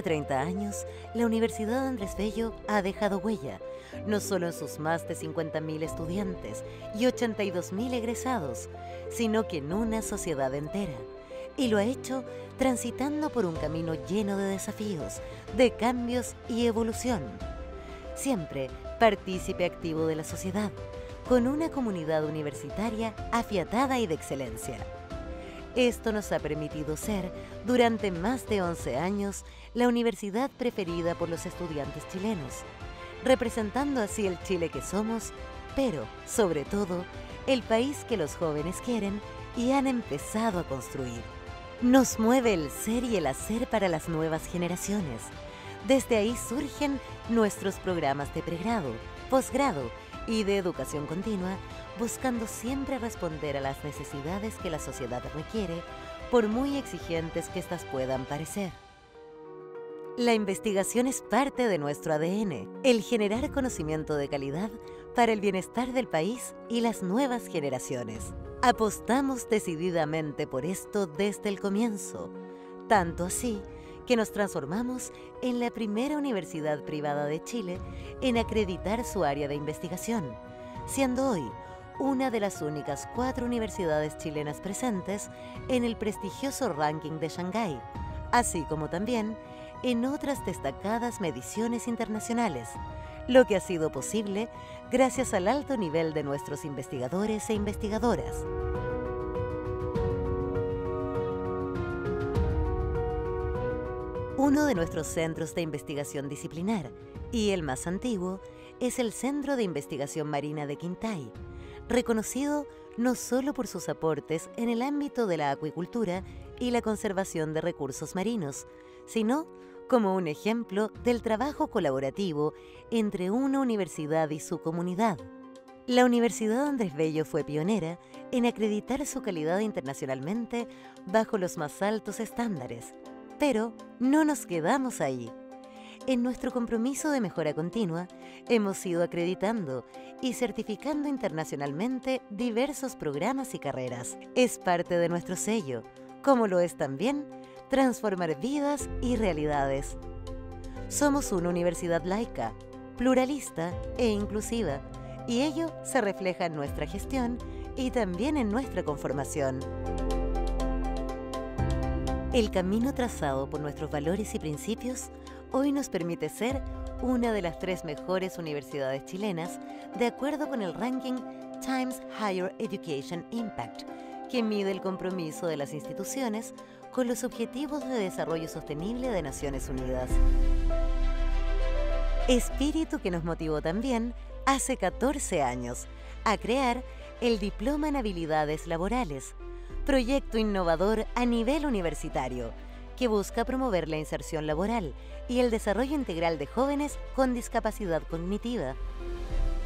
30 este años, la Universidad Andrés Bello ha dejado huella, no solo en sus más de 50.000 estudiantes y 82.000 egresados, sino que en una sociedad entera. Y lo ha hecho transitando por un camino lleno de desafíos, de cambios y evolución. Siempre partícipe activo de la sociedad, con una comunidad universitaria afiatada y de excelencia. Esto nos ha permitido ser, durante más de 11 años, la universidad preferida por los estudiantes chilenos, representando así el Chile que somos, pero, sobre todo, el país que los jóvenes quieren y han empezado a construir. Nos mueve el ser y el hacer para las nuevas generaciones. Desde ahí surgen nuestros programas de pregrado, posgrado y de educación continua buscando siempre responder a las necesidades que la sociedad requiere, por muy exigentes que éstas puedan parecer. La investigación es parte de nuestro ADN, el generar conocimiento de calidad para el bienestar del país y las nuevas generaciones. Apostamos decididamente por esto desde el comienzo, tanto así que nos transformamos en la primera universidad privada de Chile en acreditar su área de investigación, siendo hoy una de las únicas cuatro universidades chilenas presentes en el prestigioso ranking de Shanghái, así como también en otras destacadas mediciones internacionales, lo que ha sido posible gracias al alto nivel de nuestros investigadores e investigadoras. Uno de nuestros centros de investigación disciplinar y el más antiguo es el Centro de Investigación Marina de Quintay, reconocido no solo por sus aportes en el ámbito de la acuicultura y la conservación de recursos marinos, sino como un ejemplo del trabajo colaborativo entre una universidad y su comunidad. La Universidad Andrés Bello fue pionera en acreditar su calidad internacionalmente bajo los más altos estándares, pero no nos quedamos ahí en nuestro compromiso de mejora continua, hemos ido acreditando y certificando internacionalmente diversos programas y carreras. Es parte de nuestro sello, como lo es también transformar vidas y realidades. Somos una universidad laica, pluralista e inclusiva, y ello se refleja en nuestra gestión y también en nuestra conformación. El camino trazado por nuestros valores y principios hoy nos permite ser una de las tres mejores universidades chilenas, de acuerdo con el ranking Times Higher Education Impact, que mide el compromiso de las instituciones con los Objetivos de Desarrollo Sostenible de Naciones Unidas. Espíritu que nos motivó también hace 14 años a crear el Diploma en Habilidades Laborales, proyecto innovador a nivel universitario que busca promover la inserción laboral y el desarrollo integral de jóvenes con discapacidad cognitiva.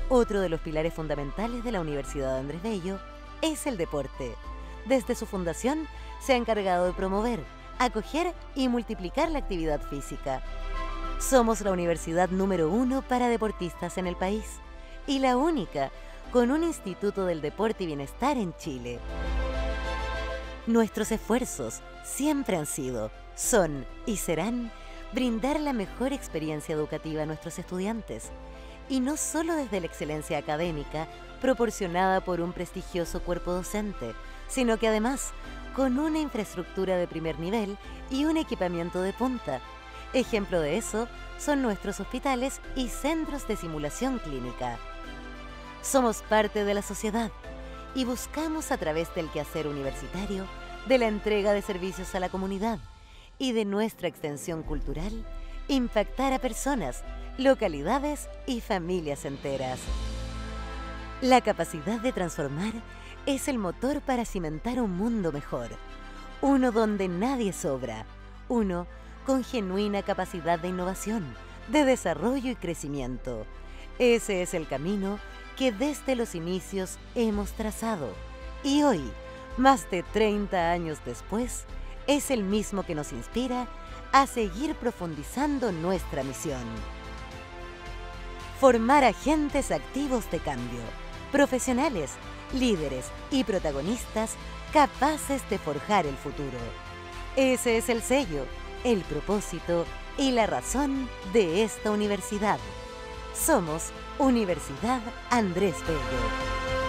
Otro de los pilares fundamentales de la Universidad Andrés Bello es el deporte. Desde su fundación se ha encargado de promover, acoger y multiplicar la actividad física. Somos la universidad número uno para deportistas en el país y la única con un Instituto del Deporte y Bienestar en Chile. Nuestros esfuerzos siempre han sido son y serán brindar la mejor experiencia educativa a nuestros estudiantes, y no solo desde la excelencia académica proporcionada por un prestigioso cuerpo docente, sino que además con una infraestructura de primer nivel y un equipamiento de punta. Ejemplo de eso son nuestros hospitales y centros de simulación clínica. Somos parte de la sociedad y buscamos a través del quehacer universitario de la entrega de servicios a la comunidad y de nuestra extensión cultural impactar a personas, localidades y familias enteras. La capacidad de transformar es el motor para cimentar un mundo mejor, uno donde nadie sobra, uno con genuina capacidad de innovación, de desarrollo y crecimiento. Ese es el camino que desde los inicios hemos trazado y hoy, más de 30 años después, es el mismo que nos inspira a seguir profundizando nuestra misión. Formar agentes activos de cambio, profesionales, líderes y protagonistas capaces de forjar el futuro. Ese es el sello, el propósito y la razón de esta universidad. Somos Universidad Andrés Bello.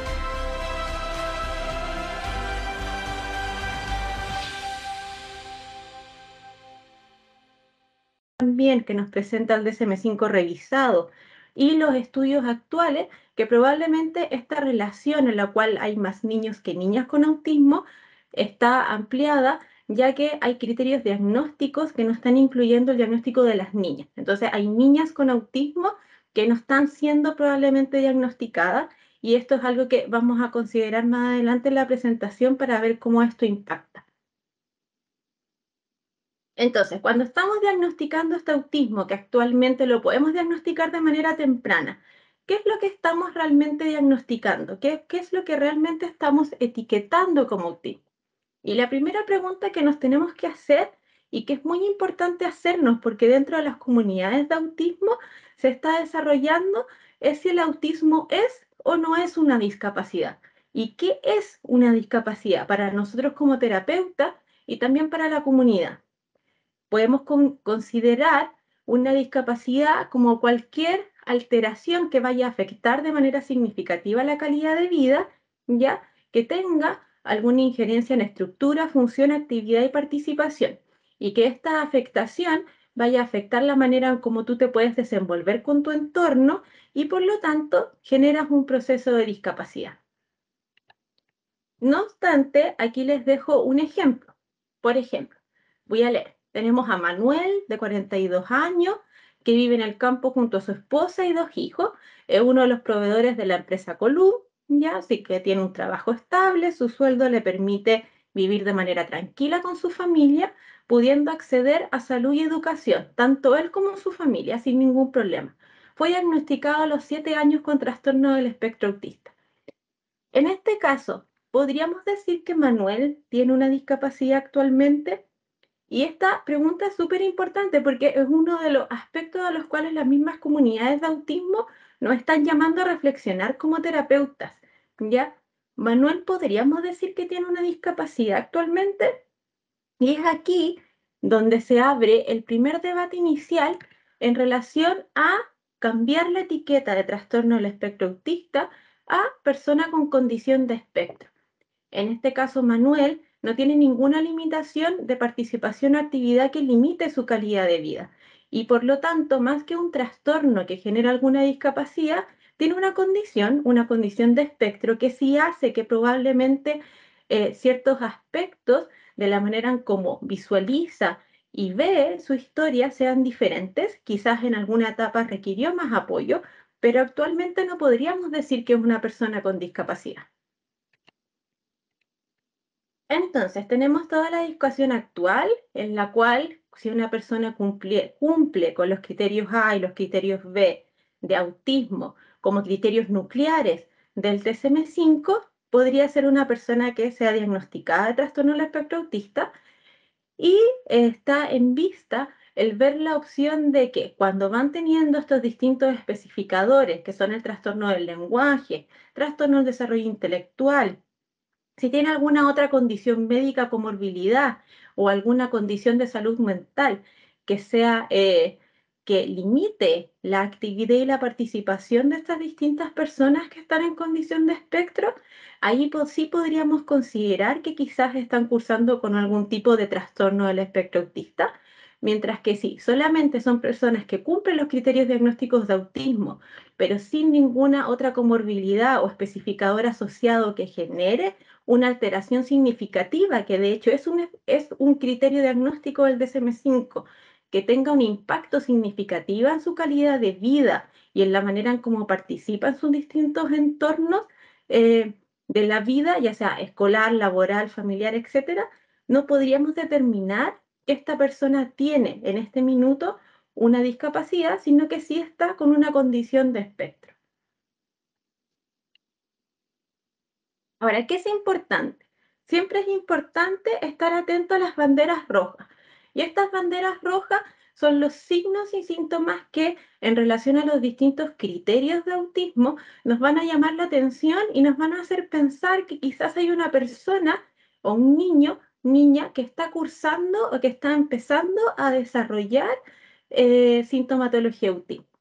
también que nos presenta el DSM5 revisado y los estudios actuales que probablemente esta relación en la cual hay más niños que niñas con autismo está ampliada ya que hay criterios diagnósticos que no están incluyendo el diagnóstico de las niñas. Entonces hay niñas con autismo que no están siendo probablemente diagnosticadas y esto es algo que vamos a considerar más adelante en la presentación para ver cómo esto impacta. Entonces, cuando estamos diagnosticando este autismo, que actualmente lo podemos diagnosticar de manera temprana, ¿qué es lo que estamos realmente diagnosticando? ¿Qué, es lo que realmente estamos etiquetando como autismo? Y la primera pregunta que nos tenemos que hacer y que es muy importante hacernos porque dentro de las comunidades de autismo se está desarrollando es si el autismo es o no es una discapacidad. ¿Y qué es una discapacidad para nosotros como terapeuta y también para la comunidad? podemos considerar una discapacidad como cualquier alteración que vaya a afectar de manera significativa la calidad de vida, ya que tenga alguna injerencia en estructura, función, actividad y participación, y que esta afectación vaya a afectar la manera como tú te puedes desenvolver con tu entorno y por lo tanto generas un proceso de discapacidad. No obstante, aquí les dejo un ejemplo. Por ejemplo, voy a leer. Tenemos a Manuel, de 42 años, que vive en el campo junto a su esposa y dos hijos. Es uno de los proveedores de la empresa Colum, ¿ya? Así que tiene un trabajo estable, su sueldo le permite vivir de manera tranquila con su familia, pudiendo acceder a salud y educación, tanto él como su familia, sin ningún problema. Fue diagnosticado a los siete años con trastorno del espectro autista. En este caso, ¿podríamos decir que Manuel tiene una discapacidad actualmente? Y esta pregunta es súper importante porque es uno de los aspectos a los cuales las mismas comunidades de autismo nos están llamando a reflexionar como terapeutas. ¿Ya? Manuel, ¿podríamos decir que tiene una discapacidad actualmente? Y es aquí donde se abre el primer debate inicial en relación a cambiar la etiqueta de trastorno del espectro autista a persona con condición de espectro. En este caso, Manuel no tiene ninguna limitación de participación o actividad que limite su calidad de vida. Y por lo tanto, más que un trastorno que genera alguna discapacidad, tiene una condición, una condición de espectro que sí hace que probablemente eh, ciertos aspectos de la manera en cómo visualiza y ve su historia sean diferentes. Quizás en alguna etapa requirió más apoyo, pero actualmente no podríamos decir que es una persona con discapacidad. Entonces, tenemos toda la discusión actual en la cual si una persona cumple, cumple con los criterios A y los criterios B de autismo como criterios nucleares del TSM5, podría ser una persona que sea diagnosticada de trastorno del espectro autista y está en vista el ver la opción de que cuando van teniendo estos distintos especificadores, que son el trastorno del lenguaje, trastorno del desarrollo intelectual, si tiene alguna otra condición médica, comorbilidad o alguna condición de salud mental que sea eh, que limite la actividad y la participación de estas distintas personas que están en condición de espectro, ahí sí podríamos considerar que quizás están cursando con algún tipo de trastorno del espectro autista. Mientras que si solamente son personas que cumplen los criterios diagnósticos de autismo, pero sin ninguna otra comorbilidad o especificador asociado que genere una alteración significativa, que de hecho es un, es un criterio diagnóstico del DSM5, que tenga un impacto significativo en su calidad de vida y en la manera en cómo participa en sus distintos entornos eh, de la vida, ya sea escolar, laboral, familiar, etcétera, no podríamos determinar que esta persona tiene en este minuto una discapacidad, sino que sí está con una condición de espectro. Ahora, ¿qué es importante? Siempre es importante estar atento a las banderas rojas. Y estas banderas rojas son los signos y síntomas que en relación a los distintos criterios de autismo nos van a llamar la atención y nos van a hacer pensar que quizás hay una persona o un niño, niña que está cursando o que está empezando a desarrollar eh, sintomatología autista.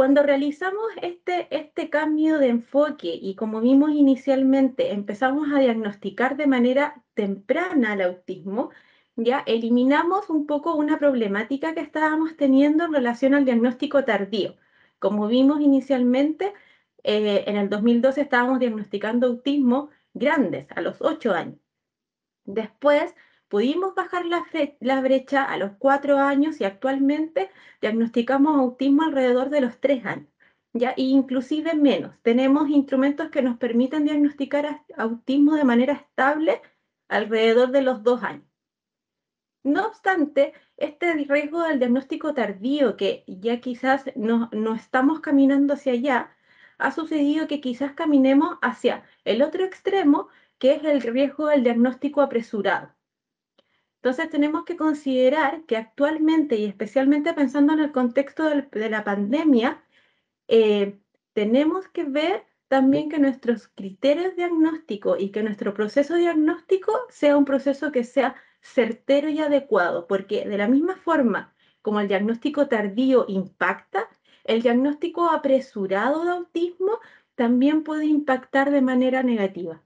Cuando realizamos este, este cambio de enfoque y como vimos inicialmente, empezamos a diagnosticar de manera temprana el autismo, ya eliminamos un poco una problemática que estábamos teniendo en relación al diagnóstico tardío. Como vimos inicialmente, eh, en el 2012 estábamos diagnosticando autismo grandes, a los 8 años. Después Pudimos bajar la, brecha a los cuatro años y actualmente diagnosticamos autismo alrededor de los tres años, ¿ya? E inclusive menos. Tenemos instrumentos que nos permiten diagnosticar autismo de manera estable alrededor de los dos años. No obstante, este riesgo del diagnóstico tardío, que ya quizás no estamos caminando hacia allá, ha sucedido que quizás caminemos hacia el otro extremo, que es el riesgo del diagnóstico apresurado. Entonces tenemos que considerar que actualmente y especialmente pensando en el contexto de la pandemia, eh, tenemos que ver también que nuestros criterios diagnósticos y que nuestro proceso diagnóstico sea un proceso que sea certero y adecuado, porque de la misma forma como el diagnóstico tardío impacta, el diagnóstico apresurado de autismo también puede impactar de manera negativa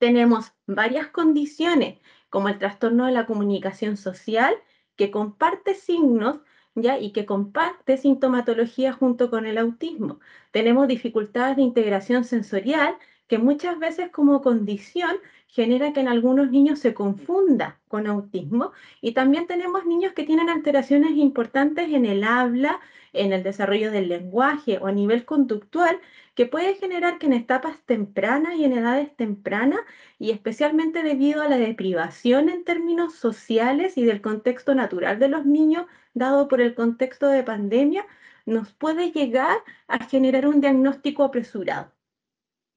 tenemos varias condiciones como el trastorno de la comunicación social, que comparte signos ¿ya? y que comparte sintomatología junto con el autismo. Tenemos dificultades de integración sensorial, que muchas veces como condición genera que en algunos niños se confunda con autismo y también tenemos niños que tienen alteraciones importantes en el habla, en el desarrollo del lenguaje o a nivel conductual que puede generar que en etapas tempranas y en edades tempranas y especialmente debido a la deprivación en términos sociales y del contexto natural de los niños dado por el contexto de pandemia, nos puede llegar a generar un diagnóstico apresurado.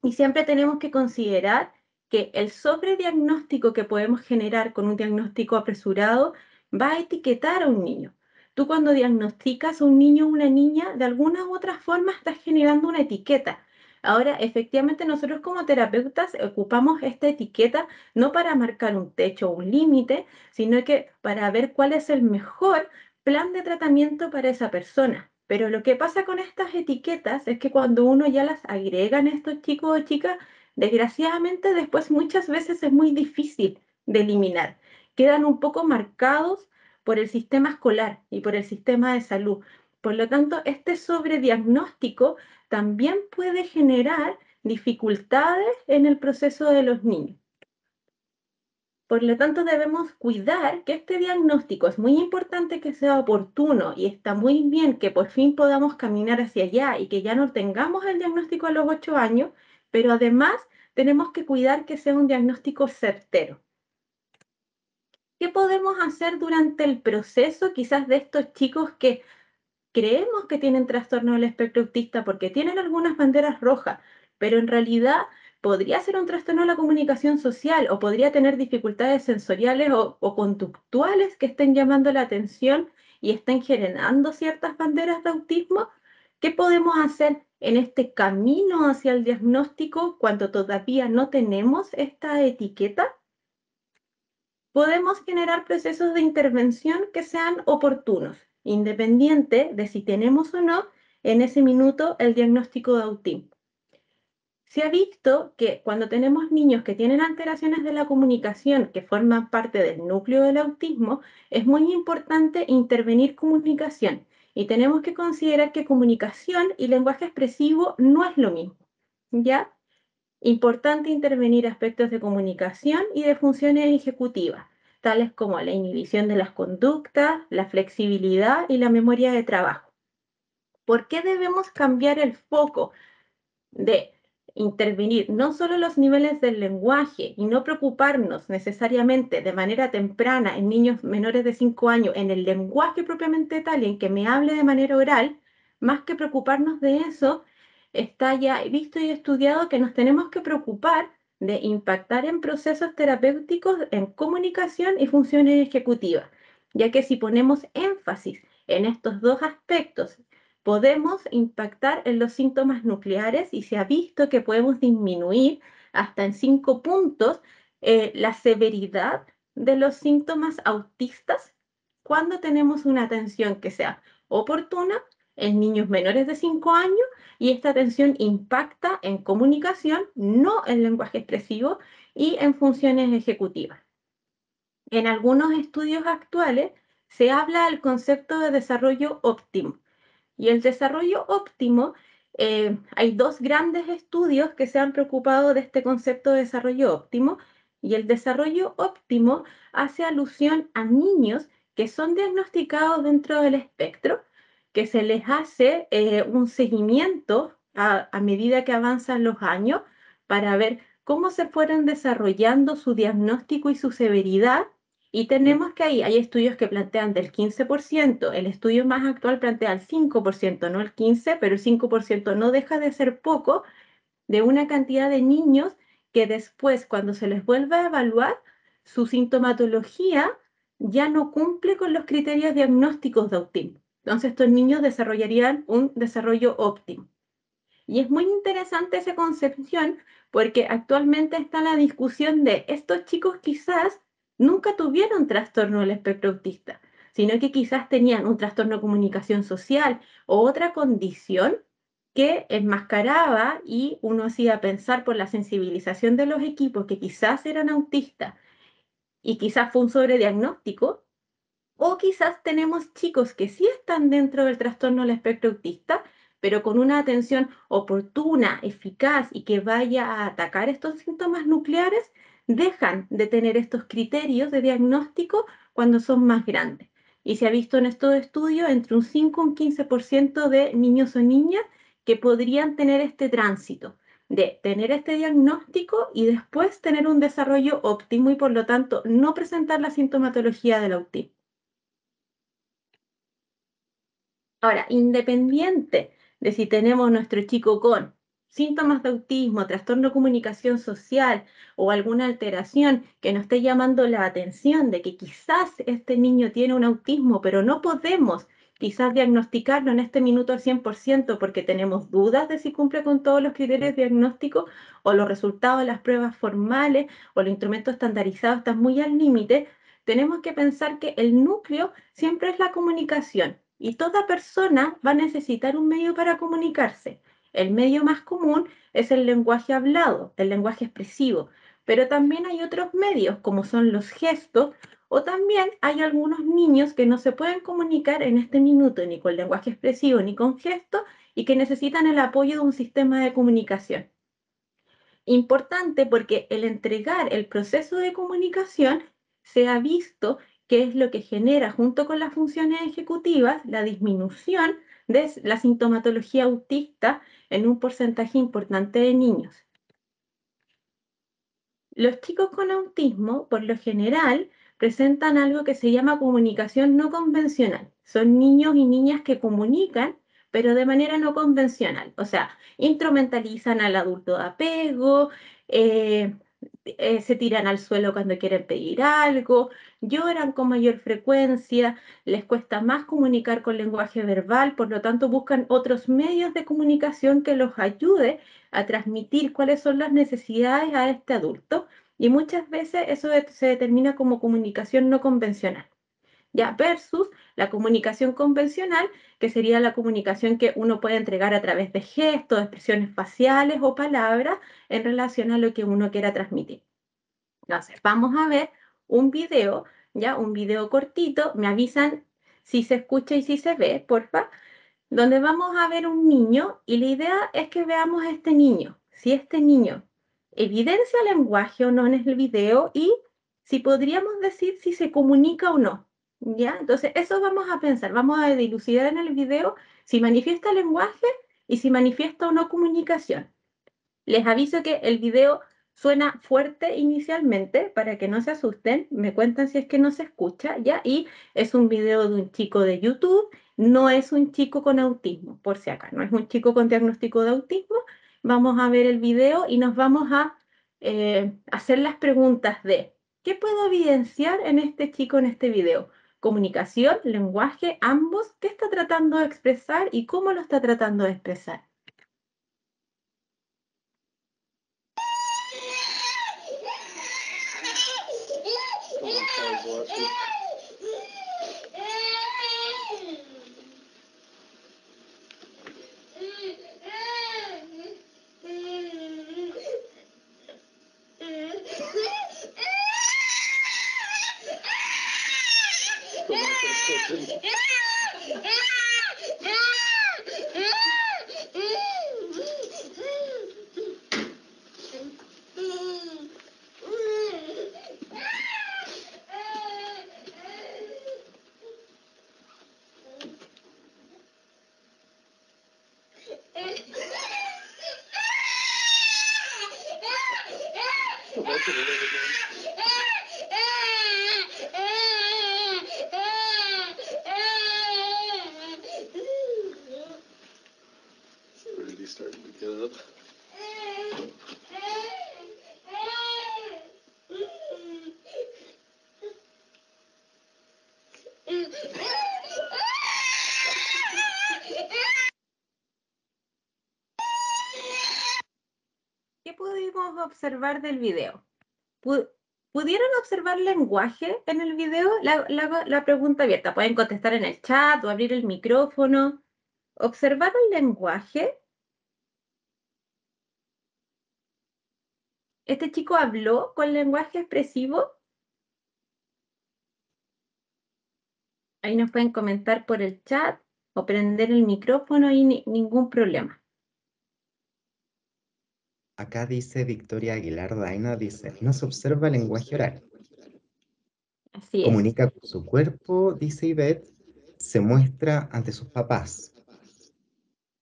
Y siempre tenemos que considerar que el sobrediagnóstico que podemos generar con un diagnóstico apresurado va a etiquetar a un niño. Tú cuando diagnosticas a un niño o una niña, de alguna u otra forma estás generando una etiqueta. Ahora, efectivamente, nosotros como terapeutas ocupamos esta etiqueta no para marcar un techo o un límite, sino que para ver cuál es el mejor plan de tratamiento para esa persona. Pero lo que pasa con estas etiquetas es que cuando uno ya las agrega en estos chicos o chicas, desgraciadamente después muchas veces es muy difícil de eliminar. Quedan un poco marcados por el sistema escolar y por el sistema de salud. Por lo tanto, este sobrediagnóstico también puede generar dificultades en el proceso de los niños. Por lo tanto, debemos cuidar que este diagnóstico es muy importante que sea oportuno y está muy bien que por fin podamos caminar hacia allá y que ya no tengamos el diagnóstico a los 8 años, pero además tenemos que cuidar que sea un diagnóstico certero. ¿Qué podemos hacer durante el proceso quizás de estos chicos que creemos que tienen trastorno del espectro autista porque tienen algunas banderas rojas, pero en realidad podría ser un trastorno a la comunicación social o podría tener dificultades sensoriales o, o conductuales que estén llamando la atención y estén generando ciertas banderas de autismo, ¿qué podemos hacer en este camino hacia el diagnóstico cuando todavía no tenemos esta etiqueta? Podemos generar procesos de intervención que sean oportunos, independiente de si tenemos o no en ese minuto el diagnóstico de autismo. Se ha visto que cuando tenemos niños que tienen alteraciones de la comunicación que forman parte del núcleo del autismo, es muy importante intervenir comunicación y tenemos que considerar que comunicación y lenguaje expresivo no es lo mismo. ¿Ya? Importante intervenir aspectos de comunicación y de funciones ejecutivas, tales como la inhibición de las conductas, la flexibilidad y la memoria de trabajo. ¿Por qué debemos cambiar el foco de intervenir no solo los niveles del lenguaje y no preocuparnos necesariamente de manera temprana en niños menores de 5 años en el lenguaje propiamente tal y en que me hable de manera oral, más que preocuparnos de eso, está ya visto y estudiado que nos tenemos que preocupar de impactar en procesos terapéuticos en comunicación y funciones ejecutivas, ya que si ponemos énfasis en estos dos aspectos, podemos impactar en los síntomas nucleares y se ha visto que podemos disminuir hasta en cinco puntos eh, la severidad de los síntomas autistas cuando tenemos una atención que sea oportuna en niños menores de 5 años y esta atención impacta en comunicación, no en lenguaje expresivo y en funciones ejecutivas. En algunos estudios actuales se habla del concepto de desarrollo óptimo, y el desarrollo óptimo, eh, hay dos grandes estudios que se han preocupado de este concepto de desarrollo óptimo. Y el desarrollo óptimo hace alusión a niños que son diagnosticados dentro del espectro, que se les hace eh, un seguimiento a, a medida que avanzan los años para ver cómo se fueron desarrollando su diagnóstico y su severidad y tenemos que ahí hay estudios que plantean del 15%, el estudio más actual plantea el 5%, no el 15%, pero el 5% no deja de ser poco de una cantidad de niños que después, cuando se les vuelve a evaluar, su sintomatología ya no cumple con los criterios diagnósticos de autismo. Entonces, estos niños desarrollarían un desarrollo óptimo. Y es muy interesante esa concepción porque actualmente está la discusión de estos chicos quizás nunca tuvieron trastorno del espectro autista, sino que quizás tenían un trastorno de comunicación social o otra condición que enmascaraba y uno hacía pensar por la sensibilización de los equipos que quizás eran autistas y quizás fue un sobrediagnóstico, o quizás tenemos chicos que sí están dentro del trastorno del espectro autista, pero con una atención oportuna, eficaz y que vaya a atacar estos síntomas nucleares, dejan de tener estos criterios de diagnóstico cuando son más grandes. Y se ha visto en estos estudios entre un 5 y un 15% de niños o niñas que podrían tener este tránsito de tener este diagnóstico y después tener un desarrollo óptimo y por lo tanto no presentar la sintomatología del autismo. Ahora, independiente de si tenemos nuestro chico con síntomas de autismo, trastorno de comunicación social o alguna alteración que nos esté llamando la atención de que quizás este niño tiene un autismo, pero no podemos quizás diagnosticarlo en este minuto al 100% porque tenemos dudas de si cumple con todos los criterios diagnósticos o los resultados de las pruebas formales o los instrumentos estandarizados están muy al límite, tenemos que pensar que el núcleo siempre es la comunicación y toda persona va a necesitar un medio para comunicarse. El medio más común es el lenguaje hablado, el lenguaje expresivo, pero también hay otros medios como son los gestos o también hay algunos niños que no se pueden comunicar en este minuto ni con lenguaje expresivo ni con gesto y que necesitan el apoyo de un sistema de comunicación. Importante porque el entregar el proceso de comunicación se ha visto que es lo que genera junto con las funciones ejecutivas la disminución de la sintomatología autista en un porcentaje importante de niños. Los chicos con autismo, por lo general, presentan algo que se llama comunicación no convencional. Son niños y niñas que comunican, pero de manera no convencional. O sea, instrumentalizan al adulto de apego, eh, eh, se tiran al suelo cuando quieren pedir algo, lloran con mayor frecuencia, les cuesta más comunicar con lenguaje verbal, por lo tanto buscan otros medios de comunicación que los ayude a transmitir cuáles son las necesidades a este adulto y muchas veces eso se determina como comunicación no convencional. Ya versus la comunicación convencional, que sería la comunicación que uno puede entregar a través de gestos, expresiones faciales o palabras en relación a lo que uno quiera transmitir. Entonces, vamos a ver un video, ya un video cortito, me avisan si se escucha y si se ve, porfa, donde vamos a ver un niño y la idea es que veamos este niño, si este niño evidencia lenguaje o no en el video y si podríamos decir si se comunica o no. ¿Ya? Entonces, eso vamos a pensar, vamos a dilucidar en el video si manifiesta lenguaje y si manifiesta o no comunicación. Les aviso que el video Suena fuerte inicialmente para que no se asusten, me cuentan si es que no se escucha, ¿ya? Y es un video de un chico de YouTube, no es un chico con autismo, por si acá, no es un chico con diagnóstico de autismo. Vamos a ver el video y nos vamos a eh, hacer las preguntas de, ¿qué puedo evidenciar en este chico en este video? Comunicación, lenguaje, ambos, ¿qué está tratando de expresar y cómo lo está tratando de expresar? eu gosto observar del video. ¿Pudieron observar lenguaje en el video? La, pregunta abierta. Pueden contestar en el chat o abrir el micrófono. ¿Observaron lenguaje? ¿Este chico habló con lenguaje expresivo? Ahí nos pueden comentar por el chat o prender el micrófono y ningún problema. Acá dice Victoria Aguilar Daina, dice, no se observa lenguaje oral. Así Comunica con su cuerpo, dice Ivette, se muestra ante sus papás.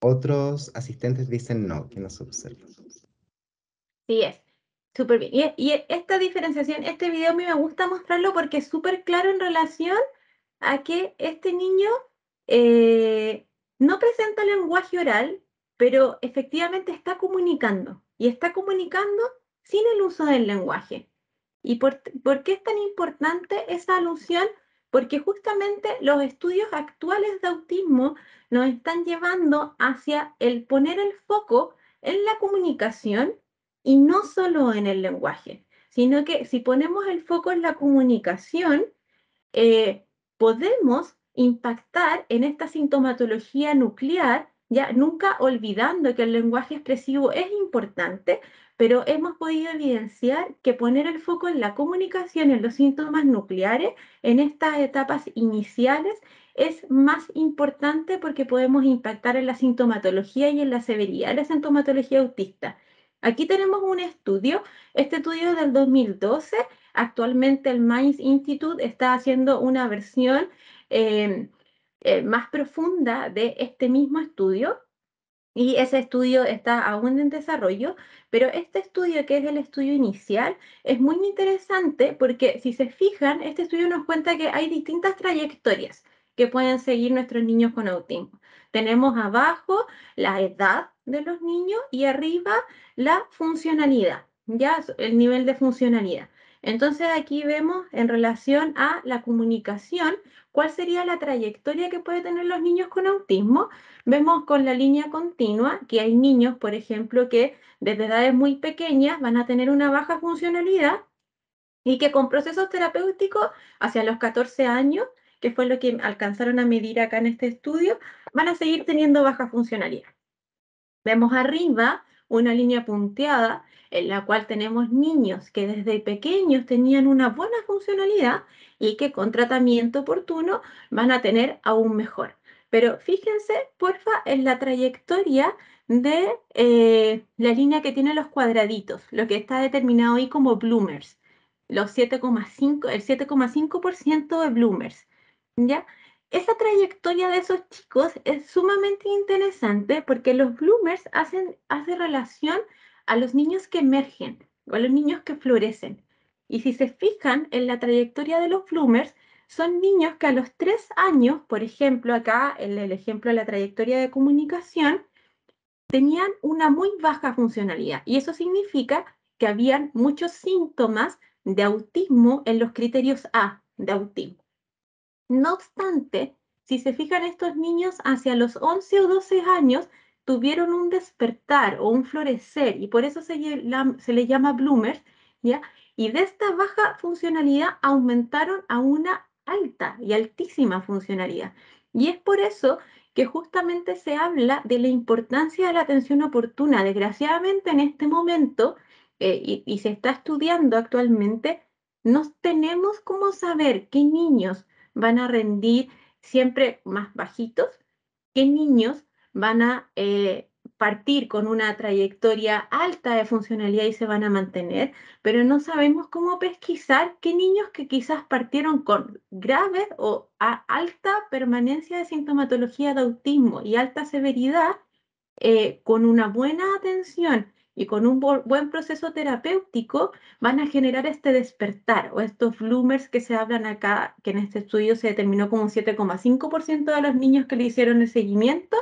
Otros asistentes dicen no, que no se observa. Sí es, súper bien. Y, esta diferenciación, este video a mí me gusta mostrarlo porque es súper claro en relación a que este niño eh, no presenta lenguaje oral, pero efectivamente está comunicando y está comunicando sin el uso del lenguaje. ¿Y por, qué es tan importante esa alusión? Porque justamente los estudios actuales de autismo nos están llevando hacia el poner el foco en la comunicación y no solo en el lenguaje, sino que si ponemos el foco en la comunicación, eh, podemos impactar en esta sintomatología nuclear ya nunca olvidando que el lenguaje expresivo es importante, pero hemos podido evidenciar que poner el foco en la comunicación, en los síntomas nucleares, en estas etapas iniciales, es más importante porque podemos impactar en la sintomatología y en la severidad de la sintomatología autista. Aquí tenemos un estudio, este estudio del 2012, actualmente el Mainz Institute está haciendo una versión eh, eh, más profunda de este mismo estudio. Y ese estudio está aún en desarrollo, pero este estudio, que es el estudio inicial, es muy interesante porque si se fijan, este estudio nos cuenta que hay distintas trayectorias que pueden seguir nuestros niños con autismo. Tenemos abajo la edad de los niños y arriba la funcionalidad, ya el nivel de funcionalidad. Entonces aquí vemos en relación a la comunicación, cuál sería la trayectoria que puede tener los niños con autismo. Vemos con la línea continua que hay niños, por ejemplo, que desde edades muy pequeñas van a tener una baja funcionalidad y que con procesos terapéuticos hacia los 14 años, que fue lo que alcanzaron a medir acá en este estudio, van a seguir teniendo baja funcionalidad. Vemos arriba una línea punteada en la cual tenemos niños que desde pequeños tenían una buena funcionalidad y que con tratamiento oportuno van a tener aún mejor. Pero fíjense, porfa, en la trayectoria de eh, la línea que tiene los cuadraditos, lo que está determinado ahí como bloomers, los el 7,5% de bloomers, ¿ya? Esa trayectoria de esos chicos es sumamente interesante porque los bloomers hacen, relación a los niños que emergen o a los niños que florecen. Y si se fijan en la trayectoria de los bloomers, son niños que a los tres años, por ejemplo, acá en el ejemplo de la trayectoria de comunicación, tenían una muy baja funcionalidad. Y eso significa que habían muchos síntomas de autismo en los criterios A de autismo. No obstante, si se fijan estos niños hacia los 11 o 12 años, tuvieron un despertar o un florecer y por eso se, se le llama bloomers, ¿ya? Y de esta baja funcionalidad aumentaron a una alta y altísima funcionalidad. Y es por eso que justamente se habla de la importancia de la atención oportuna. Desgraciadamente en este momento, eh, y, y se está estudiando actualmente, no tenemos cómo saber qué niños van a rendir siempre más bajitos, qué niños van a eh, partir con una trayectoria alta de funcionalidad y se van a mantener, pero no sabemos cómo pesquisar qué niños que quizás partieron con grave o a alta permanencia de sintomatología de autismo y alta severidad, eh, con una buena atención y con un buen proceso terapéutico, van a generar este despertar o estos bloomers que se hablan acá, que en este estudio se determinó como un 7,5% de los niños que le hicieron el seguimiento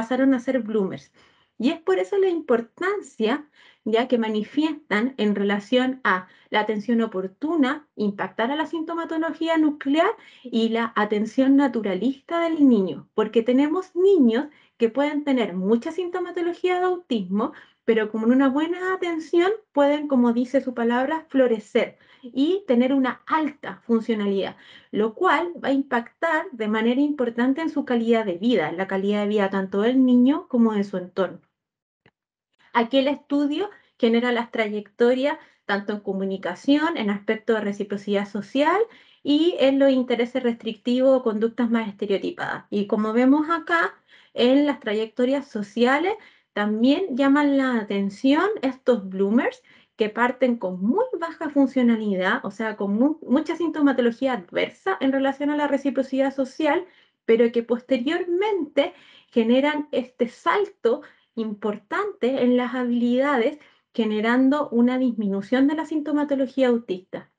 pasaron a ser bloomers. Y es por eso la importancia ya que manifiestan en relación a la atención oportuna, impactar a la sintomatología nuclear y la atención naturalista del niño, porque tenemos niños que pueden tener mucha sintomatología de autismo, pero con una buena atención pueden, como dice su palabra, florecer y tener una alta funcionalidad, lo cual va a impactar de manera importante en su calidad de vida, en la calidad de vida tanto del niño como de su entorno. Aquí el estudio genera las trayectorias tanto en comunicación, en aspecto de reciprocidad social y en los intereses restrictivos o conductas más estereotipadas. Y como vemos acá, en las trayectorias sociales también llaman la atención estos bloomers que parten con muy baja funcionalidad, o sea, con mucha sintomatología adversa en relación a la reciprocidad social, pero que posteriormente generan este salto importante en las habilidades, generando una disminución de la sintomatología autista.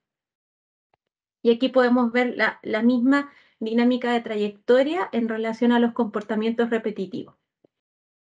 Y aquí podemos ver la misma dinámica de trayectoria en relación a los comportamientos repetitivos.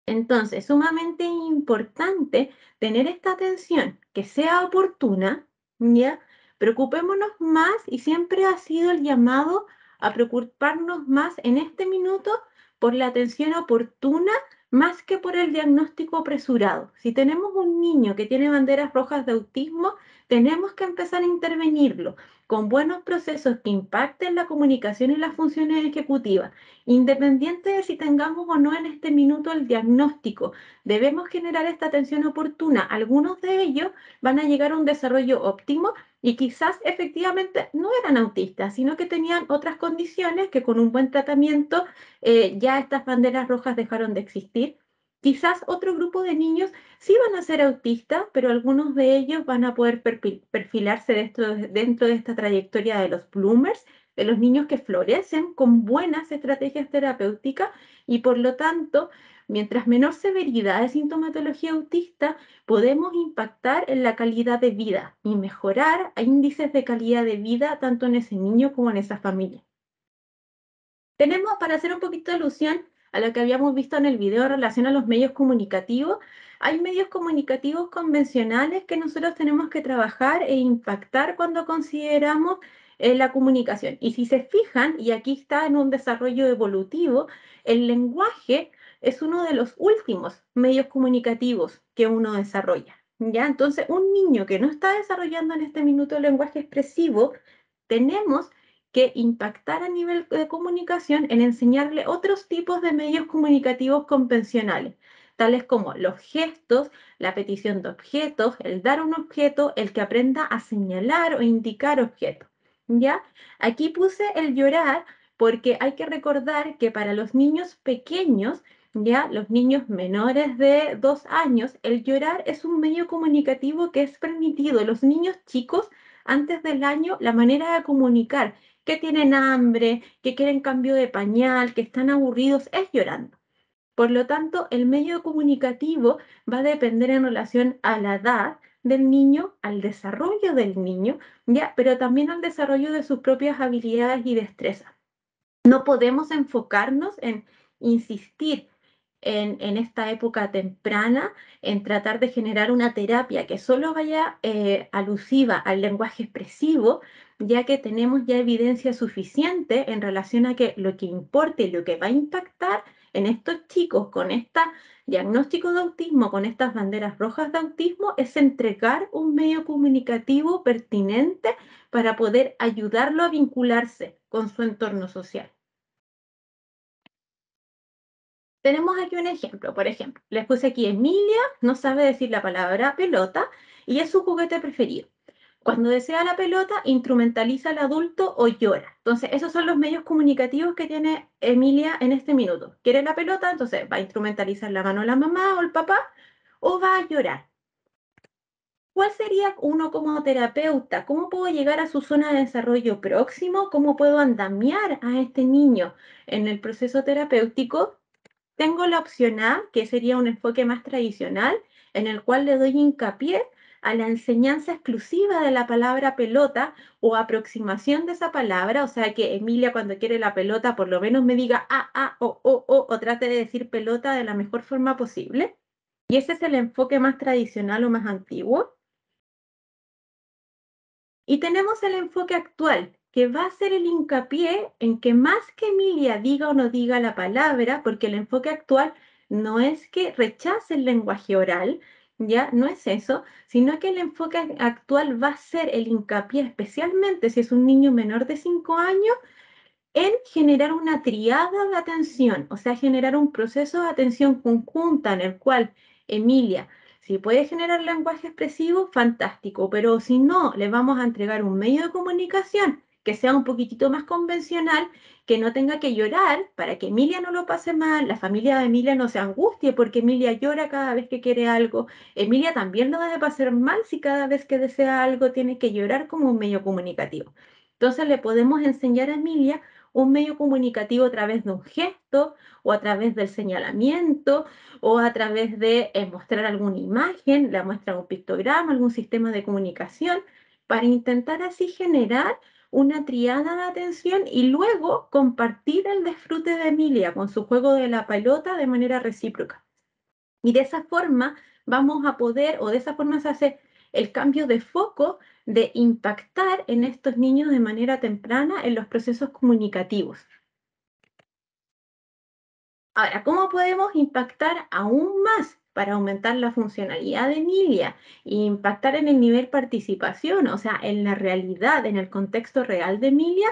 Entonces, sumamente importante tener esta atención que sea oportuna, ¿ya? Preocupémonos más y siempre ha sido el llamado a preocuparnos más en este minuto por la atención oportuna más que por el diagnóstico apresurado. Si tenemos un niño que tiene banderas rojas de autismo, tenemos que empezar a intervenirlo con buenos procesos que impacten la comunicación y las funciones ejecutivas, independiente de si tengamos o no en este minuto el diagnóstico, debemos generar esta atención oportuna. Algunos de ellos van a llegar a un desarrollo óptimo y quizás efectivamente no eran autistas, sino que tenían otras condiciones que con un buen tratamiento eh, ya estas banderas rojas dejaron de existir Quizás otro grupo de niños sí van a ser autistas, pero algunos de ellos van a poder perfilarse dentro, de esta trayectoria de los bloomers, de los niños que florecen con buenas estrategias terapéuticas y por lo tanto, mientras menor severidad de sintomatología autista, podemos impactar en la calidad de vida y mejorar índices de calidad de vida tanto en ese niño como en esa familia. Tenemos, para hacer un poquito de alusión, a lo que habíamos visto en el video en relación a los medios comunicativos, hay medios comunicativos convencionales que nosotros tenemos que trabajar e impactar cuando consideramos eh, la comunicación. Y si se fijan, y aquí está en un desarrollo evolutivo, el lenguaje es uno de los últimos medios comunicativos que uno desarrolla. ¿ya? Entonces, un niño que no está desarrollando en este minuto el lenguaje expresivo, tenemos que impactar a nivel de comunicación en enseñarle otros tipos de medios comunicativos convencionales, tales como los gestos, la petición de objetos, el dar un objeto, el que aprenda a señalar o indicar objetos. ¿Ya? Aquí puse el llorar porque hay que recordar que para los niños pequeños, ya los niños menores de dos años, el llorar es un medio comunicativo que es permitido. Los niños chicos antes del año, la manera de comunicar que tienen hambre, que quieren cambio de pañal, que están aburridos, es llorando. Por lo tanto, el medio comunicativo va a depender en relación a la edad del niño, al desarrollo del niño, ¿ya? pero también al desarrollo de sus propias habilidades y destrezas. No podemos enfocarnos en insistir en, esta época temprana en tratar de generar una terapia que solo vaya eh, alusiva al lenguaje expresivo, ya que tenemos ya evidencia suficiente en relación a que lo que importa y lo que va a impactar en estos chicos con este diagnóstico de autismo, con estas banderas rojas de autismo, es entregar un medio comunicativo pertinente para poder ayudarlo a vincularse con su entorno social. Tenemos aquí un ejemplo, por ejemplo, les puse aquí Emilia no sabe decir la palabra pelota y es su juguete preferido. Cuando desea la pelota, instrumentaliza al adulto o llora. Entonces, esos son los medios comunicativos que tiene Emilia en este minuto. Quiere la pelota, entonces va a instrumentalizar la mano la mamá o el papá o va a llorar. ¿Cuál sería uno como terapeuta? ¿Cómo puedo llegar a su zona de desarrollo próximo? ¿Cómo puedo andamiar a este niño en el proceso terapéutico? Tengo la opción A, que sería un enfoque más tradicional, en el cual le doy hincapié a la enseñanza exclusiva de la palabra pelota o aproximación de esa palabra, o sea que Emilia cuando quiere la pelota por lo menos me diga a, ah, a, ah, o, o, o, o trate de decir pelota de la mejor forma posible. Y ese es el enfoque más tradicional o más antiguo. Y tenemos el enfoque actual, que va a ser el hincapié en que más que Emilia diga o no diga la palabra, porque el enfoque actual no es que rechace el lenguaje oral, ¿ya? No es eso, sino que el enfoque actual va a ser el hincapié, especialmente si es un niño menor de 5 años, en generar una triada de atención, o sea, generar un proceso de atención conjunta en el cual Emilia, si puede generar lenguaje expresivo, fantástico, pero si no, le vamos a entregar un medio de comunicación que sea un poquitito más convencional, que no tenga que llorar para que Emilia no lo pase mal, la familia de Emilia no se angustie porque Emilia llora cada vez que quiere algo, Emilia también no debe pasar mal si cada vez que desea algo tiene que llorar como un medio comunicativo. Entonces le podemos enseñar a Emilia un medio comunicativo a través de un gesto o a través del señalamiento o a través de eh, mostrar alguna imagen, la muestra un pictograma, algún sistema de comunicación, para intentar así generar una triada de atención y luego compartir el disfrute de Emilia con su juego de la pelota de manera recíproca. Y de esa forma vamos a poder, o de esa forma se hace el cambio de foco de impactar en estos niños de manera temprana en los procesos comunicativos. Ahora, ¿cómo podemos impactar aún más para aumentar la funcionalidad de Emilia e impactar en el nivel participación, o sea, en la realidad, en el contexto real de Emilia,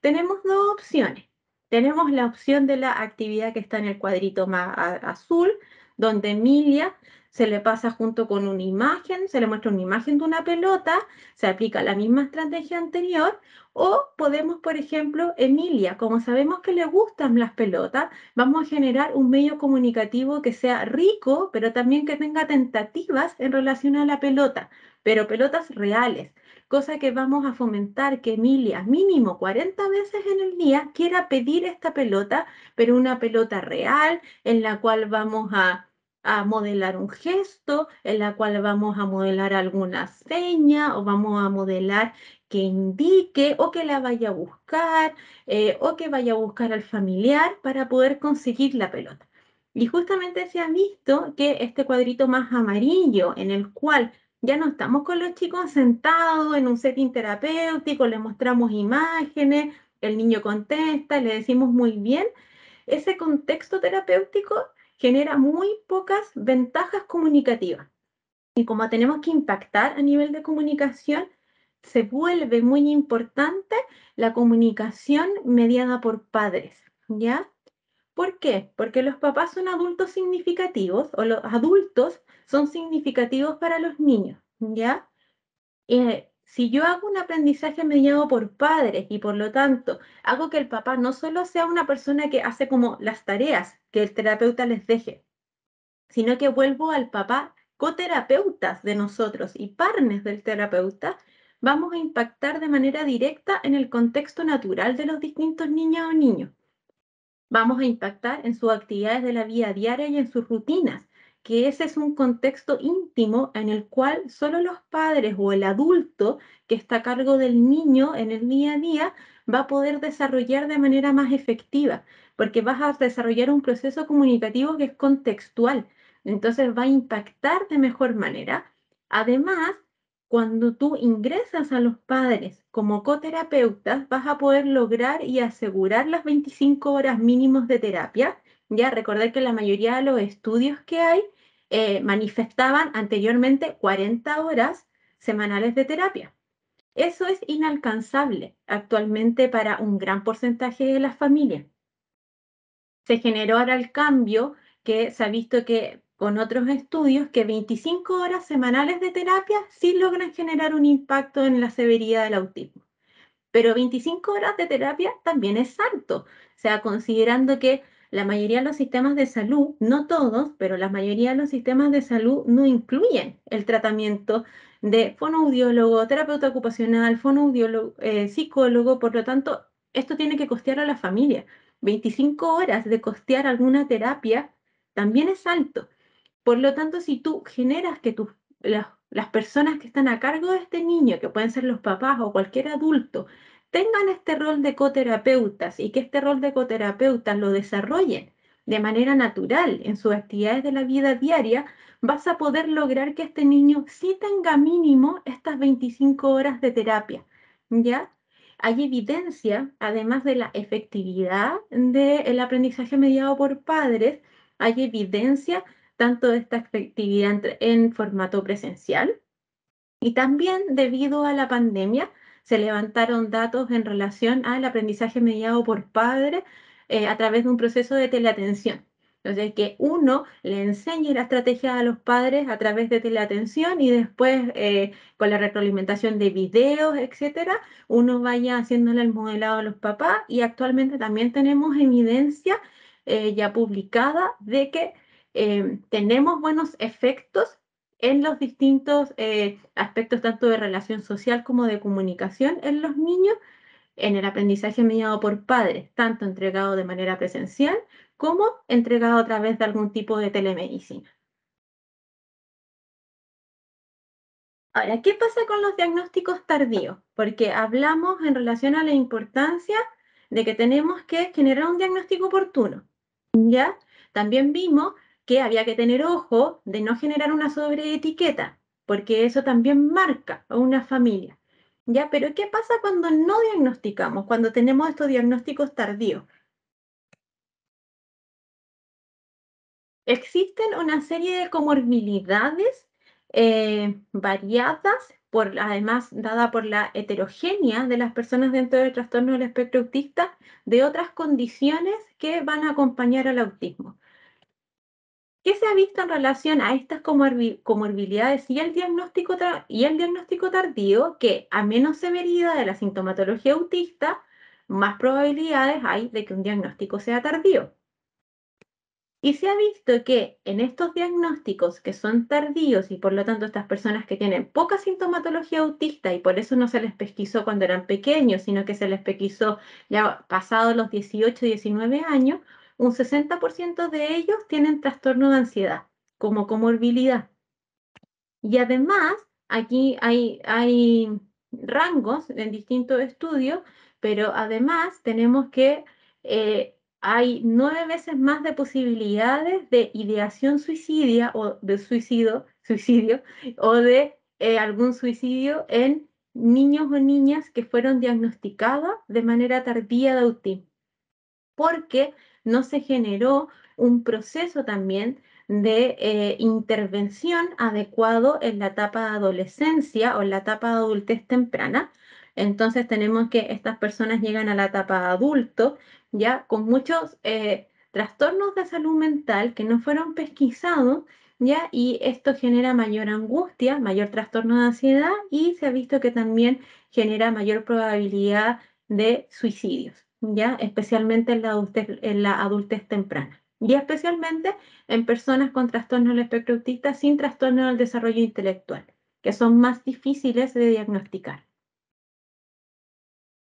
tenemos dos opciones. Tenemos la opción de la actividad que está en el cuadrito más azul, donde Emilia se le pasa junto con una imagen, se le muestra una imagen de una pelota, se aplica la misma estrategia anterior, o podemos, por ejemplo, Emilia, como sabemos que le gustan las pelotas, vamos a generar un medio comunicativo que sea rico, pero también que tenga tentativas en relación a la pelota, pero pelotas reales, cosa que vamos a fomentar que Emilia mínimo 40 veces en el día quiera pedir esta pelota, pero una pelota real en la cual vamos a a modelar un gesto en la cual vamos a modelar alguna seña o vamos a modelar que indique o que la vaya a buscar eh, o que vaya a buscar al familiar para poder conseguir la pelota. Y justamente se ha visto que este cuadrito más amarillo en el cual ya no estamos con los chicos sentados en un setting terapéutico, le mostramos imágenes, el niño contesta, le decimos muy bien, ese contexto terapéutico genera muy pocas ventajas comunicativas. Y como tenemos que impactar a nivel de comunicación, se vuelve muy importante la comunicación mediada por padres, ¿ya? ¿Por qué? Porque los papás son adultos significativos o los adultos son significativos para los niños, ¿ya? Eh, si yo hago un aprendizaje mediado por padres y por lo tanto hago que el papá no solo sea una persona que hace como las tareas que el terapeuta les deje, sino que vuelvo al papá coterapeutas de nosotros y parnes del terapeuta, vamos a impactar de manera directa en el contexto natural de los distintos niños o niños. Vamos a impactar en sus actividades de la vida diaria y en sus rutinas, que ese es un contexto íntimo en el cual solo los padres o el adulto que está a cargo del niño en el día a día va a poder desarrollar de manera más efectiva, porque vas a desarrollar un proceso comunicativo que es contextual, entonces va a impactar de mejor manera. Además, cuando tú ingresas a los padres como coterapeutas, vas a poder lograr y asegurar las 25 horas mínimas de terapia. Ya recordar que la mayoría de los estudios que hay eh, manifestaban anteriormente 40 horas semanales de terapia. Eso es inalcanzable actualmente para un gran porcentaje de las familias. Se generó ahora el cambio que se ha visto que con otros estudios que 25 horas semanales de terapia sí logran generar un impacto en la severidad del autismo. Pero 25 horas de terapia también es alto, o sea, considerando que la mayoría de los sistemas de salud, no todos, pero la mayoría de los sistemas de salud no incluyen el tratamiento de fonoaudiólogo, terapeuta ocupacional, fonoaudiólogo, eh, psicólogo, por lo tanto, esto tiene que costear a la familia. 25 horas de costear alguna terapia también es alto. Por lo tanto, si tú generas que las personas que están a cargo de este niño, que pueden ser los papás o cualquier adulto, tengan este rol de coterapeutas y que este rol de coterapeutas lo desarrollen de manera natural en sus actividades de la vida diaria, vas a poder lograr que este niño sí tenga mínimo estas 25 horas de terapia, ¿ya? Hay evidencia, además de la efectividad del aprendizaje mediado por padres, hay evidencia tanto de esta efectividad en formato presencial y también debido a la pandemia, se levantaron datos en relación al aprendizaje mediado por padre eh, a través de un proceso de teleatención. Entonces, que uno le enseñe la estrategia a los padres a través de teleatención y después eh, con la retroalimentación de videos, etcétera, uno vaya haciéndole el modelado a los papás y actualmente también tenemos evidencia eh, ya publicada de que tenemos buenos efectos en los distintos eh, aspectos tanto de relación social como de comunicación en los niños, en el aprendizaje mediado por padres, tanto entregado de manera presencial como entregado a través de algún tipo de telemedicina. Ahora, ¿qué pasa con los diagnósticos tardíos? Porque hablamos en relación a la importancia de que tenemos que generar un diagnóstico oportuno, ¿ya? También vimos que había que tener ojo de no generar una sobreetiqueta, porque eso también marca a una familia. ¿Ya? Pero ¿qué pasa cuando no diagnosticamos, cuando tenemos estos diagnósticos tardíos? Existen una serie de comorbilidades eh, variadas, por, además dada por la heterogénea de las personas dentro del trastorno del espectro autista, de otras condiciones que van a acompañar al autismo. ¿Qué se ha visto en relación a estas comorbilidades y el diagnóstico, y diagnóstico tardío? Que a menos severidad de la sintomatología autista, más probabilidades hay de que un diagnóstico sea tardío. Y se ha visto que en estos diagnósticos que son tardíos y por lo tanto estas personas que tienen poca sintomatología autista y por eso no se les pesquisó cuando eran pequeños, sino que se les pesquisó ya pasado los 18, 19 años, un 60% de ellos tienen trastorno de ansiedad como comorbilidad. Y además, aquí hay, hay rangos en distintos estudios, pero además tenemos que eh, hay nueve veces más de posibilidades de ideación suicidia o de suicidio, suicidio o de eh, algún suicidio en niños o niñas que fueron diagnosticadas de manera tardía de autismo. Porque no se generó un proceso también de eh, intervención adecuado en la etapa de adolescencia o en la etapa de adultez temprana. Entonces tenemos que estas personas llegan a la etapa adulto ya con muchos eh, trastornos de salud mental que no fueron pesquisados ya y esto genera mayor angustia, mayor trastorno de ansiedad y se ha visto que también genera mayor probabilidad de suicidios. ¿ya? especialmente en la, adultez, temprana y especialmente en personas con trastorno del espectro autista sin trastorno del desarrollo intelectual, que son más difíciles de diagnosticar.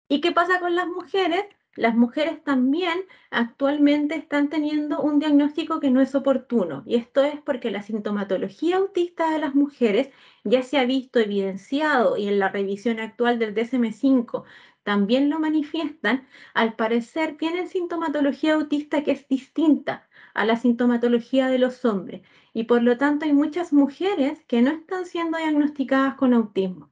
¿Y qué pasa con las mujeres? Las mujeres también actualmente están teniendo un diagnóstico que no es oportuno, y esto es porque la sintomatología autista de las mujeres ya se ha visto evidenciado y en la revisión actual del DSM-5 también lo manifiestan, al parecer tienen sintomatología autista que es distinta a la sintomatología de los hombres y por lo tanto hay muchas mujeres que no están siendo diagnosticadas con autismo.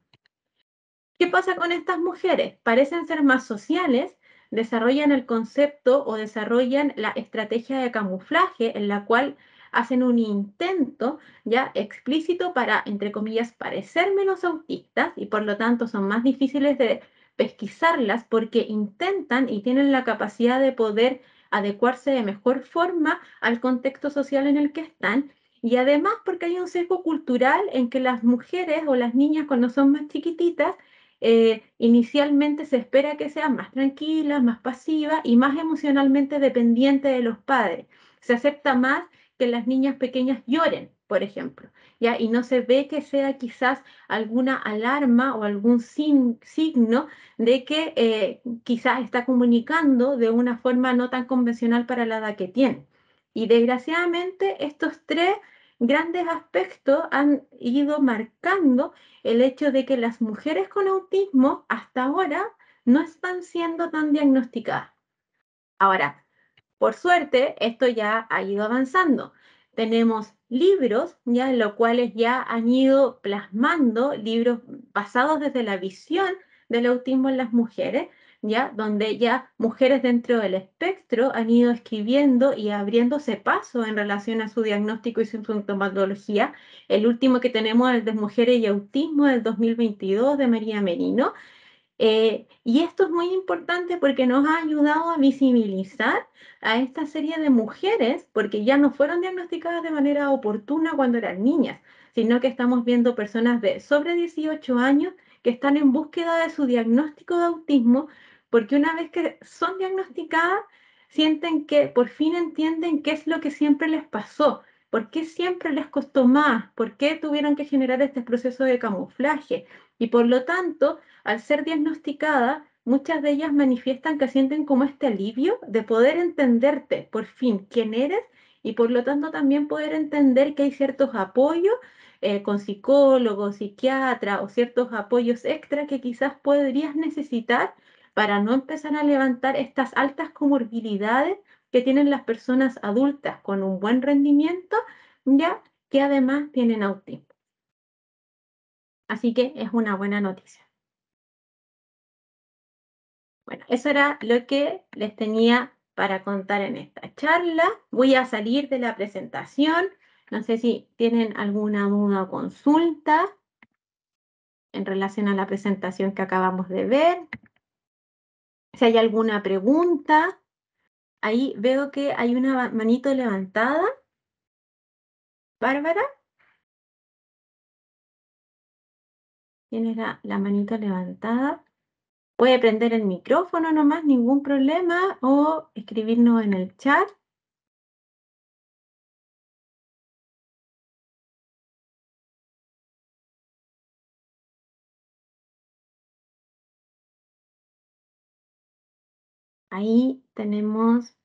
¿Qué pasa con estas mujeres? Parecen ser más sociales, desarrollan el concepto o desarrollan la estrategia de camuflaje en la cual hacen un intento ya explícito para, entre comillas, parecer menos autistas y por lo tanto son más difíciles de pesquisarlas porque intentan y tienen la capacidad de poder adecuarse de mejor forma al contexto social en el que están y además porque hay un sesgo cultural en que las mujeres o las niñas cuando son más chiquititas, eh, inicialmente se espera que sean más tranquilas, más pasivas y más emocionalmente dependientes de los padres. Se acepta más que las niñas pequeñas lloren, por ejemplo, ¿ya? y no se ve que sea quizás alguna alarma o algún signo de que eh, quizás está comunicando de una forma no tan convencional para la edad que tiene. Y desgraciadamente estos tres grandes aspectos han ido marcando el hecho de que las mujeres con autismo hasta ahora no están siendo tan diagnosticadas. Ahora, por suerte, esto ya ha ido avanzando tenemos libros, ya en los cuales ya han ido plasmando libros basados desde la visión del autismo en las mujeres, ya donde ya mujeres dentro del espectro han ido escribiendo y abriéndose paso en relación a su diagnóstico y su sintomatología. El último que tenemos es el de Mujeres y Autismo del 2022 de María Merino, eh, y esto es muy importante porque nos ha ayudado a visibilizar a esta serie de mujeres, porque ya no fueron diagnosticadas de manera oportuna cuando eran niñas, sino que estamos viendo personas de sobre 18 años que están en búsqueda de su diagnóstico de autismo, porque una vez que son diagnosticadas, sienten que por fin entienden qué es lo que siempre les pasó, por qué siempre les costó más, por qué tuvieron que generar este proceso de camuflaje, y por lo tanto, al ser diagnosticada, muchas de ellas manifiestan que sienten como este alivio de poder entenderte por fin quién eres y por lo tanto también poder entender que hay ciertos apoyos eh, con psicólogos, psiquiatra o ciertos apoyos extra que quizás podrías necesitar para no empezar a levantar estas altas comorbilidades que tienen las personas adultas con un buen rendimiento, ya que además tienen autismo. Así que es una buena noticia. Bueno, eso era lo que les tenía para contar en esta charla. Voy a salir de la presentación. No sé si tienen alguna duda o consulta en relación a la presentación que acabamos de ver. Si hay alguna pregunta. Ahí veo que hay una manito levantada. Bárbara. Tienes la, manita levantada. Puede prender el micrófono nomás, ningún problema, o escribirnos en el chat. Ahí tenemos,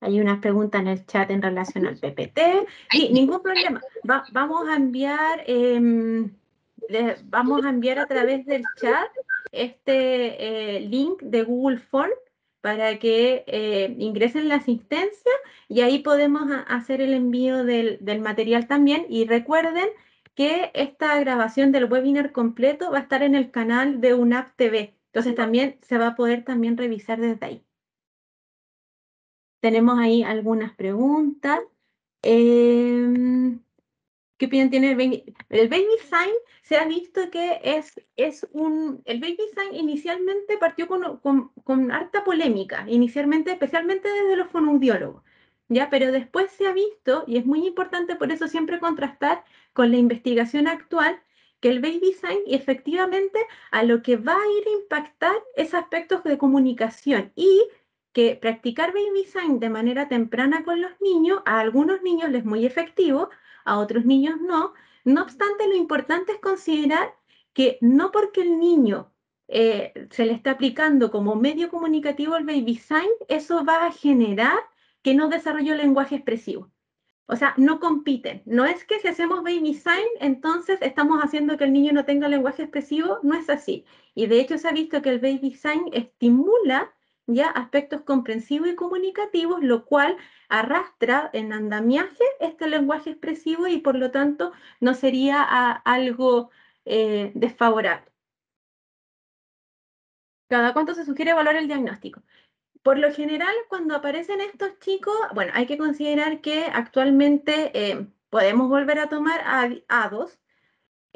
hay unas preguntas en el chat en relación al PPT. Y ningún problema, vamos a enviar em, les vamos a enviar a través del chat este eh, link de Google Form para que eh, ingresen la asistencia y ahí podemos hacer el envío del, material también. Y recuerden que esta grabación del webinar completo va a estar en el canal de UNAP TV. Entonces también se va a poder también revisar desde ahí. Tenemos ahí algunas preguntas. Em, ¿Qué opinión tiene el baby? sign se ha visto que es, es un... El baby sign inicialmente partió con, harta polémica, inicialmente, especialmente desde los fonoaudiólogos, ¿ya? Pero después se ha visto, y es muy importante por eso siempre contrastar con la investigación actual, que el baby sign efectivamente a lo que va a ir a impactar es aspectos de comunicación y que practicar baby sign de manera temprana con los niños, a algunos niños les es muy efectivo, a otros niños no. No obstante, lo importante es considerar que no porque el niño eh, se le está aplicando como medio comunicativo el baby sign, eso va a generar que no desarrolle el lenguaje expresivo. O sea, no compiten. No es que si hacemos baby sign, entonces estamos haciendo que el niño no tenga lenguaje expresivo, no es así. Y de hecho se ha visto que el baby sign estimula ya aspectos comprensivos y comunicativos, lo cual arrastra en andamiaje este lenguaje expresivo y por lo tanto no sería ah, algo eh, desfavorable. Cada cuánto se sugiere evaluar el diagnóstico. Por lo general, cuando aparecen estos chicos, bueno, hay que considerar que actualmente eh, podemos volver a tomar a dos.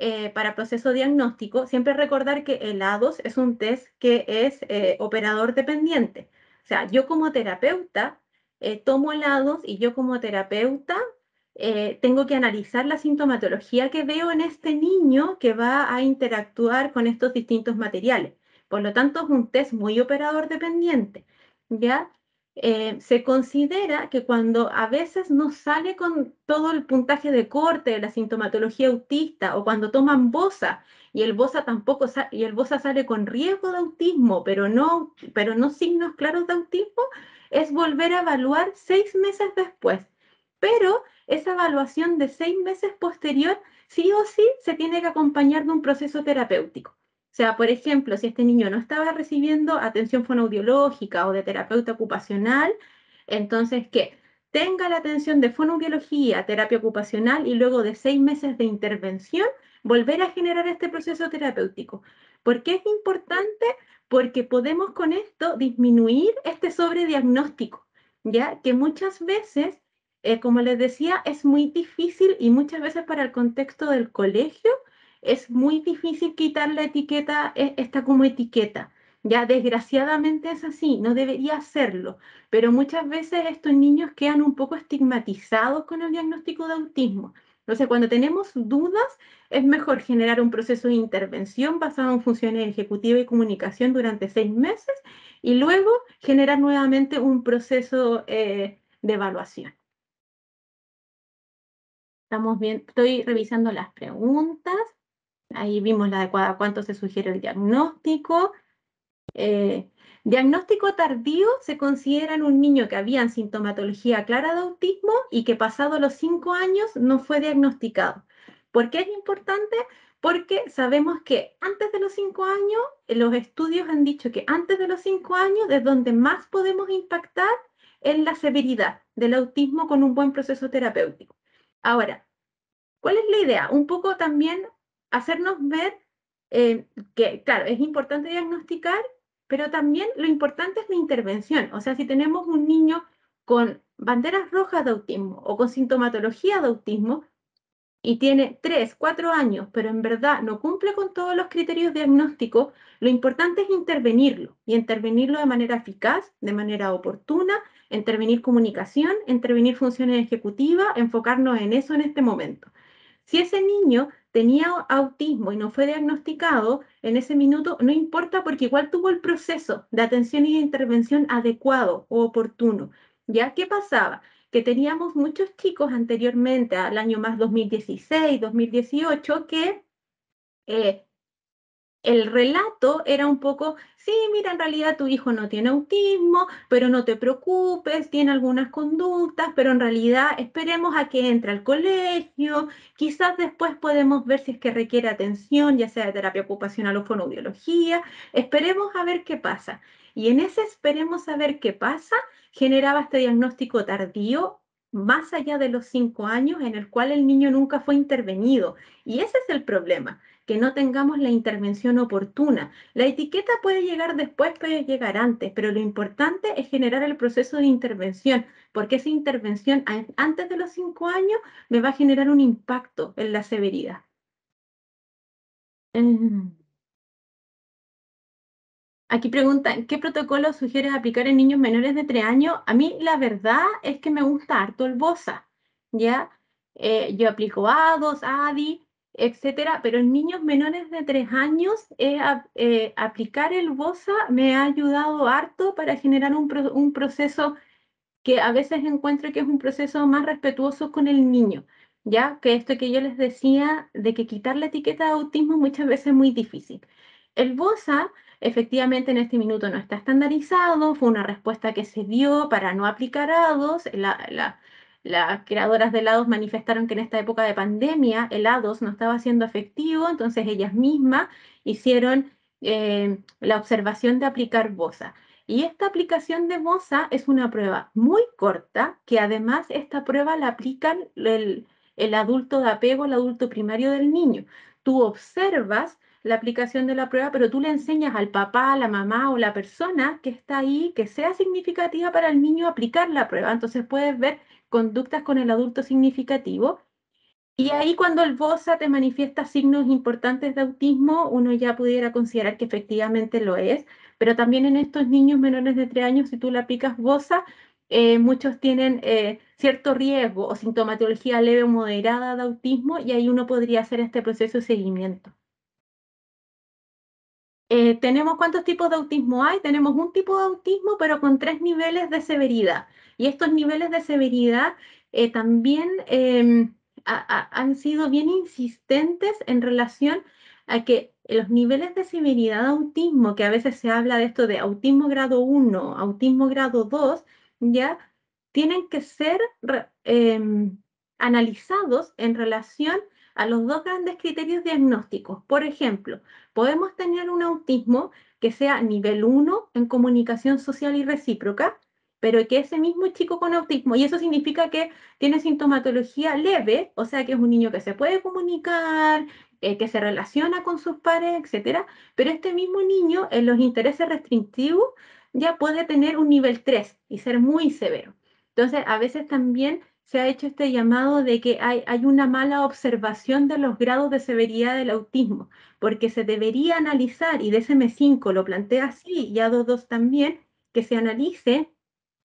Eh, para proceso diagnóstico, siempre recordar que el es un test que es eh, operador dependiente. O sea, yo como terapeuta eh, tomo el y yo como terapeuta tengo que analizar la sintomatología que veo en este niño que va a interactuar con estos distintos materiales. Por lo tanto, es un test muy operador dependiente. ¿ya? Eh, se considera que cuando a veces no sale con todo el puntaje de corte de la sintomatología autista o cuando toman BOSA y el BOSA tampoco y el BOSA sale con riesgo de autismo, pero no, pero no signos claros de autismo, es volver a evaluar seis meses después. Pero esa evaluación de seis meses posterior sí o sí se tiene que acompañar de un proceso terapéutico. O sea, por ejemplo, si este niño no estaba recibiendo atención fonoaudiológica o de terapeuta ocupacional, entonces que tenga la atención de fonoaudiología, terapia ocupacional y luego de seis meses de intervención, volver a generar este proceso terapéutico. ¿Por qué es importante? Porque podemos con esto disminuir este sobrediagnóstico, ya que muchas veces, eh, como les decía, es muy difícil y muchas veces para el contexto del colegio es muy difícil quitar la etiqueta, e, esta como etiqueta. Ya desgraciadamente es así, no debería hacerlo, pero muchas veces estos niños quedan un poco estigmatizados con el diagnóstico de autismo. Entonces, cuando tenemos dudas, es mejor generar un proceso de intervención basado en funciones ejecutivas y comunicación durante seis meses y luego generar nuevamente un proceso eh, de evaluación. Estamos bien, estoy revisando las preguntas. Ahí vimos la adecuada, cuánto se sugiere el diagnóstico. Eh, diagnóstico tardío se considera en un niño que había sintomatología clara de autismo y que pasado los cinco años no fue diagnosticado. ¿Por qué es importante? Porque sabemos que antes de los cinco años, los estudios han dicho que antes de los cinco años es donde más podemos impactar en la severidad del autismo con un buen proceso terapéutico. Ahora, ¿cuál es la idea? Un poco también hacernos ver eh, que, claro, es importante diagnosticar, pero también lo importante es la intervención. O sea, si tenemos un niño con banderas rojas de autismo o con sintomatología de autismo y tiene 3, 4 años, pero en verdad no cumple con todos los criterios diagnósticos, lo importante es intervenirlo y intervenirlo de manera eficaz, de manera oportuna, intervenir comunicación, intervenir funciones ejecutivas, enfocarnos en eso en este momento. Si ese niño tenía autismo y no fue diagnosticado en ese minuto, no importa porque igual tuvo el proceso de atención y de intervención adecuado o oportuno. ¿Ya qué pasaba? Que teníamos muchos chicos anteriormente, al año más 2016, 2018, que eh, el relato era un poco, sí, mira, en realidad tu hijo no tiene autismo, pero no te preocupes, tiene algunas conductas, pero en realidad esperemos a que entre al colegio, quizás después podemos ver si es que requiere atención, ya sea de terapia ocupacional o fonobiología, esperemos a ver qué pasa. Y en ese esperemos a ver qué pasa, generaba este diagnóstico tardío más allá de los cinco años en el cual el niño nunca fue intervenido. Y ese es el problema que no tengamos la intervención oportuna. La etiqueta puede llegar después, puede llegar antes, pero lo importante es generar el proceso de intervención, porque esa intervención antes de los cinco años me va a generar un impacto en la severidad. Mm. Aquí preguntan, ¿qué protocolo sugieres aplicar en niños menores de tres años? A mí la verdad es que me gusta harto el BOSA, ¿ya? Eh, yo aplico ADOS, ADI, etcétera, pero en niños menores de tres años eh, aplicar el BOSA me ha ayudado harto para generar un, proceso que a veces encuentro que es un proceso más respetuoso con el niño, ya que esto que yo les decía de que quitar la etiqueta de autismo muchas veces es muy difícil. El BOSA efectivamente en este minuto no está estandarizado, fue una respuesta que se dio para no aplicar a dos, la las creadoras de helados manifestaron que en esta época de pandemia helados no estaba siendo efectivo, entonces ellas mismas hicieron eh, la observación de aplicar BOSA. Y esta aplicación de BOSA es una prueba muy corta, que además esta prueba la aplican el, adulto de apego, el adulto primario del niño. Tú observas la aplicación de la prueba, pero tú le enseñas al papá, a la mamá o la persona que está ahí que sea significativa para el niño aplicar la prueba. Entonces puedes ver conductas con el adulto significativo. Y ahí cuando el BOSA te manifiesta signos importantes de autismo, uno ya pudiera considerar que efectivamente lo es, pero también en estos niños menores de 3 años, si tú le aplicas BOSA, eh, muchos tienen eh, cierto riesgo o sintomatología leve o moderada de autismo y ahí uno podría hacer este proceso de seguimiento. Eh, tenemos cuántos tipos de autismo hay. Tenemos un tipo de autismo, pero con tres niveles de severidad. Y estos niveles de severidad eh, también em, han sido bien insistentes en relación a que los niveles de severidad de autismo, que a veces se habla de esto de autismo grado 1, autismo grado 2, ya tienen que ser em, analizados en relación a los dos grandes criterios diagnósticos. Por ejemplo, podemos tener un autismo que sea nivel 1 en comunicación social y recíproca, pero que ese mismo chico con autismo, y eso significa que tiene sintomatología leve, o sea que es un niño que se puede comunicar, eh, que se relaciona con sus pares, etcétera, pero este mismo niño en los intereses restrictivos ya puede tener un nivel 3 y ser muy severo. Entonces, a veces también se ha hecho este llamado de que hay, hay, una mala observación de los grados de severidad del autismo, porque se debería analizar, y DSM5 lo plantea así, y A22 también, que se analice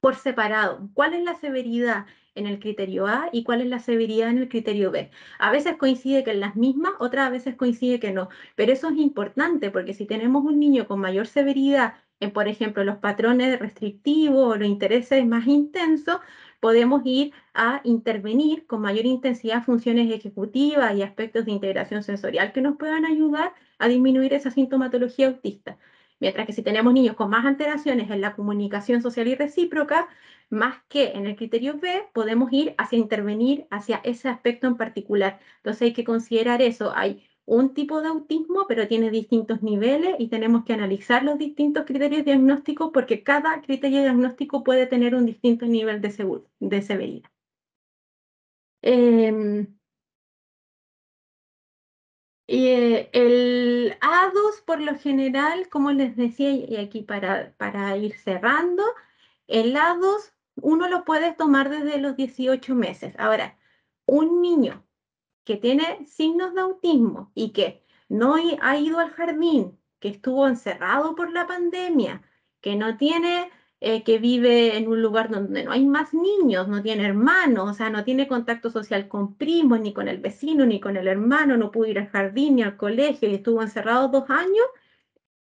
por separado. ¿Cuál es la severidad en el criterio A y cuál es la severidad en el criterio B? A veces coincide que en las mismas, otras veces coincide que no. Pero eso es importante porque si tenemos un niño con mayor severidad en, por ejemplo, los patrones restrictivos o los intereses más intensos, podemos ir a intervenir con mayor intensidad funciones ejecutivas y aspectos de integración sensorial que nos puedan ayudar a disminuir esa sintomatología autista. Mientras que si tenemos niños con más alteraciones en la comunicación social y recíproca, más que en el criterio B, podemos ir hacia intervenir hacia ese aspecto en particular. Entonces hay que considerar eso. Hay un tipo de autismo, pero tiene distintos niveles y tenemos que analizar los distintos criterios diagnósticos porque cada criterio diagnóstico puede tener un distinto nivel de, severidad. Em, y eh, el a por lo general, como les decía, y aquí para, para ir cerrando, el a uno lo puede tomar desde los 18 meses. Ahora, un niño que tiene signos de autismo y que no ha ido al jardín, que estuvo encerrado por la pandemia, que no tiene eh, que vive en un lugar donde no hay más niños, no tiene hermanos, o sea, no tiene contacto social con primos, ni con el vecino, ni con el hermano, no pudo ir al jardín ni al colegio y estuvo encerrado dos años,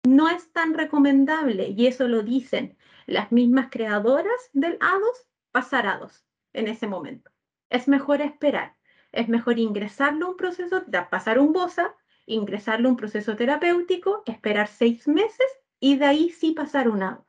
no es tan recomendable. Y eso lo dicen las mismas creadoras del ADOS, pasar ADOS en ese momento. Es mejor esperar, es mejor ingresarlo un proceso, pasar un BOSA, ingresarlo a un proceso terapéutico, esperar seis meses y de ahí sí pasar un ADOS.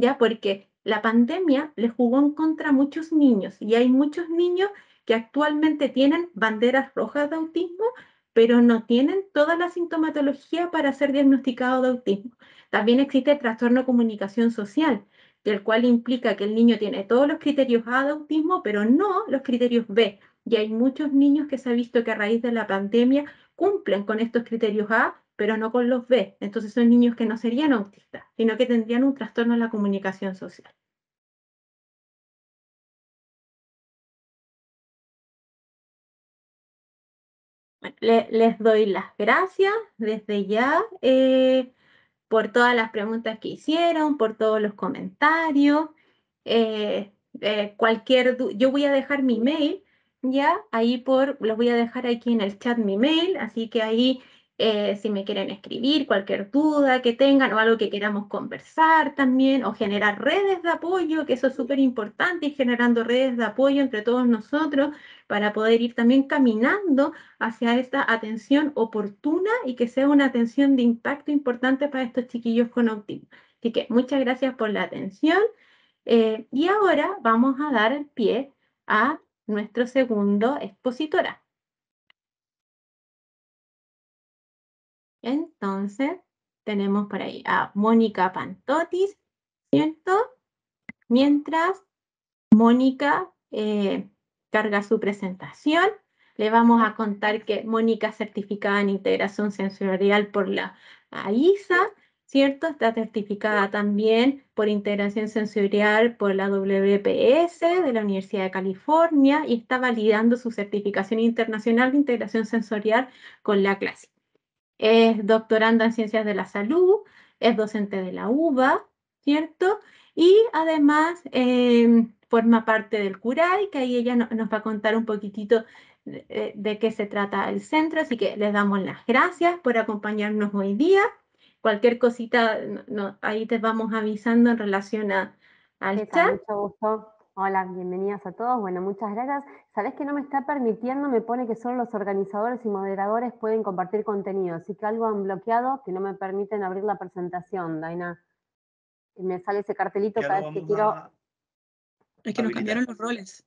¿ya? Porque la pandemia le jugó en contra a muchos niños y hay muchos niños que actualmente tienen banderas rojas de autismo, pero no tienen toda la sintomatología para ser diagnosticado de autismo. También existe el trastorno de comunicación social, el cual implica que el niño tiene todos los criterios A de autismo, pero no los criterios B. Y hay muchos niños que se ha visto que a raíz de la pandemia cumplen con estos criterios A, pero no con los B. Entonces son niños que no serían autistas, sino que tendrían un trastorno en la comunicación social. les doy las gracias desde ya eh, por todas las preguntas que hicieron, por todos los comentarios. Eh, eh, cualquier yo voy a dejar mi mail ya ahí por los voy a dejar aquí en el chat mi mail, así que ahí eh, si me quieren escribir, cualquier duda que tengan o algo que queramos conversar también, o generar redes de apoyo, que eso es súper importante, ir generando redes de apoyo entre todos nosotros para poder ir también caminando hacia esta atención oportuna y que sea una atención de impacto importante para estos chiquillos con autismo. Así que muchas gracias por la atención. Eh, y ahora vamos a dar el pie a nuestro segundo expositora. Entonces, tenemos por ahí a Mónica Pantotis, ¿cierto? Mientras Mónica eh, carga su presentación, le vamos a contar que Mónica certificada en integración sensorial por la AISA, ¿cierto? Está certificada también por integración sensorial por la WPS de la Universidad de California y está validando su certificación internacional de integración sensorial con la clase es doctorando en ciencias de la salud, es docente de la UBA, ¿cierto? Y además em, forma parte del CURAI, que ahí ella nos va a contar un poquitito eh, de, qué se trata el centro, así que les damos las gracias por acompañarnos hoy día. Cualquier cosita, ahí te vamos avisando en relación a, al chat. Hola, bienvenidas a todos. Bueno, muchas gracias. Sabes que no me está permitiendo, me pone que solo los organizadores y moderadores pueden compartir contenido, así que algo han bloqueado que no me permiten abrir la presentación, Daina. Me sale ese cartelito cada vez que quiero... Es que nos cambiaron los roles.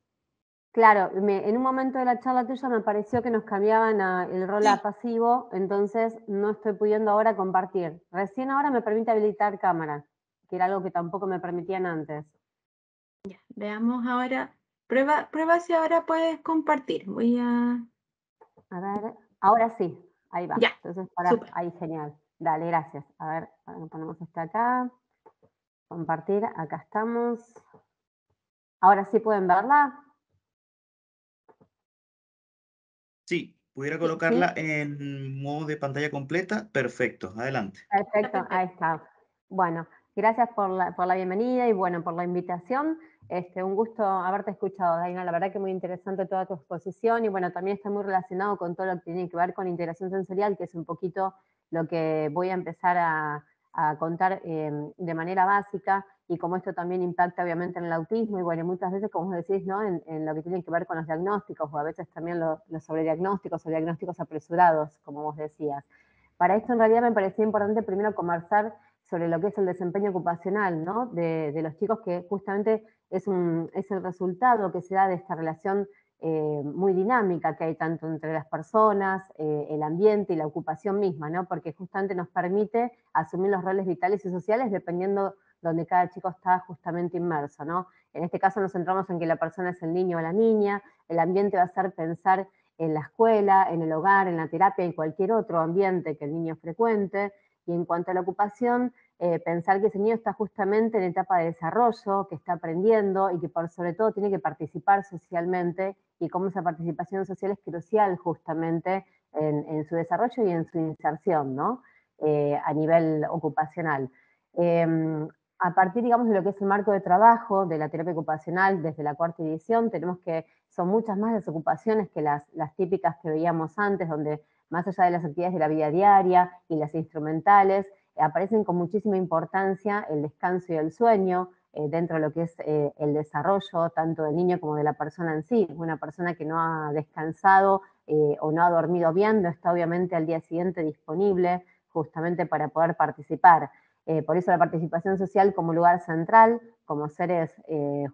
Claro, en un momento de la charla tuya me pareció que nos cambiaban el rol a pasivo, entonces no estoy pudiendo ahora compartir. Recién ahora me permite habilitar cámara, que era algo que tampoco me permitían antes veamos ahora. Prueba, prueba si ahora puedes compartir. Voy a... A ver, ahora sí, ahí va. Entonces, ahí genial. Dale, gracias. A ver, ponemos esta acá. Compartir, acá estamos. Ahora sí pueden verla. Sí, pudiera colocarla en modo de pantalla completa. Perfecto, adelante. Perfecto, ahí está. Bueno, gracias por la, por la bienvenida y bueno, por la invitación. Este, un gusto haberte escuchado, Daina. La verdad que muy interesante toda tu exposición y bueno, también está muy relacionado con todo lo que tiene que ver con integración sensorial, que es un poquito lo que voy a empezar a, contar em, de manera básica y cómo esto también impacta obviamente en el autismo y bueno, muchas veces, como decís, ¿no? en, lo que tiene que ver con los diagnósticos o a veces también los sobrediagnósticos o diagnósticos apresurados, como vos decías. Para esto en realidad me parecía importante primero conversar sobre lo que es el desempeño ocupacional ¿no? de, los chicos, que justamente es, un, es el resultado que se da de esta relación eh, muy dinámica que hay tanto entre las personas, eh, el ambiente y la ocupación misma, ¿no? porque justamente nos permite asumir los roles vitales y sociales dependiendo donde cada chico está justamente inmerso. En este caso nos centramos en que la persona es el niño o la niña, el ambiente va a ser pensar en la escuela, en el hogar, en la terapia, en cualquier otro ambiente que el niño frecuente, y en cuanto a la ocupación, eh, pensar que ese niño está justamente en etapa de desarrollo, que está aprendiendo y que por sobre todo tiene que participar socialmente y cómo esa participación social es crucial justamente en, su desarrollo y en su inserción ¿no? Eh, a nivel ocupacional. Em, a partir, digamos, de lo que es el marco de trabajo de la terapia ocupacional desde la cuarta edición, tenemos que son muchas más las ocupaciones que las, las típicas que veíamos antes, donde más allá de las actividades de la vida diaria y las instrumentales, eh, aparecen con muchísima importancia el descanso y el sueño eh, dentro de lo que es eh, el desarrollo tanto del niño como de la persona en sí. Una persona que no ha descansado o no ha dormido bien no está obviamente al día siguiente disponible justamente para poder participar. por eso la participación social como lugar central, como seres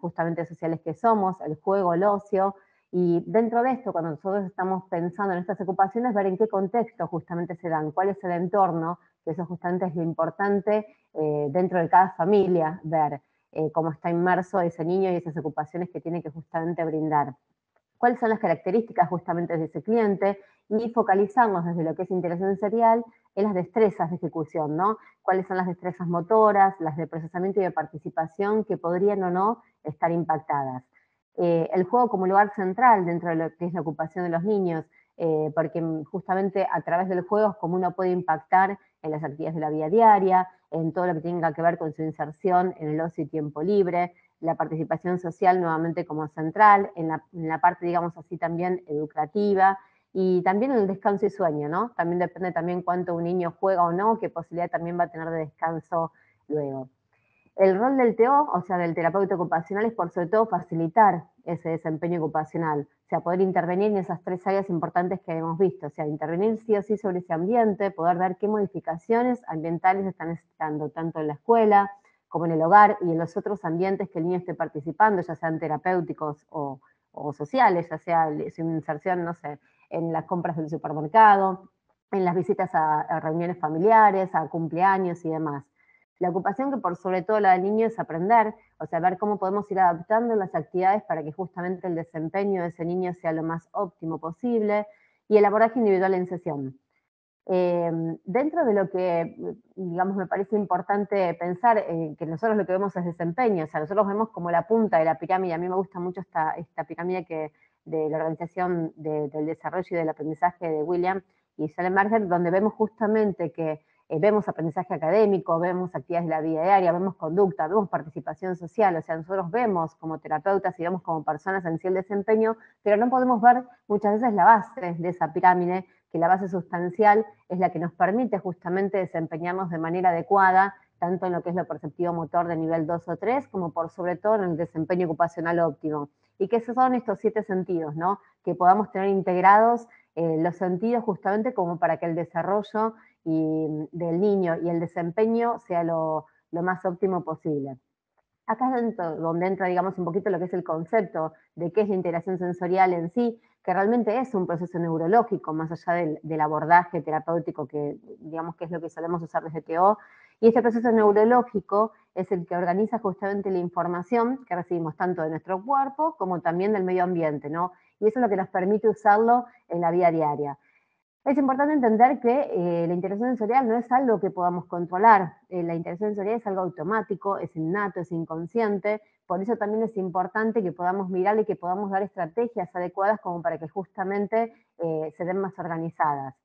justamente sociales que somos, el juego, el ocio, y dentro de esto, cuando nosotros estamos pensando en estas ocupaciones, ver en qué contexto justamente se dan, cuál es el entorno, que eso justamente es lo importante eh, dentro de cada familia, ver eh, cómo está inmerso ese niño y esas ocupaciones que tiene que justamente brindar. Cuáles son las características justamente de ese cliente y focalizamos desde lo que es interés serial en las destrezas de ejecución, ¿no? Cuáles son las destrezas motoras, las de procesamiento y de participación que podrían o no estar impactadas eh, el juego como lugar central dentro de lo que es la ocupación de los niños, eh, porque justamente a través del juego es como uno puede impactar en las actividades de la vida diaria, en todo lo que tenga que ver con su inserción en el ocio y tiempo libre, la participación social nuevamente como central, en la, en la parte, digamos así, también educativa, y también el descanso y sueño, ¿no? También depende también cuánto un niño juega o no, qué posibilidad también va a tener de descanso luego. El rol del TO, o sea, del terapeuta ocupacional, es por sobre todo facilitar ese desempeño ocupacional, o sea, poder intervenir en esas tres áreas importantes que hemos visto, o sea, intervenir sí o sí sobre ese ambiente, poder ver qué modificaciones ambientales están necesitando, tanto en la escuela como en el hogar y en los otros ambientes que el niño esté participando, ya sean terapéuticos o, sociales, ya sea su inserción, no sé, en las compras del supermercado, en las visitas a reuniones familiares, a cumpleaños y demás. La ocupación que por sobre todo la del niño es aprender, o sea, ver cómo podemos ir adaptando las actividades para que justamente el desempeño de ese niño sea lo más óptimo posible y el abordaje individual en sesión. Em, dentro de lo que, digamos, me parece importante pensar, eh, que nosotros lo que vemos es desempeño, o sea, nosotros vemos como la punta de la pirámide, a mí me gusta mucho esta, esta pirámide que, de la Organización del Desarrollo y del Aprendizaje de William y sale Marger, donde vemos justamente que eh, vemos aprendizaje académico, vemos actividades de la vida diaria, vemos conducta, vemos participación social, o sea, nosotros vemos como terapeutas y vemos como personas en sí el desempeño, pero no podemos ver muchas veces la base de esa pirámide, que la base sustancial es la que nos permite justamente desempeñarnos de manera adecuada, tanto en lo que es lo perceptivo motor de nivel 2 o 3, como por sobre todo en el desempeño ocupacional óptimo. Y que esos son estos siete sentidos, ¿no? Que podamos tener integrados eh, los sentidos justamente como para que el desarrollo y, mm, del niño y el desempeño sea lo, más óptimo posible. Acá es dentro, donde entra, digamos, un poquito lo que es el concepto de qué es la integración sensorial en sí, que realmente es un proceso neurológico, más allá del, abordaje terapéutico que, digamos, que es lo que solemos usar desde TO. Y este proceso neurológico es el que organiza justamente la información que recibimos tanto de nuestro cuerpo como también del medio ambiente, ¿no? Y eso es lo que nos permite usarlo en la vida diaria. Es importante entender que eh, la interacción sensorial no es algo que podamos controlar, eh, la interacción sensorial es algo automático, es innato, es inconsciente, por eso también es importante que podamos mirar y que podamos dar estrategias adecuadas como para que justamente eh, se den más organizadas.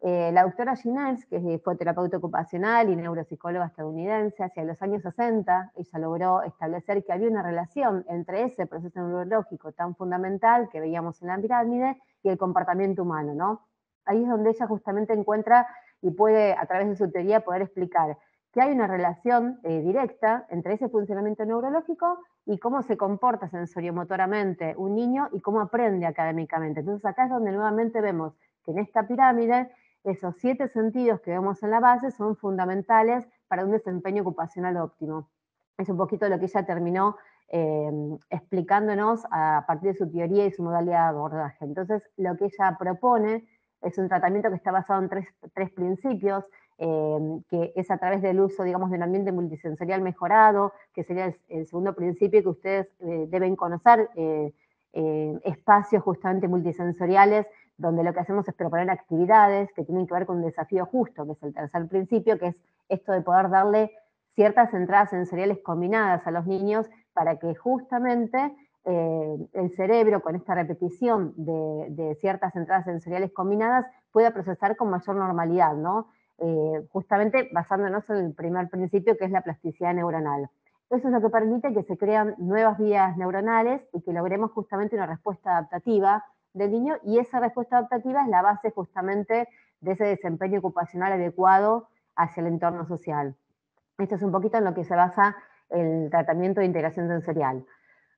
la doctora Ginés, que es terapeuta ocupacional y neuropsicóloga estadounidense, hacia los años 60, ella logró establecer que había una relación entre ese proceso neurológico tan fundamental que veíamos en la pirámide y el comportamiento humano, ¿no? ahí es donde ella justamente encuentra y puede, a través de su teoría, poder explicar que hay una relación eh, directa entre ese funcionamiento neurológico y cómo se comporta sensoriomotoramente un niño y cómo aprende académicamente. Entonces acá es donde nuevamente vemos que en esta pirámide esos siete sentidos que vemos en la base son fundamentales para un desempeño ocupacional óptimo. Es un poquito lo que ella terminó em, explicándonos a partir de su teoría y su modalidad de abordaje. Entonces, lo que ella propone es un tratamiento que está basado en tres, principios, eh, que es a través del uso, digamos, de un ambiente multisensorial mejorado, que sería el, segundo principio que ustedes eh, deben conocer, eh, espacios justamente multisensoriales, donde lo que hacemos es proponer actividades que tienen que ver con un desafío justo, que es el tercer principio, que es esto de poder darle ciertas entradas sensoriales combinadas a los niños para que justamente eh, el cerebro con esta repetición de, ciertas entradas sensoriales combinadas pueda procesar con mayor normalidad, ¿no? Eh, justamente basándonos en el primer principio que es la plasticidad neuronal. Eso es lo que permite que se crean nuevas vías neuronales y que logremos justamente una respuesta adaptativa del niño y esa respuesta adaptativa es la base justamente de ese desempeño ocupacional adecuado hacia el entorno social. Esto es un poquito en lo que se basa el tratamiento de integración sensorial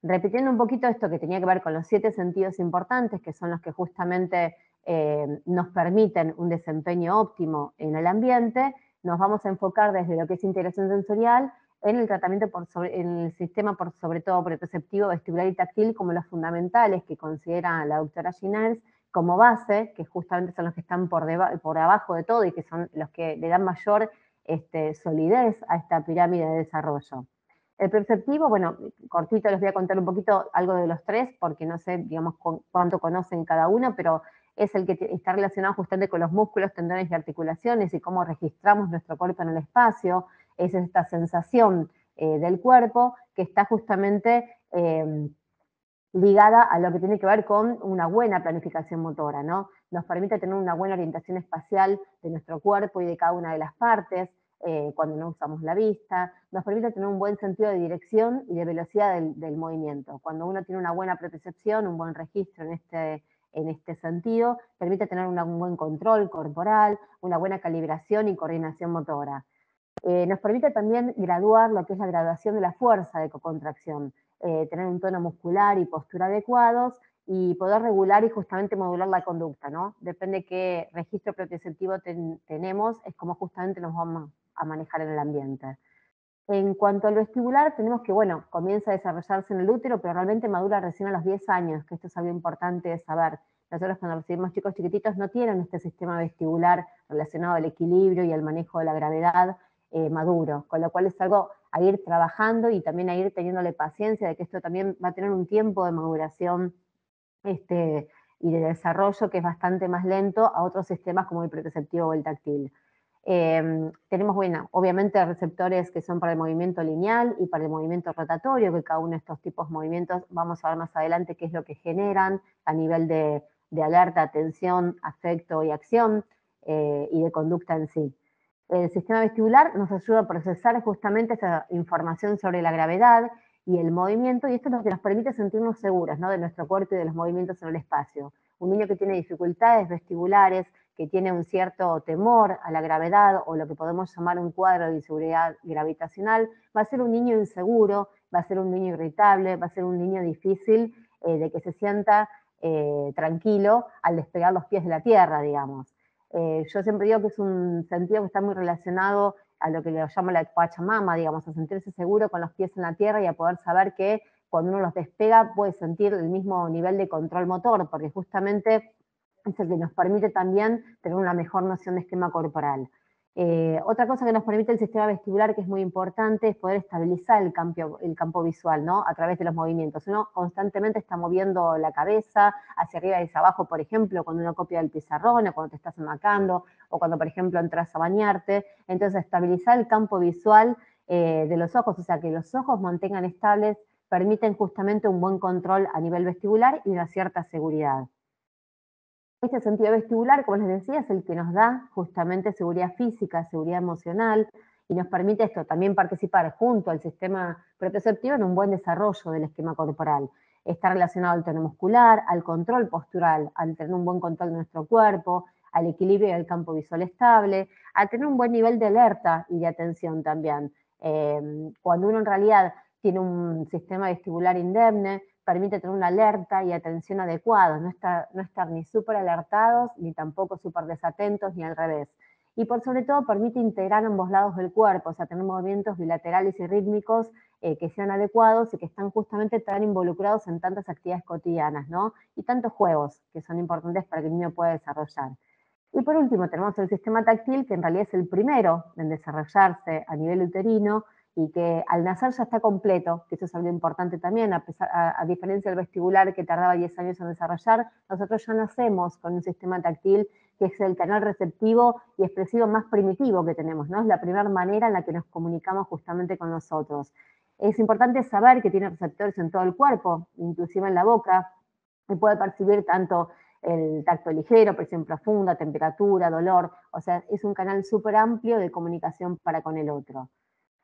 repitiendo un poquito esto que tenía que ver con los siete sentidos importantes, que son los que justamente eh, nos permiten un desempeño óptimo en el ambiente, nos vamos a enfocar desde lo que es integración sensorial en el tratamiento por en el sistema por sobre todo preceptivo, vestibular y táctil como los fundamentales que considera la doctora Giners como base, que justamente son los que están por, debajo abajo de todo y que son los que le dan mayor este, solidez a esta pirámide de desarrollo. El perceptivo, bueno, cortito les voy a contar un poquito algo de los tres, porque no sé, digamos, cuánto conocen cada uno, pero es el que está relacionado justamente con los músculos, tendones y articulaciones y cómo registramos nuestro cuerpo en el espacio, es esta sensación eh, del cuerpo que está justamente em, ligada a lo que tiene que ver con una buena planificación motora, ¿no? Nos permite tener una buena orientación espacial de nuestro cuerpo y de cada una de las partes, eh, cuando no usamos la vista, nos permite tener un buen sentido de dirección y de velocidad del, movimiento. Cuando uno tiene una buena protecepción, un buen registro en este, en este sentido, permite tener un buen control corporal, una buena calibración y coordinación motora. Eh, nos permite también graduar lo que es la graduación de la fuerza de cocontracción, eh, tener un tono muscular y postura adecuados y poder regular y justamente modular la conducta, ¿no? Depende qué registro propioceptivo tenemos, es como justamente nos vamos a manejar en el ambiente. En cuanto al vestibular, tenemos que, bueno, comienza a desarrollarse en el útero, pero realmente madura recién a los 10 años, que esto es algo importante de saber. Nosotros cuando recibimos chicos chiquititos no tienen este sistema vestibular relacionado al equilibrio y al manejo de la gravedad eh, maduro, con lo cual es algo a ir trabajando y también a ir teniéndole paciencia de que esto también va a tener un tiempo de maduración este, y de desarrollo que es bastante más lento a otros sistemas como el preceptivo o el táctil. Em, tenemos, bueno, obviamente receptores que son para el movimiento lineal y para el movimiento rotatorio, que cada uno de estos tipos de movimientos vamos a ver más adelante qué es lo que generan a nivel de, de alerta, atención, afecto y acción eh, y de conducta en sí. El sistema vestibular nos ayuda a procesar justamente esa información sobre la gravedad y el movimiento, y esto es lo que nos permite sentirnos seguros ¿no? de nuestro cuerpo y de los movimientos en el espacio. Un niño que tiene dificultades vestibulares, que tiene un cierto temor a la gravedad o lo que podemos llamar un cuadro de inseguridad gravitacional, va a ser un niño inseguro, va a ser un niño irritable, va a ser un niño difícil eh, de que se sienta eh, tranquilo al despegar los pies de la tierra, digamos. Eh, yo siempre digo que es un sentido que está muy relacionado a lo que le llamo la Pachamama, digamos, a sentirse seguro con los pies en la tierra y a poder saber que cuando uno los despega puede sentir el mismo nivel de control motor, porque justamente es el que nos permite también tener una mejor noción de esquema corporal. Eh, otra cosa que nos permite el sistema vestibular, que es muy importante, es poder estabilizar el campo, visual, ¿no? A través de los movimientos. Uno constantemente está moviendo la cabeza hacia arriba y hacia abajo, por ejemplo, cuando uno copia el pizarrón o cuando te estás anacando, o cuando, por ejemplo, entras a bañarte. Entonces, estabilizar el campo visual eh, de los ojos, o sea, que los ojos mantengan estables, permiten justamente un buen control a nivel vestibular y una cierta seguridad. Este sentido vestibular, como les decía, es el que nos da justamente seguridad física, seguridad emocional y nos permite esto también participar junto al sistema proprioceptivo en un buen desarrollo del esquema corporal. Está relacionado al tono muscular, al control postural, al tener un buen control de nuestro cuerpo, al equilibrio del campo visual estable, a tener un buen nivel de alerta y de atención también. Eh, cuando uno en realidad tiene un sistema vestibular indemne, permite tener una alerta y atención adecuados, no estar, ni súper alertados, ni tampoco súper desatentos, ni al revés. Y por sobre todo permite integrar ambos lados del cuerpo, o sea, tener movimientos bilaterales y rítmicos eh, que sean adecuados y que están justamente tan involucrados en tantas actividades cotidianas, ¿no? Y tantos juegos que son importantes para que el niño pueda desarrollar. Y por último, tenemos el sistema táctil, que en realidad es el primero en desarrollarse a nivel uterino, y que al nacer ya está completo, que eso es algo importante también, a, pesar, a, diferencia del vestibular que tardaba 10 años en desarrollar, nosotros ya nacemos con un sistema táctil que es el canal receptivo y expresivo más primitivo que tenemos, ¿no? Es la primera manera en la que nos comunicamos justamente con nosotros. Es importante saber que tiene receptores en todo el cuerpo, inclusive en la boca, y puede percibir tanto el tacto ligero, por presión profunda, temperatura, dolor, o sea, es un canal súper amplio de comunicación para con el otro.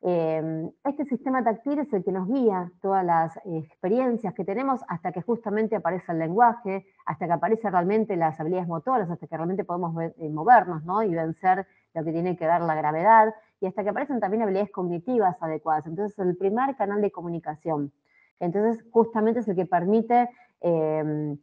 Em, este sistema táctil es el que nos guía todas las experiencias que tenemos hasta que justamente aparece el lenguaje, hasta que aparecen realmente las habilidades motoras, hasta que realmente podemos eh, movernos ¿no? y vencer lo que tiene que ver la gravedad y hasta que aparecen también habilidades cognitivas adecuadas. Entonces, el primer canal de comunicación. Entonces, justamente es el que permite... Em,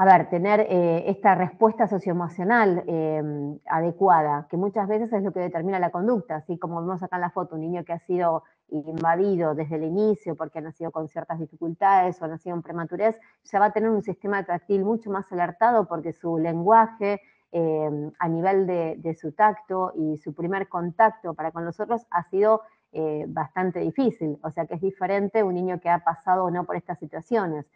a ver, tener eh, esta respuesta socioemocional eh, adecuada, que muchas veces es lo que determina la conducta, así como vemos acá en la foto, un niño que ha sido invadido desde el inicio porque ha nacido con ciertas dificultades o ha nacido en prematurez, ya va a tener un sistema táctil mucho más alertado porque su lenguaje eh, a nivel de, su tacto y su primer contacto para con nosotros ha sido bastante difícil, o sea que es diferente un niño que ha pasado o no por estas situaciones.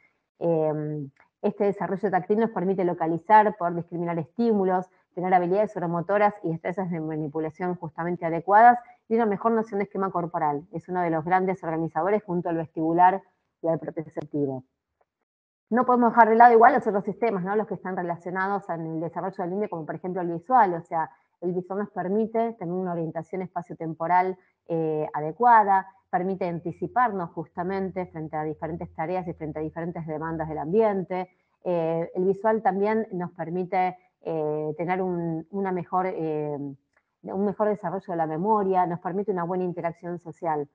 Este desarrollo táctil nos permite localizar, poder discriminar estímulos, tener habilidades oromotoras y destrezas de manipulación justamente adecuadas y una mejor noción de esquema corporal. Es uno de los grandes organizadores junto al vestibular y al proprioceptivo. No podemos dejar de lado igual los otros sistemas, ¿no? los que están relacionados en el desarrollo del niño, como por ejemplo el visual, o sea, el visual nos permite tener una orientación espaciotemporal eh, adecuada, permite anticiparnos justamente frente a diferentes tareas y frente a diferentes demandas del ambiente. Eh, el visual también nos permite eh, tener un, una mejor, eh, un mejor desarrollo de la memoria, nos permite una buena interacción social.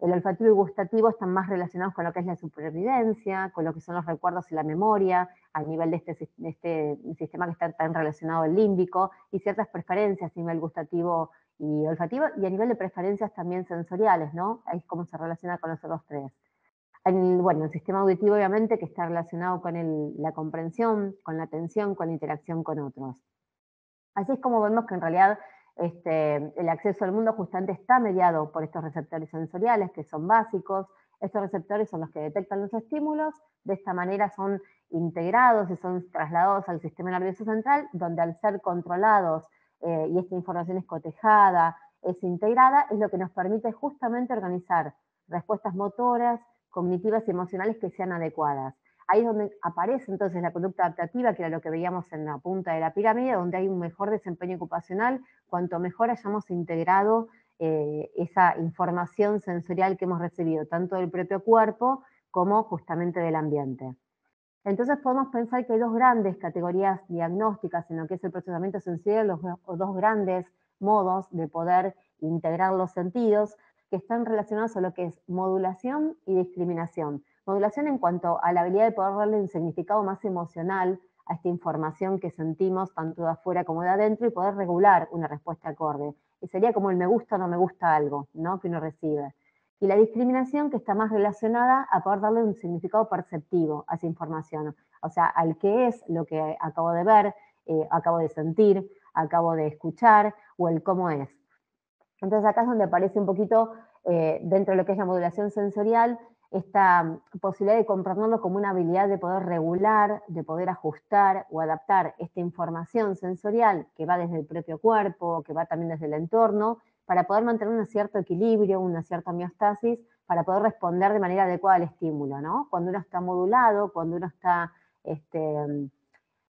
El olfativo y gustativo están más relacionados con lo que es la supervivencia, con lo que son los recuerdos y la memoria, al nivel de este, de este sistema que está tan relacionado al límbico, y ciertas preferencias a nivel gustativo y olfativo, y a nivel de preferencias también sensoriales, ¿no? Ahí es como se relaciona con los otros tres. El, bueno, el sistema auditivo obviamente que está relacionado con la comprensión, con la atención, con la interacción con otros. Así es como vemos que en realidad este, el acceso al mundo justamente está mediado por estos receptores sensoriales que son básicos. Estos receptores son los que detectan los estímulos, de esta manera son integrados y son trasladados al sistema nervioso central, donde al ser controlados eh, y esta información es cotejada, es integrada, es lo que nos permite justamente organizar respuestas motoras, cognitivas y emocionales que sean adecuadas. Ahí es donde aparece entonces la conducta adaptativa, que era lo que veíamos en la punta de la pirámide, donde hay un mejor desempeño ocupacional cuanto mejor hayamos integrado eh, esa información sensorial que hemos recibido, tanto del propio cuerpo como justamente del ambiente. Entonces podemos pensar que hay dos grandes categorías diagnósticas en lo que es el procesamiento sensorial, los, dos grandes modos de poder integrar los sentidos que están relacionados a lo que es modulación y discriminación. Modulación en cuanto a la habilidad de poder darle un significado más emocional a esta información que sentimos tanto de afuera como de adentro y poder regular una respuesta acorde. Y sería como el me gusta o no me gusta algo, ¿no? Que uno recibe y la discriminación que está más relacionada a poder darle un significado perceptivo a esa información, o sea, al que es lo que acabo de ver, eh, acabo de sentir, acabo de escuchar o el cómo es. Entonces acá es donde aparece un poquito eh, dentro de lo que es la modulación sensorial esta posibilidad de comprenderlo como una habilidad de poder regular, de poder ajustar o adaptar esta información sensorial que va desde el propio cuerpo, que va también desde el entorno, para poder mantener un cierto equilibrio, una cierta homeostasis, para poder responder de manera adecuada al estímulo, ¿no? Cuando uno está modulado, cuando uno está este,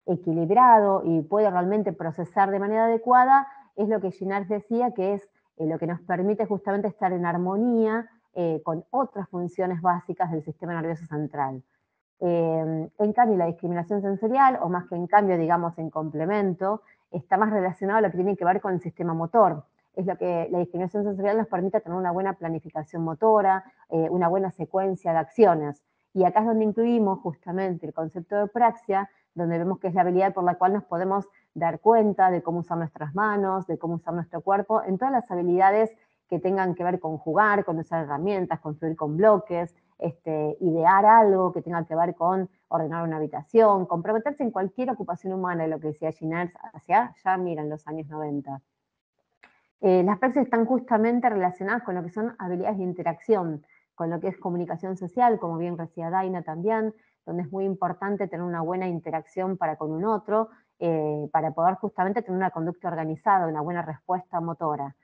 equilibrado y puede realmente procesar de manera adecuada, es lo que Ginard decía, que es eh, lo que nos permite justamente estar en armonía eh, con otras funciones básicas del sistema nervioso central. Em, en cambio, la discriminación sensorial, o más que en cambio, digamos, en complemento, está más relacionado a lo que tiene que ver con el sistema motor es lo que la discriminación sensorial nos permite tener una buena planificación motora, eh, una buena secuencia de acciones. Y acá es donde incluimos justamente el concepto de praxia, donde vemos que es la habilidad por la cual nos podemos dar cuenta de cómo usar nuestras manos, de cómo usar nuestro cuerpo, en todas las habilidades que tengan que ver con jugar, con usar herramientas, construir con bloques, este, idear algo que tenga que ver con ordenar una habitación, comprometerse en cualquier ocupación humana, lo que decía Giners hacia ya en los años 90. Eh, las praxis están justamente relacionadas con lo que son habilidades de interacción, con lo que es comunicación social, como bien decía Daina también, donde es muy importante tener una buena interacción para con un otro, eh, para poder justamente tener una conducta organizada, una buena respuesta motora.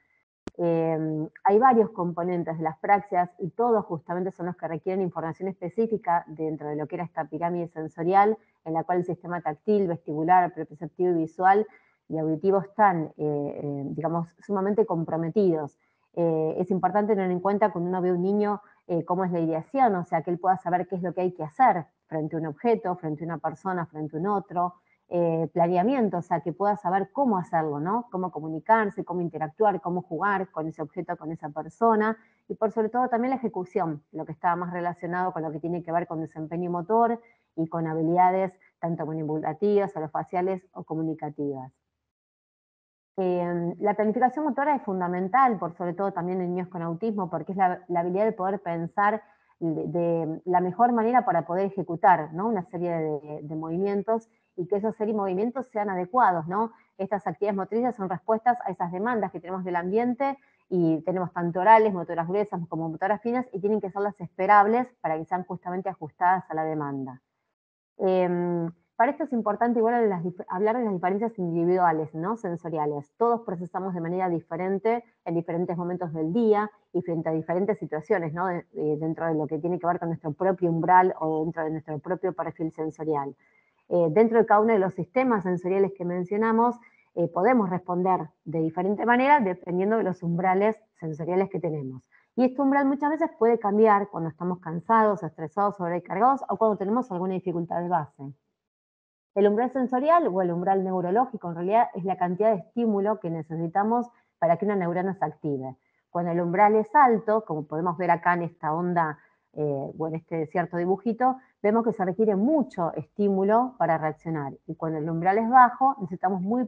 Em, hay varios componentes de las praxias y todos justamente son los que requieren información específica dentro de lo que era esta pirámide sensorial, en la cual el sistema táctil, vestibular, preceptivo y visual y auditivos están, eh, eh, digamos, sumamente comprometidos. Eh, es importante tener en cuenta cuando uno ve a un niño cómo es la ideación, o sea, que él pueda saber qué es lo que hay que hacer frente a un objeto, frente a una persona, frente a un otro, planeamiento, o sea, que pueda saber cómo hacerlo, ¿no? Cómo comunicarse, cómo interactuar, cómo jugar con ese objeto, con esa persona, y por sobre todo también la ejecución, lo que está más relacionado con lo que tiene que ver con desempeño motor y con habilidades tanto manipulativas, faciales, o comunicativas. Em, la planificación motora es fundamental, por sobre todo también en niños con autismo, porque es la, habilidad de poder pensar de, la mejor manera para poder ejecutar una serie de, movimientos y que esos movimientos sean adecuados. ¿no? Estas actividades motrices son respuestas a esas demandas que tenemos del ambiente y tenemos tanto orales, motoras gruesas como motoras finas y tienen que ser las esperables para que sean justamente ajustadas a la demanda. Em, para esto es importante igual hablar de las diferencias individuales, no sensoriales. Todos procesamos de manera diferente en diferentes momentos del día y frente a diferentes situaciones, eh, dentro de lo que tiene que ver con nuestro propio umbral o dentro de nuestro propio perfil sensorial. Eh, dentro de cada uno de los sistemas sensoriales que mencionamos, eh, podemos responder de diferente manera dependiendo de los umbrales sensoriales que tenemos. Y este umbral muchas veces puede cambiar cuando estamos cansados, estresados, sobrecargados o cuando tenemos alguna dificultad de base. El umbral sensorial o el umbral neurológico en realidad es la cantidad de estímulo que necesitamos para que una neurona se active. Cuando el umbral es alto, como podemos ver acá en esta onda eh, o en este cierto dibujito, vemos que se requiere mucho estímulo para reaccionar. Y cuando el umbral es bajo, necesitamos muy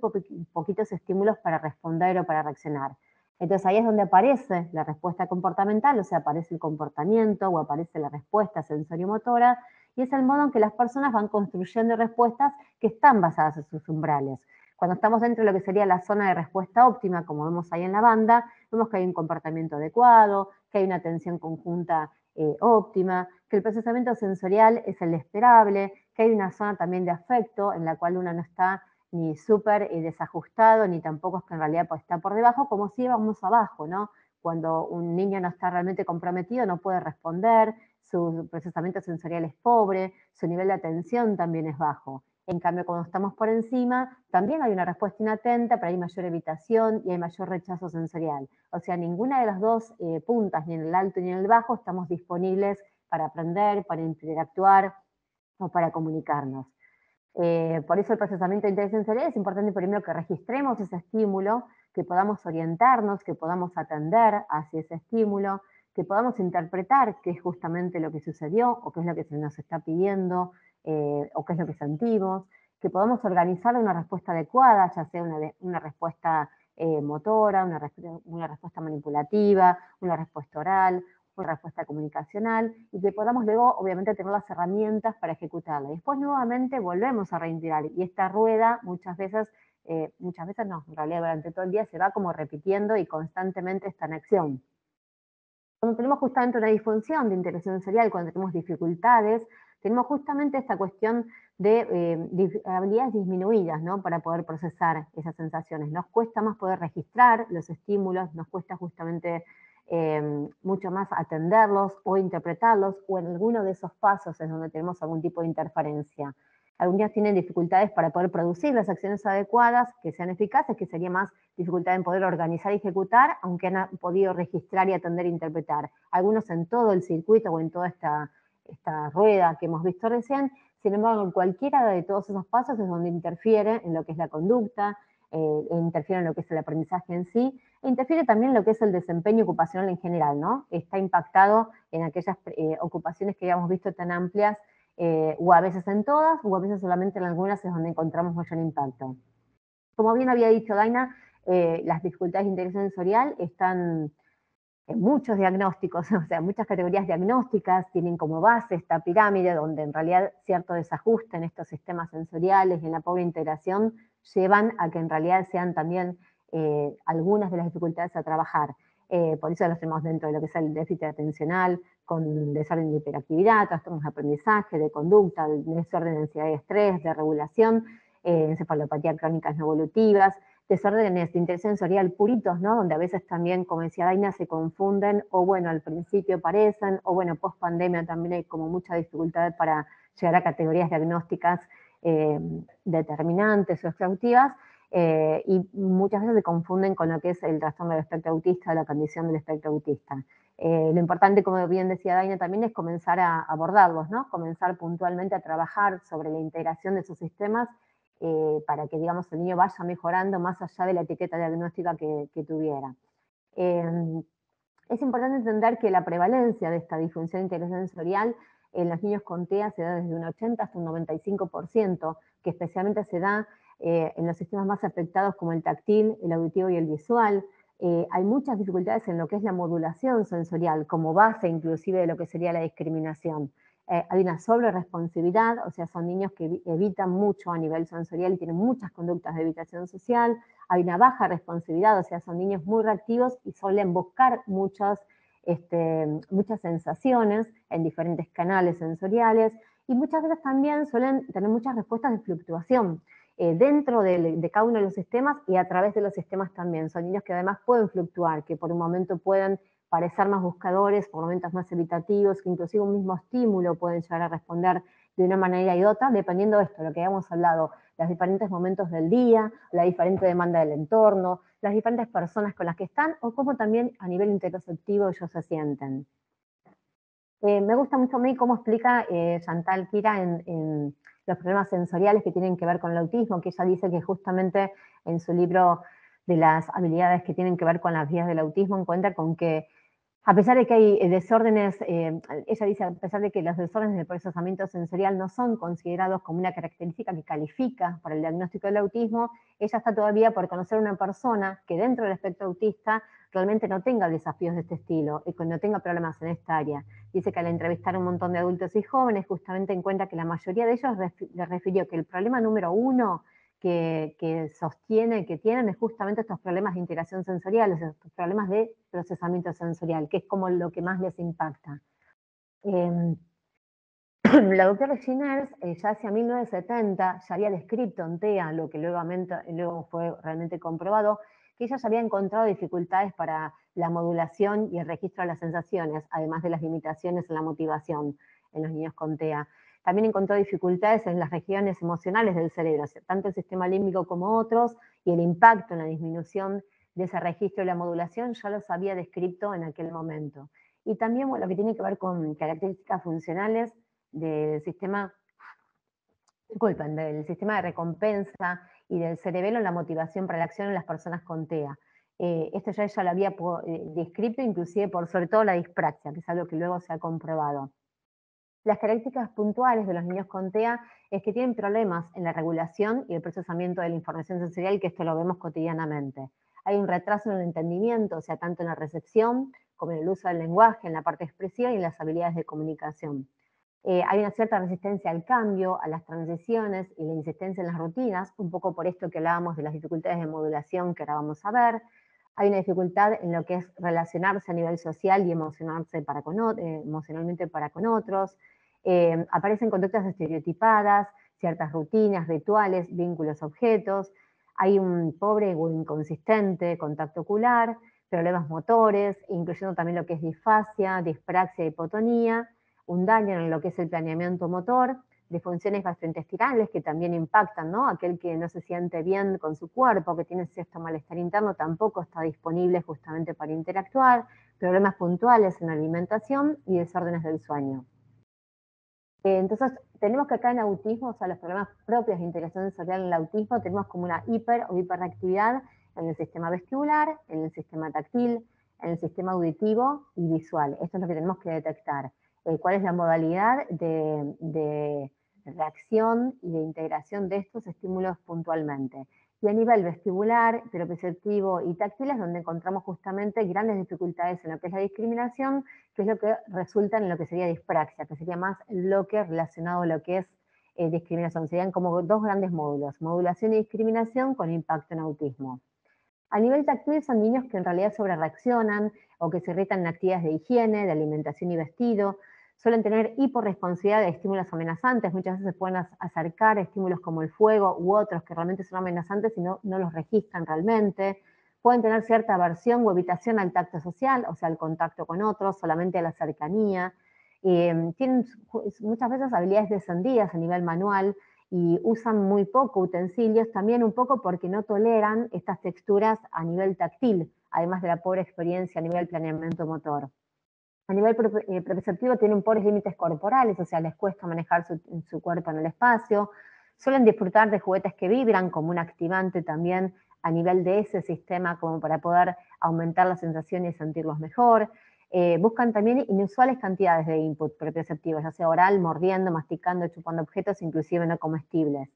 poquitos estímulos para responder o para reaccionar. Entonces ahí es donde aparece la respuesta comportamental, o sea, aparece el comportamiento o aparece la respuesta sensoriomotora, y es el modo en que las personas van construyendo respuestas que están basadas en sus umbrales. Cuando estamos dentro de lo que sería la zona de respuesta óptima, como vemos ahí en la banda, vemos que hay un comportamiento adecuado, que hay una atención conjunta eh, óptima, que el procesamiento sensorial es el esperable, que hay una zona también de afecto en la cual uno no está ni súper eh, desajustado, ni tampoco es que en realidad pues, está por debajo, como si íbamos abajo, ¿no? Cuando un niño no está realmente comprometido, no puede responder, su procesamiento sensorial es pobre, su nivel de atención también es bajo. En cambio, cuando estamos por encima, también hay una respuesta inatenta, pero hay mayor evitación y hay mayor rechazo sensorial. O sea, ninguna de las dos eh, puntas, ni en el alto ni en el bajo, estamos disponibles para aprender, para interactuar o para comunicarnos. Eh, por eso el procesamiento sensorial es importante primero que registremos ese estímulo, que podamos orientarnos, que podamos atender hacia ese estímulo, que podamos interpretar qué es justamente lo que sucedió o qué es lo que se nos está pidiendo eh, o qué es lo que sentimos, que podamos organizar una respuesta adecuada, ya sea una, respuesta eh, motora, una, respuesta manipulativa, una respuesta oral, una respuesta comunicacional y que podamos luego, obviamente, tener las herramientas para ejecutarla. después nuevamente volvemos a reintegrar y esta rueda muchas veces, eh, muchas veces no, en realidad durante todo el día se va como repitiendo y constantemente está en acción cuando tenemos justamente una disfunción de interacción serial, cuando tenemos dificultades, tenemos justamente esta cuestión de, eh, habilidades disminuidas ¿no? para poder procesar esas sensaciones. Nos cuesta más poder registrar los estímulos, nos cuesta justamente eh, mucho más atenderlos o interpretarlos, o en alguno de esos pasos es donde tenemos algún tipo de interferencia algunas tienen dificultades para poder producir las acciones adecuadas, que sean eficaces, que sería más dificultad en poder organizar y ejecutar, aunque han podido registrar y atender e interpretar. Algunos en todo el circuito o en toda esta, rueda que hemos visto recién, sin embargo, en cualquiera de todos esos pasos es donde interfiere en lo que es la conducta, eh, e interfiere en lo que es el aprendizaje en sí, e interfiere también en lo que es el desempeño ocupacional en general, ¿no? Está impactado en aquellas eh, ocupaciones que habíamos visto tan amplias eh, o a veces en todas, o a veces solamente en algunas es donde encontramos mayor impacto. Como bien había dicho Daina, eh, las dificultades de integración sensorial están en muchos diagnósticos, o sea, muchas categorías diagnósticas tienen como base esta pirámide, donde en realidad cierto desajuste en estos sistemas sensoriales y en la pobre integración llevan a que en realidad sean también eh, algunas de las dificultades a trabajar. Eh, por eso los tenemos dentro de lo que es el déficit atencional, con desorden de hiperactividad, trastornos de aprendizaje, de conducta, desorden de ansiedad y estrés, de regulación, eh, encefalopatía crónicas no evolutivas, desórdenes de interés puritos, Donde a veces también, como decía Daina, se confunden, o bueno, al principio parecen, o bueno, post pandemia también hay como mucha dificultad para llegar a categorías diagnósticas eh, determinantes o exhaustivas, eh, y muchas veces se confunden con lo que es el trastorno del espectro autista, la condición del espectro autista. Eh, lo importante, como bien decía Daina, también es comenzar a abordarlos, comenzar puntualmente a trabajar sobre la integración de sus sistemas eh, para que digamos, el niño vaya mejorando más allá de la etiqueta diagnóstica que, que tuviera. Em, es importante entender que la prevalencia de esta disfunción intersensorial en los niños con TEA se da desde un 80 hasta un 95%, que especialmente se da eh, en los sistemas más afectados como el táctil, el auditivo y el visual. Eh, hay muchas dificultades en lo que es la modulación sensorial, como base inclusive de lo que sería la discriminación. Eh, hay una sobreresponsividad, o sea, son niños que evitan mucho a nivel sensorial y tienen muchas conductas de evitación social. Hay una baja responsabilidad, o sea, son niños muy reactivos y suelen buscar muchas, este, muchas sensaciones en diferentes canales sensoriales. Y muchas veces también suelen tener muchas respuestas de fluctuación. Eh, dentro de, cada uno de los sistemas y a través de los sistemas también. Son niños que además pueden fluctuar, que por un momento pueden parecer más buscadores, por momentos más evitativos, que inclusive un mismo estímulo pueden llegar a responder de una manera y otra, dependiendo de esto, lo que habíamos hablado, los diferentes momentos del día, la diferente demanda del entorno, las diferentes personas con las que están o cómo también a nivel interoceptivo ellos se sienten. Eh, me gusta mucho a mí cómo explica eh, Chantal Kira en, los problemas sensoriales que tienen que ver con el autismo, que ella dice que justamente en su libro de las habilidades que tienen que ver con las vías del autismo encuentra con que a pesar de que hay eh, desórdenes, eh, ella dice, a pesar de que los desórdenes de procesamiento sensorial no son considerados como una característica que califica para el diagnóstico del autismo, ella está todavía por conocer una persona que dentro del espectro autista realmente no tenga desafíos de este estilo y que no tenga problemas en esta área. Dice que al entrevistar a un montón de adultos y jóvenes, justamente en cuenta que la mayoría de ellos le refirió que el problema número uno que, sostiene, que tienen, es justamente estos problemas de integración sensorial, estos problemas de procesamiento sensorial, que es como lo que más les impacta. Em, la doctora Giners eh, ya hacia 1970 ya había descrito en TEA, lo que luego, luego fue realmente comprobado, que ella ya había encontrado dificultades para la modulación y el registro de las sensaciones, además de las limitaciones en la motivación en los niños con TEA. También encontró dificultades en las regiones emocionales del cerebro, tanto el sistema límbico como otros, y el impacto en la disminución de ese registro y la modulación ya los había descrito en aquel momento. Y también lo que tiene que ver con características funcionales del sistema, disculpen, del sistema de recompensa y del cerebelo, en la motivación para la acción en las personas con TEA. Eh, esto ya ella lo había eh, descrito, inclusive por sobre todo la dispraxia, que es algo que luego se ha comprobado. Las características puntuales de los niños con TEA es que tienen problemas en la regulación y el procesamiento de la información sensorial, que esto lo vemos cotidianamente. Hay un retraso en el entendimiento, o sea, tanto en la recepción como en el uso del lenguaje, en la parte expresiva y en las habilidades de comunicación. Eh, hay una cierta resistencia al cambio, a las transiciones y la insistencia en las rutinas, un poco por esto que hablábamos de las dificultades de modulación que ahora vamos a ver hay una dificultad en lo que es relacionarse a nivel social y emocionarse para con, eh, emocionalmente para con otros, eh, aparecen conductas estereotipadas, ciertas rutinas, rituales, vínculos, objetos, hay un pobre o inconsistente contacto ocular, problemas motores, incluyendo también lo que es disfasia, dispraxia, hipotonía, un daño en lo que es el planeamiento motor, de funciones gastrointestinales que también impactan, ¿no? Aquel que no se siente bien con su cuerpo, que tiene cierto malestar interno, tampoco está disponible justamente para interactuar, problemas puntuales en alimentación y desórdenes del sueño. Eh, entonces, tenemos que acá en autismo, o sea, los problemas propios de integración sensorial en el autismo, tenemos como una hiper o hiperactividad en el sistema vestibular, en el sistema táctil, en el sistema auditivo y visual. Esto es lo que tenemos que detectar. Eh, ¿Cuál es la modalidad de, reacción y de integración de estos estímulos puntualmente. Y a nivel vestibular, perceptivo y táctil es donde encontramos justamente grandes dificultades en lo que es la discriminación, que es lo que resulta en lo que sería dispraxia, que sería más lo que relacionado a lo que es eh, discriminación. Serían como dos grandes módulos, modulación y discriminación con impacto en autismo. A nivel táctil son niños que en realidad sobrereaccionan o que se irritan en actividades de higiene, de alimentación y vestido, suelen tener hiporresponsividad de estímulos amenazantes, muchas veces pueden acercar estímulos como el fuego u otros que realmente son amenazantes y no, los registran realmente, pueden tener cierta aversión o evitación al tacto social, o sea, al contacto con otros, solamente a la cercanía, em, tienen muchas veces habilidades descendidas a nivel manual y usan muy poco utensilios, también un poco porque no toleran estas texturas a nivel táctil, además de la pobre experiencia a nivel planeamiento motor. A nivel eh, tiene tienen pobres límites corporales, o sea, les cuesta manejar su, cuerpo en el espacio, suelen disfrutar de juguetes que vibran como un activante también a nivel de ese sistema como para poder aumentar las sensaciones y sentirlos mejor. Eh, buscan también inusuales cantidades de input preperceptivo, ya sea oral, mordiendo, masticando, chupando objetos, inclusive no comestibles.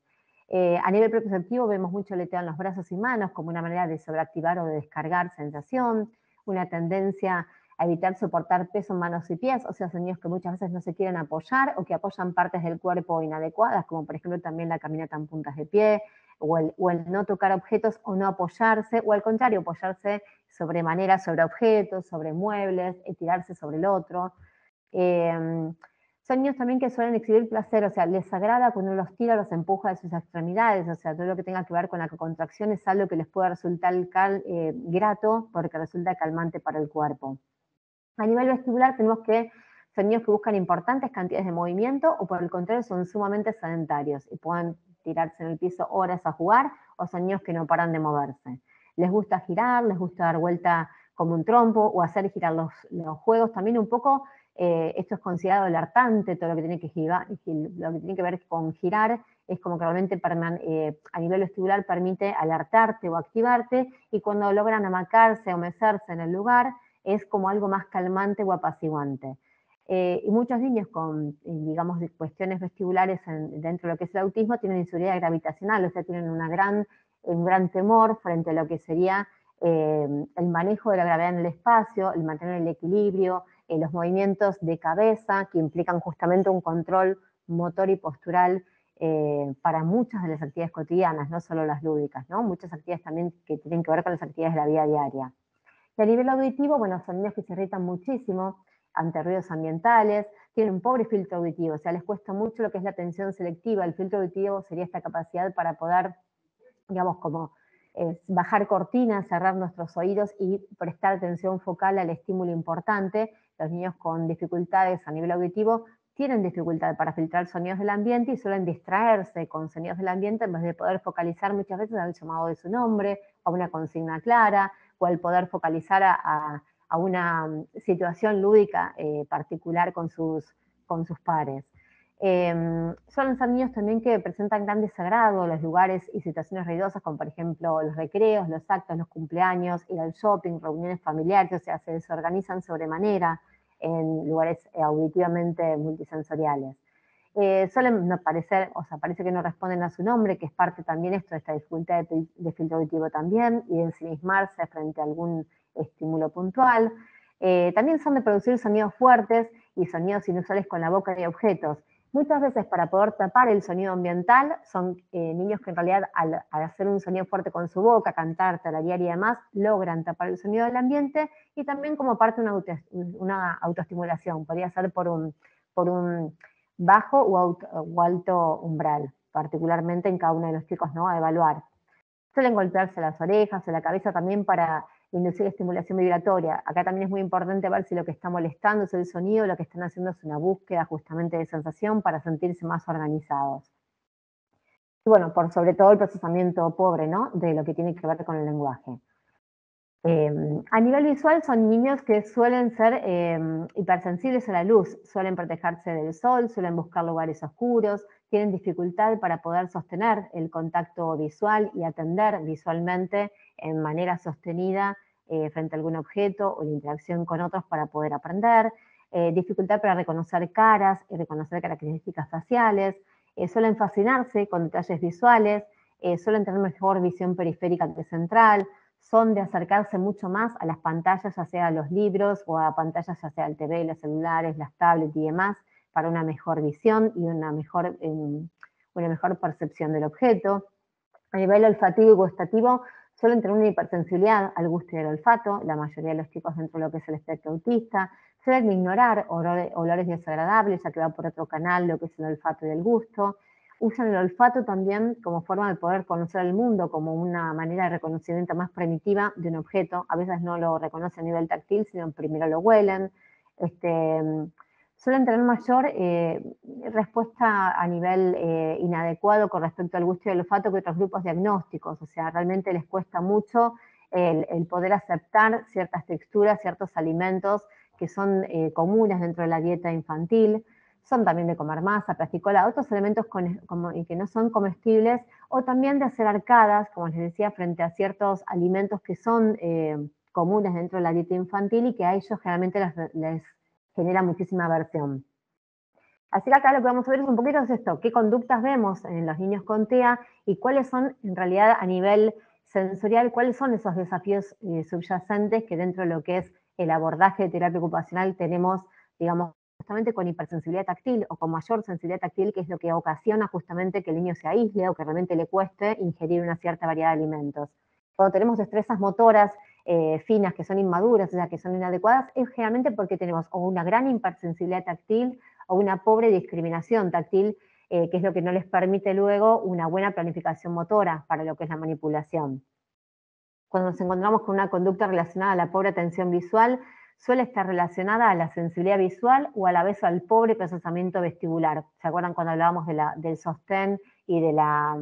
Eh, a nivel propioceptivo vemos mucho leteo en los brazos y manos como una manera de sobreactivar o de descargar sensación, una tendencia evitar soportar peso en manos y pies, o sea, son niños que muchas veces no se quieren apoyar o que apoyan partes del cuerpo inadecuadas, como por ejemplo también la caminata en puntas de pie, o el, no tocar objetos o no apoyarse, o al contrario, apoyarse sobre maneras, sobre objetos, sobre muebles, eh, tirarse sobre el otro. Em, son niños también que suelen exhibir placer, o sea, les agrada cuando los tira, los empuja de sus extremidades, o sea, todo lo que tenga que ver con la contracción es algo que les pueda resultar eh, grato porque resulta calmante para el cuerpo. A nivel vestibular tenemos que son niños que buscan importantes cantidades de movimiento o por el contrario son sumamente sedentarios y pueden tirarse en el piso horas a jugar o son niños que no paran de moverse. Les gusta girar, les gusta dar vuelta como un trompo o hacer girar los, juegos. También un poco eh, esto es considerado alertante, todo lo que tiene que, girar, lo que, tiene que ver con girar es como que realmente eh, a nivel vestibular permite alertarte o activarte y cuando logran amacarse o mecerse en el lugar es como algo más calmante o apaciguante. Eh, y muchos niños con, eh, digamos, cuestiones vestibulares dentro de lo que es el autismo tienen inseguridad gravitacional, o sea, tienen un gran temor frente a lo que sería eh, el manejo de la gravedad en el espacio, el mantener el equilibrio, los movimientos de cabeza que implican justamente un control motor y postural para muchas de las actividades cotidianas, no solo las lúdicas, ¿no? muchas actividades también que tienen que ver con las actividades de la vida diaria. Y a nivel auditivo, bueno, son niños que se irritan muchísimo ante ruidos ambientales, tienen un pobre filtro auditivo, o sea, les cuesta mucho lo que es la atención selectiva. El filtro auditivo sería esta capacidad para poder, digamos, como eh, bajar cortinas, cerrar nuestros oídos y prestar atención focal al estímulo importante. Los niños con dificultades a nivel auditivo tienen dificultad para filtrar sonidos del ambiente y suelen distraerse con sonidos del ambiente en vez de poder focalizar muchas veces al llamado de su nombre, a una consigna clara, cual poder focalizar a, una mm, situación lúdica eh, particular con sus, con sus pares. suelen ser niños también que presentan gran desagrado los lugares y situaciones ruidosas, como por ejemplo los recreos, los actos, los cumpleaños, ir al shopping, reuniones familiares, o sea, se desorganizan sobremanera en lugares eh, auditivamente multisensoriales. Eh, suelen parecer, o sea, parece que no responden a su nombre, que es parte también esto de esta dificultad de, filtro auditivo también, y de ensimismarse frente a algún estímulo puntual. Eh, también son de producir sonidos fuertes y sonidos inusuales con la boca y objetos. Muchas veces para poder tapar el sonido ambiental son eh, niños que en realidad al, hacer un sonido fuerte con su boca, cantar, tararear y demás, logran tapar el sonido del ambiente y también como parte de una, una autoestimulación. Podría ser por un, por un bajo o, alto umbral, particularmente en cada uno de los chicos, ¿no? A evaluar. Suelen golpearse las orejas o la cabeza también para inducir estimulación vibratoria. Acá también es muy importante ver si lo que está molestando es el sonido, lo que están haciendo es una búsqueda justamente de sensación para sentirse más organizados. Y bueno, por sobre todo el procesamiento pobre, ¿no? De lo que tiene que ver con el lenguaje. Em, a nivel visual son niños que suelen ser em, hipersensibles a la luz, suelen protegerse del sol, suelen buscar lugares oscuros, tienen dificultad para poder sostener el contacto visual y atender visualmente en manera sostenida eh, frente a algún objeto o la interacción con otros para poder aprender, eh, dificultad para reconocer caras y reconocer características faciales, eh, suelen fascinarse con detalles visuales, suelen tener mejor visión periférica que central, son de acercarse mucho más a las pantallas, ya sea a los libros o a pantallas, ya sea el TV, los celulares, las tablets y demás, para una mejor visión y una mejor, em, percepción del objeto. A nivel olfativo y gustativo, suelen tener una hipersensibilidad al gusto y al olfato, la mayoría de los chicos dentro de lo que es el espectro autista, suelen ignorar olores desagradables, ya que va por otro canal lo que es el olfato y el gusto, usan el olfato también como forma de poder conocer el mundo, como una manera de reconocimiento más primitiva de un objeto. A veces no lo reconoce a nivel táctil, sino primero lo huelen. Este, suelen tener mayor eh, respuesta a nivel eh, inadecuado con respecto al gusto del olfato que otros grupos diagnósticos. O sea, realmente les cuesta mucho el, poder aceptar ciertas texturas, ciertos alimentos que son eh, comunes dentro de la dieta infantil son también de comer masa, plasticola, otros elementos que no son comestibles, o también de hacer arcadas, como les decía, frente a ciertos alimentos que son eh, comunes dentro de la dieta infantil y que a ellos generalmente les, genera muchísima aversión. Así que acá lo que vamos a ver es un poquito esto, qué conductas vemos en los niños con TEA y cuáles son en realidad a nivel sensorial, cuáles son esos desafíos eh, subyacentes que dentro de lo que es el abordaje de terapia ocupacional tenemos, digamos, justamente con hipersensibilidad táctil o con mayor sensibilidad táctil, que es lo que ocasiona justamente que el niño se aísle o que realmente le cueste ingerir una cierta variedad de alimentos. Cuando tenemos destrezas motoras eh, finas que son inmaduras, o sea, que son inadecuadas, es generalmente porque tenemos o una gran hipersensibilidad táctil o una pobre discriminación táctil, eh, que es lo que no les permite luego una buena planificación motora para lo que es la manipulación. Cuando nos encontramos con una conducta relacionada a la pobre atención visual, suele estar relacionada a la sensibilidad visual o a la vez al pobre procesamiento vestibular. ¿Se acuerdan cuando hablábamos del sostén y de la,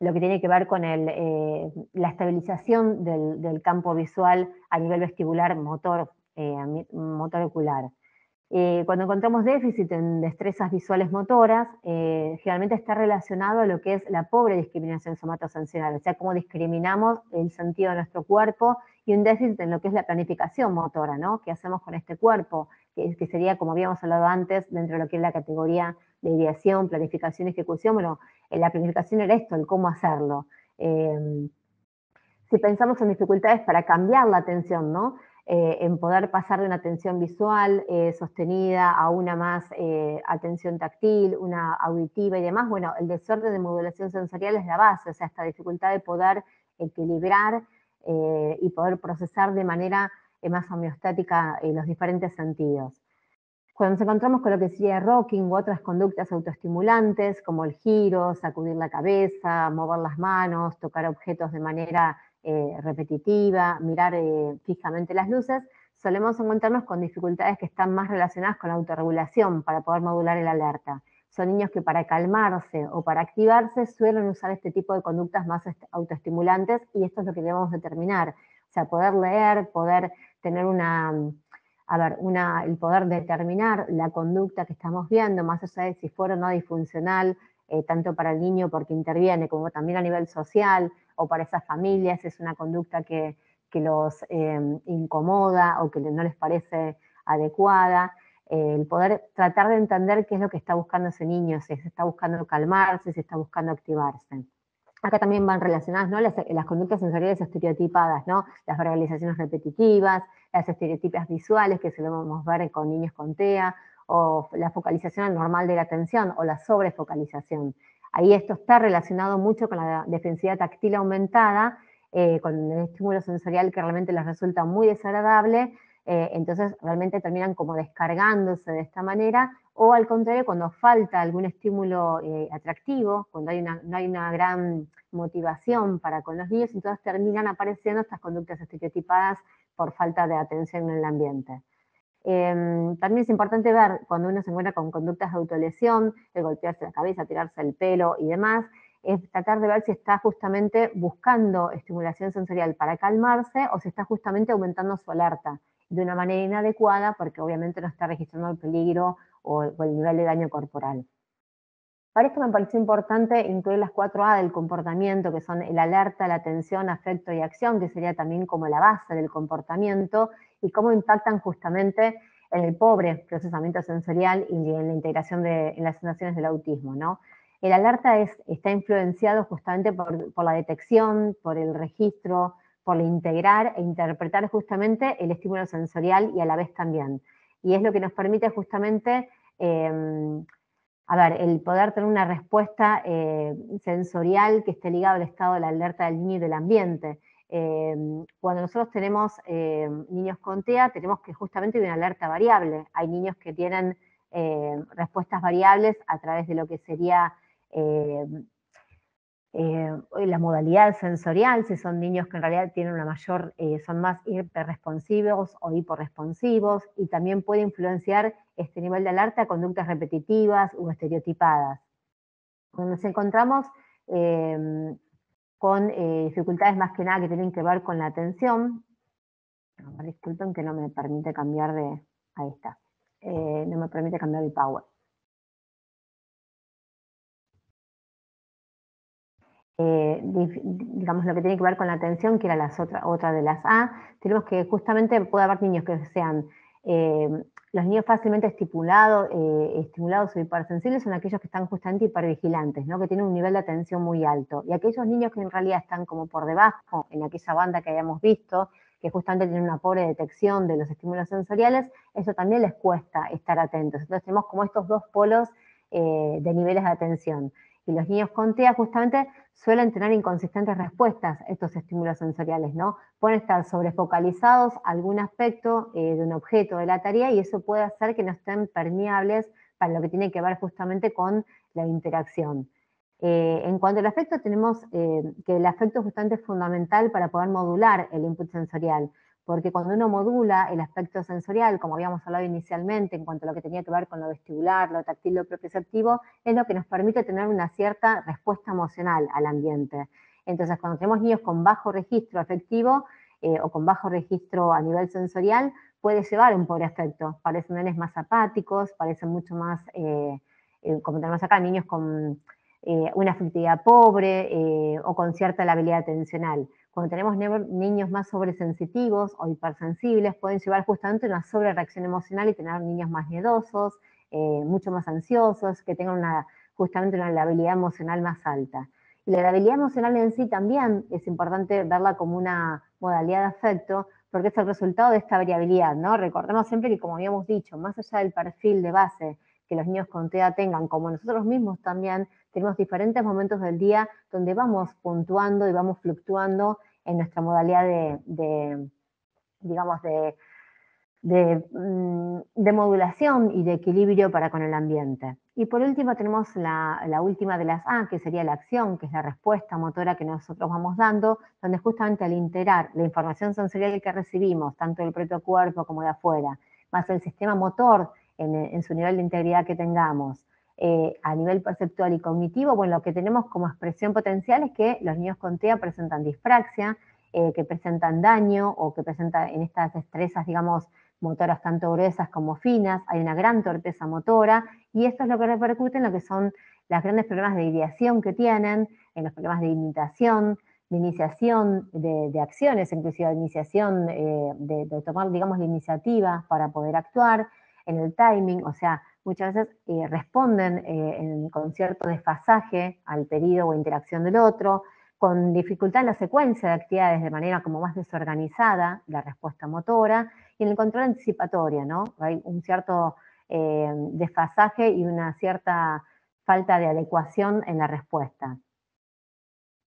lo que tiene que ver con eh, la estabilización del, campo visual a nivel vestibular, motor, eh, motor ocular? Eh, cuando encontramos déficit en destrezas visuales motoras, eh, generalmente está relacionado a lo que es la pobre discriminación somatosensorial, o sea, cómo discriminamos el sentido de nuestro cuerpo y un déficit en lo que es la planificación motora, ¿no? ¿Qué hacemos con este cuerpo? Que, sería, como habíamos hablado antes, dentro de lo que es la categoría de ideación, planificación, ejecución. Bueno, eh, la planificación era esto, el cómo hacerlo. si pensamos en dificultades para cambiar la atención, ¿no? Eh, en poder pasar de una atención visual eh, sostenida a una más eh, atención táctil, una auditiva y demás. Bueno, el desorden de modulación sensorial es la base, o sea, esta dificultad de poder equilibrar y poder procesar de manera más homeostática los diferentes sentidos. Cuando nos encontramos con lo que sería rocking u otras conductas autoestimulantes, como el giro, sacudir la cabeza, mover las manos, tocar objetos de manera eh, repetitiva, mirar eh, fijamente las luces, solemos encontrarnos con dificultades que están más relacionadas con la autorregulación para poder modular el alerta. Son niños que para calmarse o para activarse suelen usar este tipo de conductas más autoestimulantes y esto es lo que debemos determinar. O sea, poder leer, poder tener una, a ver, una, el poder determinar la conducta que estamos viendo, más allá de si fuera o no disfuncional, eh, tanto para el niño porque interviene, como también a nivel social, o para esas familias es una conducta que, los em, incomoda o que no les parece adecuada. el poder tratar de entender qué es lo que está buscando ese niño, si se está buscando calmarse, si está buscando activarse. Acá también van relacionadas las, conductas sensoriales estereotipadas, ¿no? las verbalizaciones repetitivas, las estereotipias visuales que solemos ver con niños con TEA, o la focalización anormal de la atención o la sobrefocalización, Ahí esto está relacionado mucho con la defensividad táctil aumentada, eh, con el estímulo sensorial que realmente les resulta muy desagradable, eh, entonces realmente terminan como descargándose de esta manera, o al contrario, cuando falta algún estímulo eh, atractivo, cuando no hay una gran motivación para con los niños, entonces terminan apareciendo estas conductas estereotipadas por falta de atención en el ambiente. Em, también es importante ver cuando uno se encuentra con conductas de autolesión, el golpearse la cabeza, tirarse el pelo y demás, es tratar de ver si está justamente buscando estimulación sensorial para calmarse o si está justamente aumentando su alerta de una manera inadecuada porque obviamente no está registrando el peligro o el nivel de daño corporal. Para esto me pareció importante incluir las cuatro a del comportamiento, que son el alerta, la atención, afecto y acción, que sería también como la base del comportamiento y cómo impactan justamente en el pobre procesamiento sensorial y en la integración de las sensaciones del autismo. ¿no? El alerta está influenciado justamente por, la detección, por el registro, por integrar e interpretar justamente el estímulo sensorial y a la vez también. Y es lo que nos permite justamente em, a ver, el poder tener una respuesta eh, sensorial que esté ligada al estado de la alerta del niño y del ambiente. Eh, cuando nosotros tenemos eh, niños con TEA, tenemos que justamente hay una alerta variable. Hay niños que tienen respuestas variables a través de lo que sería eh, la modalidad sensorial, si son niños que en realidad tienen una mayor, eh, son más hiperresponsivos o hiporresponsivos, y también puede influenciar este nivel de alerta a conductas repetitivas o estereotipadas. Cuando nos encontramos em, con eh, dificultades más que nada que tienen que ver con la atención, disculpen que no me permite cambiar de, ahí está, no me permite cambiar de power. Eh, digamos, lo que tiene que ver con la atención, que era las otra, otra de las A, tenemos que justamente puede haber niños que sean, eh, los niños fácilmente estipulados, eh, estimulados o hipersensibles son aquellos que están justamente hipervigilantes, que tienen un nivel de atención muy alto. Y aquellos niños que en realidad están como por debajo, en aquella banda que habíamos visto, que justamente tienen una pobre detección de los estímulos sensoriales, eso también les cuesta estar atentos. Entonces tenemos como estos dos polos de niveles de atención y los niños con TEA justamente suelen tener inconsistentes respuestas a estos estímulos sensoriales, ¿no? Pueden estar sobrefocalizados algún aspecto eh, de un objeto de la tarea y eso puede hacer que no estén permeables para lo que tiene que ver justamente con la interacción. Eh, en cuanto al afecto, tenemos eh, que el afecto justamente es fundamental para poder modular el input sensorial porque cuando uno modula el aspecto sensorial, como habíamos hablado inicialmente en cuanto a lo que tenía que ver con lo vestibular, lo táctil, lo proprioceptivo, es lo que nos permite tener una cierta respuesta emocional al ambiente. Entonces, cuando tenemos niños con bajo registro afectivo eh, o con bajo registro a nivel sensorial, puede llevar un pobre efecto. Parecen más apáticos, parecen mucho más, eh, eh, como tenemos acá, niños con una afectividad pobre o con cierta labilidad atencional. Cuando tenemos niños más sobresensitivos o hipersensibles, pueden llevar justamente una sobrereacción emocional y tener niños más miedosos, eh, mucho más ansiosos, que tengan una, justamente una habilidad emocional más alta. Y la habilidad emocional en sí también es importante verla como una modalidad de afecto, porque es el resultado de esta variabilidad, ¿no? Recordemos siempre que, como habíamos dicho, más allá del perfil de base que los niños con TEA tengan, como nosotros mismos también, tenemos diferentes momentos del día donde vamos puntuando y vamos fluctuando en nuestra modalidad de, digamos, mm, de, modulación y de equilibrio para con el ambiente. Y por último tenemos la, última de las A, que sería la acción, que es la respuesta motora que nosotros vamos dando, donde justamente al integrar la información sensorial que recibimos, tanto del propio cuerpo como de afuera, más el sistema motor en, en su nivel de integridad que tengamos, eh, a nivel perceptual y cognitivo, bueno, lo que tenemos como expresión potencial es que los niños con TEA presentan dispraxia, eh, que presentan daño o que presentan en estas destrezas, digamos, motoras tanto gruesas como finas, hay una gran torpeza motora y esto es lo que repercute en lo que son los grandes problemas de ideación que tienen, en los problemas de imitación, de iniciación de, acciones, inclusive de iniciación, eh, de, de tomar, digamos, la iniciativa para poder actuar, en el timing, o sea, muchas veces eh, responden eh, con cierto desfasaje al pedido o interacción del otro, con dificultad en la secuencia de actividades de manera como más desorganizada, la respuesta motora, y en el control anticipatorio, ¿no? Hay un cierto eh, desfasaje y una cierta falta de adecuación en la respuesta.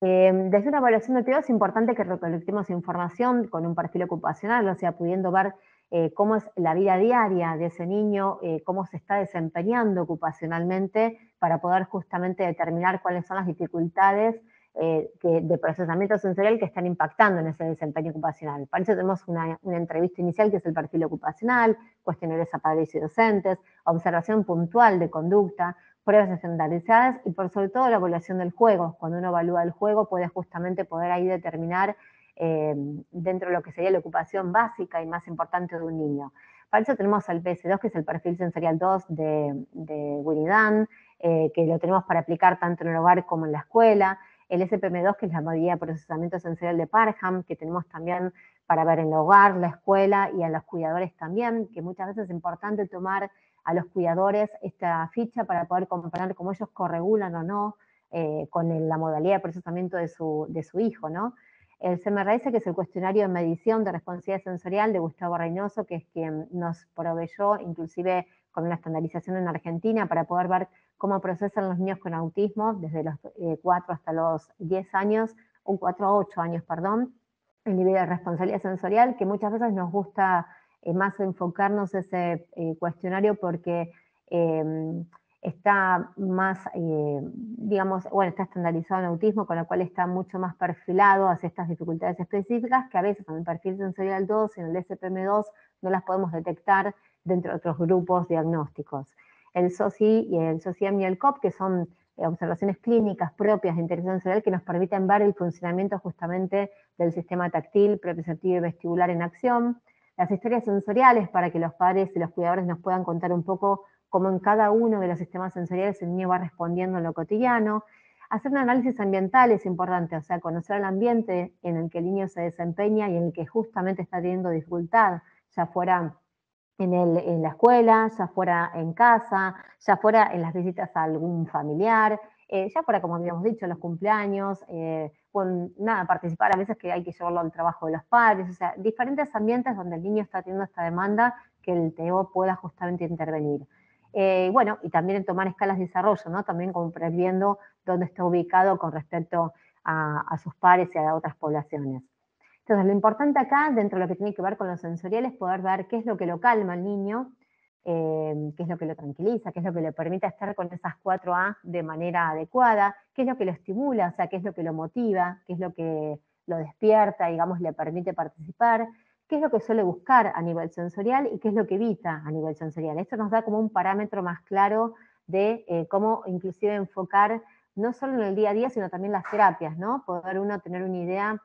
desde una evaluación de actividad es importante que recolectemos información con un perfil ocupacional, o sea, pudiendo ver eh, cómo es la vida diaria de ese niño, eh, cómo se está desempeñando ocupacionalmente para poder justamente determinar cuáles son las dificultades eh, de procesamiento sensorial que están impactando en ese desempeño ocupacional. Para eso tenemos una, una entrevista inicial que es el perfil ocupacional, cuestionarios a padres y docentes, observación puntual de conducta, pruebas estandarizadas y por sobre todo la evaluación del juego. Cuando uno evalúa el juego puede justamente poder ahí determinar eh, dentro de lo que sería la ocupación básica y más importante de un niño. Para eso tenemos al PS2, que es el perfil sensorial 2 de, de eh, que lo tenemos para aplicar tanto en el hogar como en la escuela. El SPM2, que es la modalidad de procesamiento sensorial de Parham, que tenemos también para ver en el hogar, la escuela y a los cuidadores también, que muchas veces es importante tomar a los cuidadores esta ficha para poder comparar cómo ellos corregulan o no eh, con la modalidad de procesamiento de su, de su hijo, ¿no? el CMRS, que es el cuestionario de medición de responsabilidad sensorial de Gustavo Reynoso, que es quien nos proveyó inclusive con una estandarización en Argentina para poder ver cómo procesan los niños con autismo desde los 4 eh, hasta los 10 años, un 4 a 8 años, perdón, el nivel de responsabilidad sensorial, que muchas veces nos gusta eh, más enfocarnos ese eh, cuestionario porque em, está más, eh, digamos, bueno, está estandarizado en autismo, con lo cual está mucho más perfilado hacia estas dificultades específicas que a veces en el perfil sensorial 2 y en el SPM2 no las podemos detectar dentro de otros grupos diagnósticos. El SOCI y el SOCIAM y el COP, que son eh, observaciones clínicas propias de interés sensorial que nos permiten ver el funcionamiento justamente del sistema táctil, proprioceptivo y vestibular en acción. Las historias sensoriales para que los padres y los cuidadores nos puedan contar un poco como en cada uno de los sistemas sensoriales el niño va respondiendo en lo cotidiano. Hacer un análisis ambiental es importante, o sea, conocer el ambiente en el que el niño se desempeña y en el que justamente está teniendo dificultad, ya fuera en, el, en la escuela, ya fuera en casa, ya fuera en las visitas a algún familiar, eh, ya fuera, como habíamos dicho, los cumpleaños, eh, nada, participar a veces que hay que llevarlo al trabajo de los padres, o sea, diferentes ambientes donde el niño está teniendo esta demanda que el TEO pueda justamente intervenir. Eh, bueno, y también en tomar escalas de desarrollo, ¿no? También comprendiendo dónde está ubicado con respecto a, sus pares y a otras poblaciones. Entonces, lo importante acá, dentro de lo que tiene que ver con lo sensoriales, es poder ver qué es lo que lo calma al niño, eh, qué es lo que lo tranquiliza, qué es lo que le permite estar con esas 4A de manera adecuada, qué es lo que lo estimula, o sea, qué es lo que lo motiva, qué es lo que lo despierta, digamos, le permite participar, qué es lo que suele buscar a nivel sensorial y qué es lo que evita a nivel sensorial. Esto nos da como un parámetro más claro de eh, cómo inclusive enfocar no solo en el día a día, sino también las terapias, ¿no? Poder uno tener una idea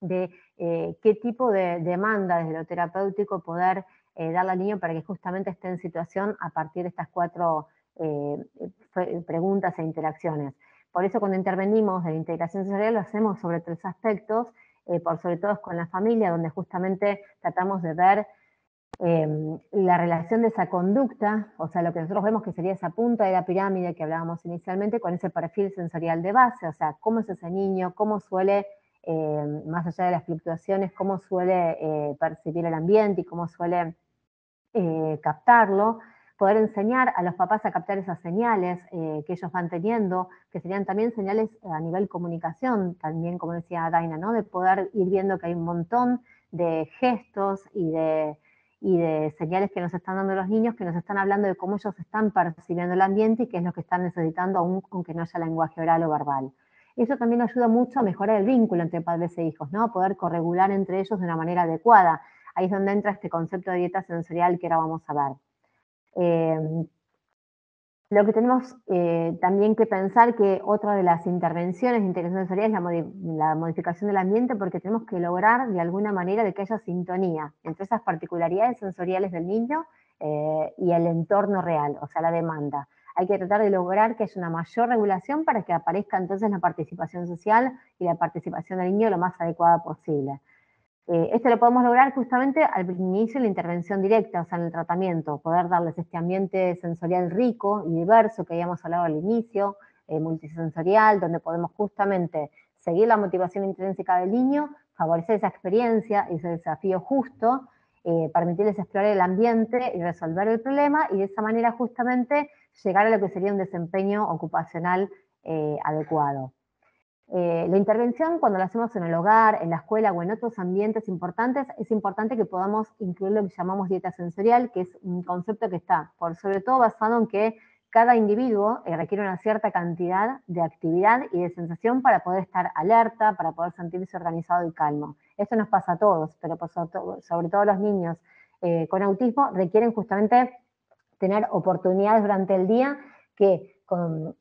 de eh, qué tipo de demanda desde lo terapéutico poder eh, darle al niño para que justamente esté en situación a partir de estas cuatro eh, preguntas e interacciones. Por eso cuando intervenimos de la integración sensorial lo hacemos sobre tres aspectos eh, por sobre todo con la familia, donde justamente tratamos de ver em, la relación de esa conducta, o sea, lo que nosotros vemos que sería esa punta de la pirámide que hablábamos inicialmente, con ese perfil sensorial de base, o sea, cómo es ese niño, cómo suele, em, más allá de las fluctuaciones, cómo suele eh, percibir el ambiente y cómo suele eh, captarlo poder enseñar a los papás a captar esas señales eh, que ellos van teniendo, que serían también señales eh, a nivel comunicación, también como decía Daina, ¿no? de poder ir viendo que hay un montón de gestos y de, y de señales que nos están dando los niños, que nos están hablando de cómo ellos están percibiendo el ambiente y qué es lo que están necesitando, aún que no haya lenguaje oral o verbal. Eso también ayuda mucho a mejorar el vínculo entre padres e hijos, ¿no? A poder corregular entre ellos de una manera adecuada. Ahí es donde entra este concepto de dieta sensorial que ahora vamos a ver. Em, lo que tenemos eh, también que pensar que otra de las intervenciones de integración sensorial es la, modificación del ambiente porque tenemos que lograr de alguna manera que haya sintonía entre esas particularidades sensoriales del niño eh, y el entorno real, o sea, la demanda. Hay que tratar de lograr que haya una mayor regulación para que aparezca entonces la participación social y la participación del niño lo más adecuada posible. Eh, esto lo podemos lograr justamente al inicio de la intervención directa, o sea, en el tratamiento, poder darles este ambiente sensorial rico y diverso que habíamos hablado al inicio, eh, multisensorial, donde podemos justamente seguir la motivación intrínseca del niño, favorecer esa experiencia, y ese desafío justo, eh, permitirles explorar el ambiente y resolver el problema y de esa manera justamente llegar a lo que sería un desempeño ocupacional adecuado. Eh, la intervención cuando la hacemos en el hogar, en la escuela o en otros ambientes importantes, es importante que podamos incluir lo que llamamos dieta sensorial, que es un concepto que está, por sobre todo basado en que cada individuo eh, requiere una cierta cantidad de actividad y de sensación para poder estar alerta, para poder sentirse organizado y calmo. Esto nos pasa a todos, pero sobre, todo, sobre los niños eh, con autismo requieren justamente tener oportunidades durante el día que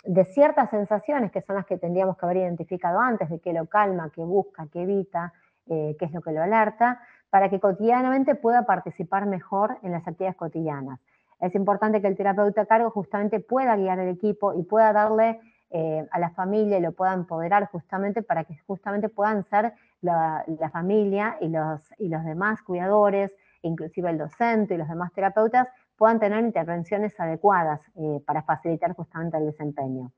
de ciertas sensaciones que son las que tendríamos que haber identificado antes, de qué lo calma, qué busca, qué evita, eh, qué es lo que lo alerta, para que cotidianamente pueda participar mejor en las actividades cotidianas. Es importante que el terapeuta a cargo justamente pueda guiar el equipo y pueda darle eh, a la familia y lo pueda empoderar justamente para que justamente puedan ser la, familia y los demás cuidadores, inclusive el docente y los demás terapeutas, puedan tener intervenciones adecuadas eh, para facilitar justamente el desempeño.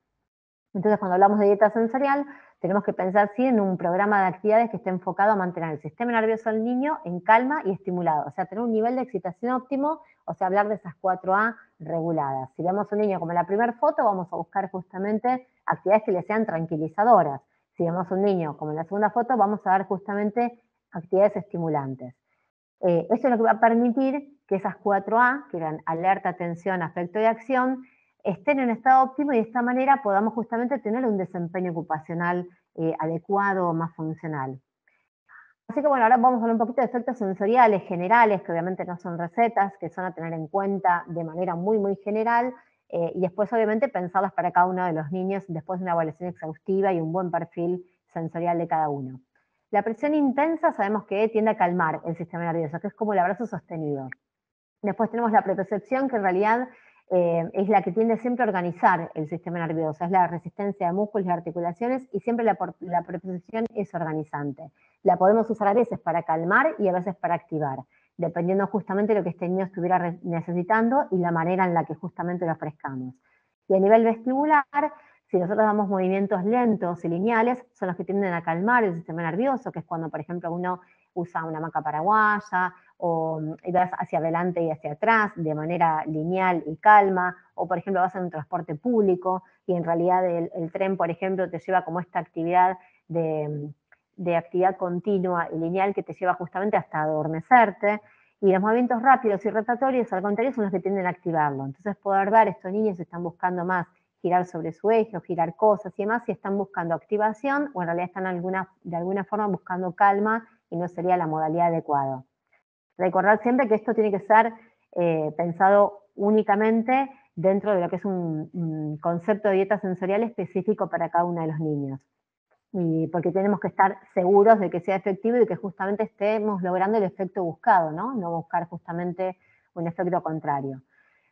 Entonces, cuando hablamos de dieta sensorial, tenemos que pensar sí en un programa de actividades que esté enfocado a mantener el sistema nervioso del niño en calma y estimulado, o sea, tener un nivel de excitación óptimo, o sea, hablar de esas 4A reguladas. Si vemos a un niño como en la primera foto, vamos a buscar justamente actividades que le sean tranquilizadoras. Si vemos a un niño como en la segunda foto, vamos a ver justamente actividades estimulantes. Eh, eso es lo que va a permitir que esas 4A, que eran alerta, atención, afecto y acción, estén en un estado óptimo y de esta manera podamos justamente tener un desempeño ocupacional eh, adecuado o más funcional. Así que bueno, ahora vamos a hablar un poquito de efectos sensoriales generales, que obviamente no son recetas, que son a tener en cuenta de manera muy, muy general, eh, y después obviamente pensarlas para cada uno de los niños después de una evaluación exhaustiva y un buen perfil sensorial de cada uno. La presión intensa sabemos que tiende a calmar el sistema nervioso, que es como el abrazo sostenido. Después tenemos la prepercepción, que en realidad eh, es la que tiende siempre a organizar el sistema nervioso, es la resistencia de músculos y articulaciones y siempre la, la prepercepción es organizante. La podemos usar a veces para calmar y a veces para activar, dependiendo justamente de lo que este niño estuviera necesitando y la manera en la que justamente lo ofrezcamos. Y a nivel vestibular, si nosotros damos movimientos lentos y lineales, son los que tienden a calmar el sistema nervioso, que es cuando, por ejemplo, uno usa una maca paraguaya o mm, vas hacia adelante y hacia atrás de manera lineal y calma, o por ejemplo vas en un transporte público y en realidad el, tren, por ejemplo, te lleva como esta actividad de, mm, de, actividad continua y lineal que te lleva justamente hasta adormecerte, y los movimientos rápidos y rotatorios, al contrario, son los que tienden a activarlo. Entonces poder ver, estos niños están buscando más girar sobre su eje o girar cosas y demás, si están buscando activación o en realidad están de alguna forma buscando calma y no sería la modalidad adecuada. Recordar siempre que esto tiene que ser eh, pensado únicamente dentro de lo que es un, concepto de dieta sensorial específico para cada uno de los niños. Y porque tenemos que estar seguros de que sea efectivo y que justamente estemos logrando el efecto buscado, No buscar justamente un efecto contrario.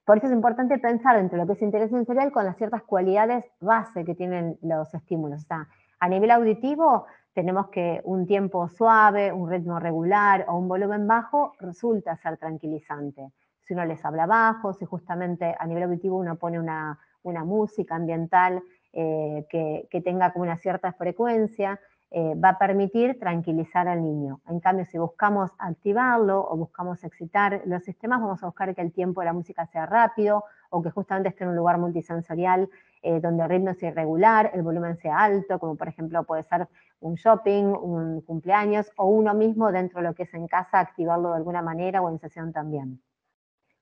Por eso es importante pensar entre lo que es interés sensorial con las ciertas cualidades base que tienen los estímulos. O sea, a nivel auditivo, tenemos que un tiempo suave, un ritmo regular o un volumen bajo resulta ser tranquilizante. Si uno les habla bajo, si justamente a nivel auditivo uno pone una, música ambiental eh, que, que tenga como una cierta frecuencia, eh, va a permitir tranquilizar al niño. En cambio, si buscamos activarlo o buscamos excitar los sistemas, vamos a buscar que el tiempo de la música sea rápido o que justamente esté en un lugar multisensorial eh, donde el ritmo sea irregular, el volumen sea alto, como por ejemplo puede ser un shopping, un cumpleaños o uno mismo dentro de lo que es en casa, activarlo de alguna manera o en sesión también.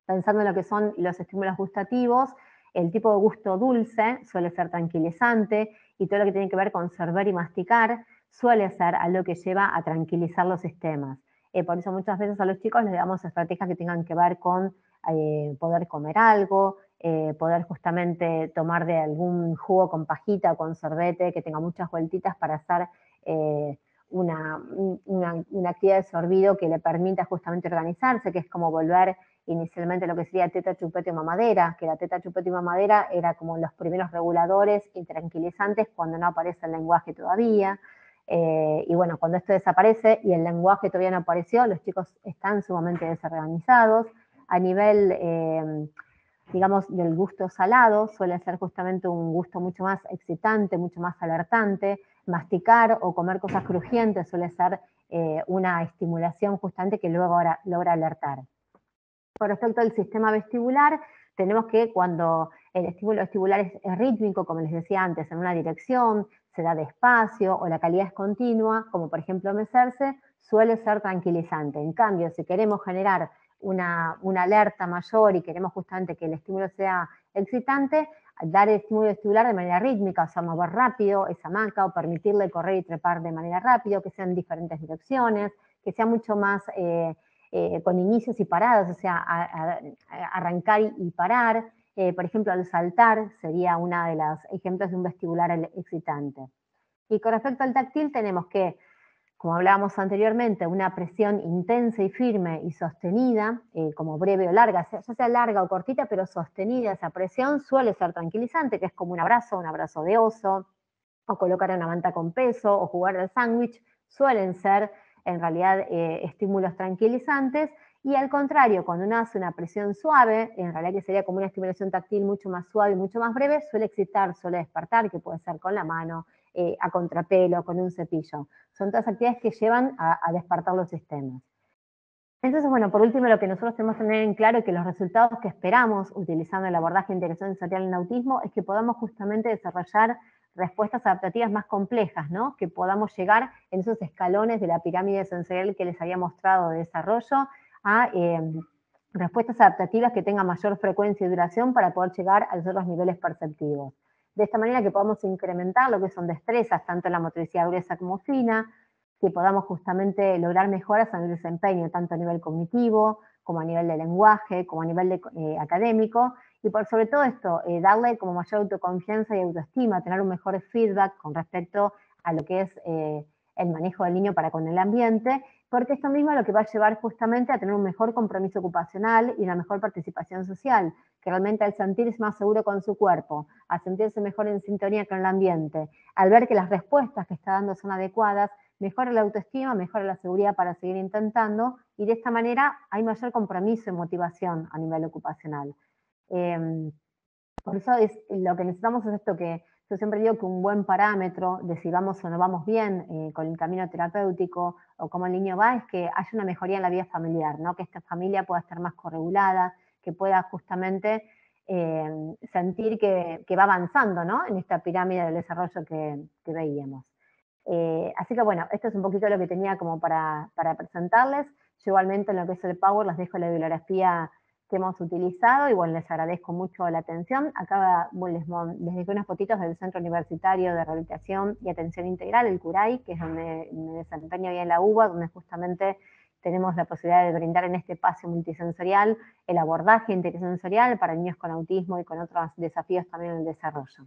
Pensando en lo que son los estímulos gustativos, el tipo de gusto dulce suele ser tranquilizante y todo lo que tiene que ver con servir y masticar suele ser algo que lleva a tranquilizar los sistemas. Eh, por eso muchas veces a los chicos les damos estrategias que tengan que ver con eh, poder comer algo, eh, poder justamente tomar de algún jugo con pajita o con sorbete que tenga muchas vueltitas para hacer una, actividad de sorbido que le permita justamente organizarse, que es como volver inicialmente lo que sería teta, chupete y mamadera, que la teta, chupete y mamadera era como los primeros reguladores y tranquilizantes cuando no aparece el lenguaje todavía. Eh, y bueno, cuando esto desaparece y el lenguaje todavía no apareció, los chicos están sumamente desorganizados. A nivel, eh, digamos, del gusto salado, suele ser justamente un gusto mucho más excitante, mucho más alertante. Masticar o comer cosas crujientes suele ser eh, una estimulación justamente que luego logra alertar. Con respecto al sistema vestibular, tenemos que cuando el estímulo vestibular es, rítmico, como les decía antes, en una dirección, se da despacio o la calidad es continua, como por ejemplo mecerse, suele ser tranquilizante. En cambio, si queremos generar una, alerta mayor y queremos justamente que el estímulo sea excitante, dar el estímulo vestibular de manera rítmica, o sea, mover rápido esa hamaca o permitirle correr y trepar de manera rápida, que sean diferentes direcciones, que sea mucho más eh, eh, con inicios y paradas, o sea, arrancar y parar, eh, por ejemplo, al saltar sería uno de los ejemplos de un vestibular excitante. Y con respecto al táctil tenemos que, como hablábamos anteriormente, una presión intensa y firme y sostenida, eh, como breve o larga, ya sea larga o cortita, pero sostenida esa presión suele ser tranquilizante, que es como un abrazo, un abrazo de oso, o colocar una manta con peso, o jugar al sándwich, suelen ser en realidad eh, estímulos tranquilizantes y al contrario, cuando uno hace una presión suave, en realidad que sería como una estimulación táctil mucho más suave y mucho más breve, suele excitar, suele despertar, que puede ser con la mano, eh, a contrapelo, con un cepillo. Son todas actividades que llevan a, despertar los sistemas. Entonces, bueno, por último, lo que nosotros tenemos que tener en claro es que los resultados que esperamos utilizando el abordaje de integración sensorial en autismo es que podamos justamente desarrollar respuestas adaptativas más complejas, ¿no? Que podamos llegar en esos escalones de la pirámide sensorial que les había mostrado de desarrollo a em, respuestas adaptativas que tengan mayor frecuencia y duración para poder llegar a los otros niveles perceptivos. De esta manera que podamos incrementar lo que son destrezas, tanto en la motricidad gruesa como fina, que podamos justamente lograr mejoras en el desempeño, tanto a nivel cognitivo, como a nivel de lenguaje, como a nivel de, eh, académico, y por sobre todo esto, eh, darle como mayor autoconfianza y autoestima, tener un mejor feedback con respecto a lo que es eh, el manejo del niño para con el ambiente, porque esto mismo es lo que va a llevar justamente a tener un mejor compromiso ocupacional y la mejor participación social, que realmente al sentirse más seguro con su cuerpo, al sentirse mejor en sintonía con el ambiente, al ver que las respuestas que está dando son adecuadas, mejora la autoestima, mejora la seguridad para seguir intentando y de esta manera hay mayor compromiso y motivación a nivel ocupacional. Em, por eso es, lo que necesitamos es esto que yo siempre digo que un buen parámetro de si vamos o no vamos bien eh, con el camino terapéutico o cómo el niño va es que haya una mejoría en la vida familiar, ¿no? que esta familia pueda estar más corregulada, que pueda justamente em, sentir que, va avanzando en esta pirámide del desarrollo que, veíamos. Eh, así que bueno, esto es un poquito lo que tenía como para, para presentarles. Yo igualmente en lo que es el Power les dejo la bibliografía que hemos utilizado y bueno, les agradezco mucho la atención. Acaba, les, les dejé unas fotitos del Centro Universitario de Rehabilitación y Atención Integral, el CURAI, que es donde me desempeño hoy en la UBA, donde justamente tenemos la posibilidad de brindar en este espacio multisensorial el abordaje intersensorial para niños con autismo y con otros desafíos también en el desarrollo.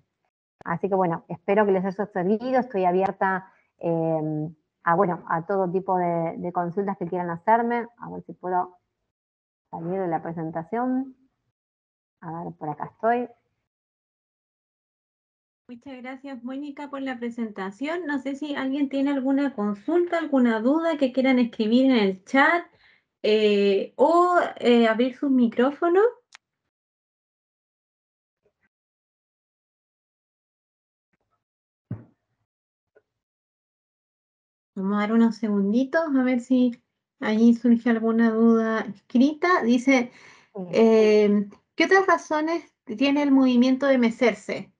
Así que bueno, espero que les haya servido, estoy abierta eh, a, bueno, a todo tipo de, de consultas que quieran hacerme, a ver si puedo salir de la presentación. A ver, por acá estoy. Muchas gracias, Mónica, por la presentación. No sé si alguien tiene alguna consulta, alguna duda que quieran escribir en el chat eh, o eh, abrir su micrófono. Vamos a dar unos segunditos a ver si ahí surge alguna duda escrita. Dice, em, ¿qué otras razones tiene el movimiento de mecerse?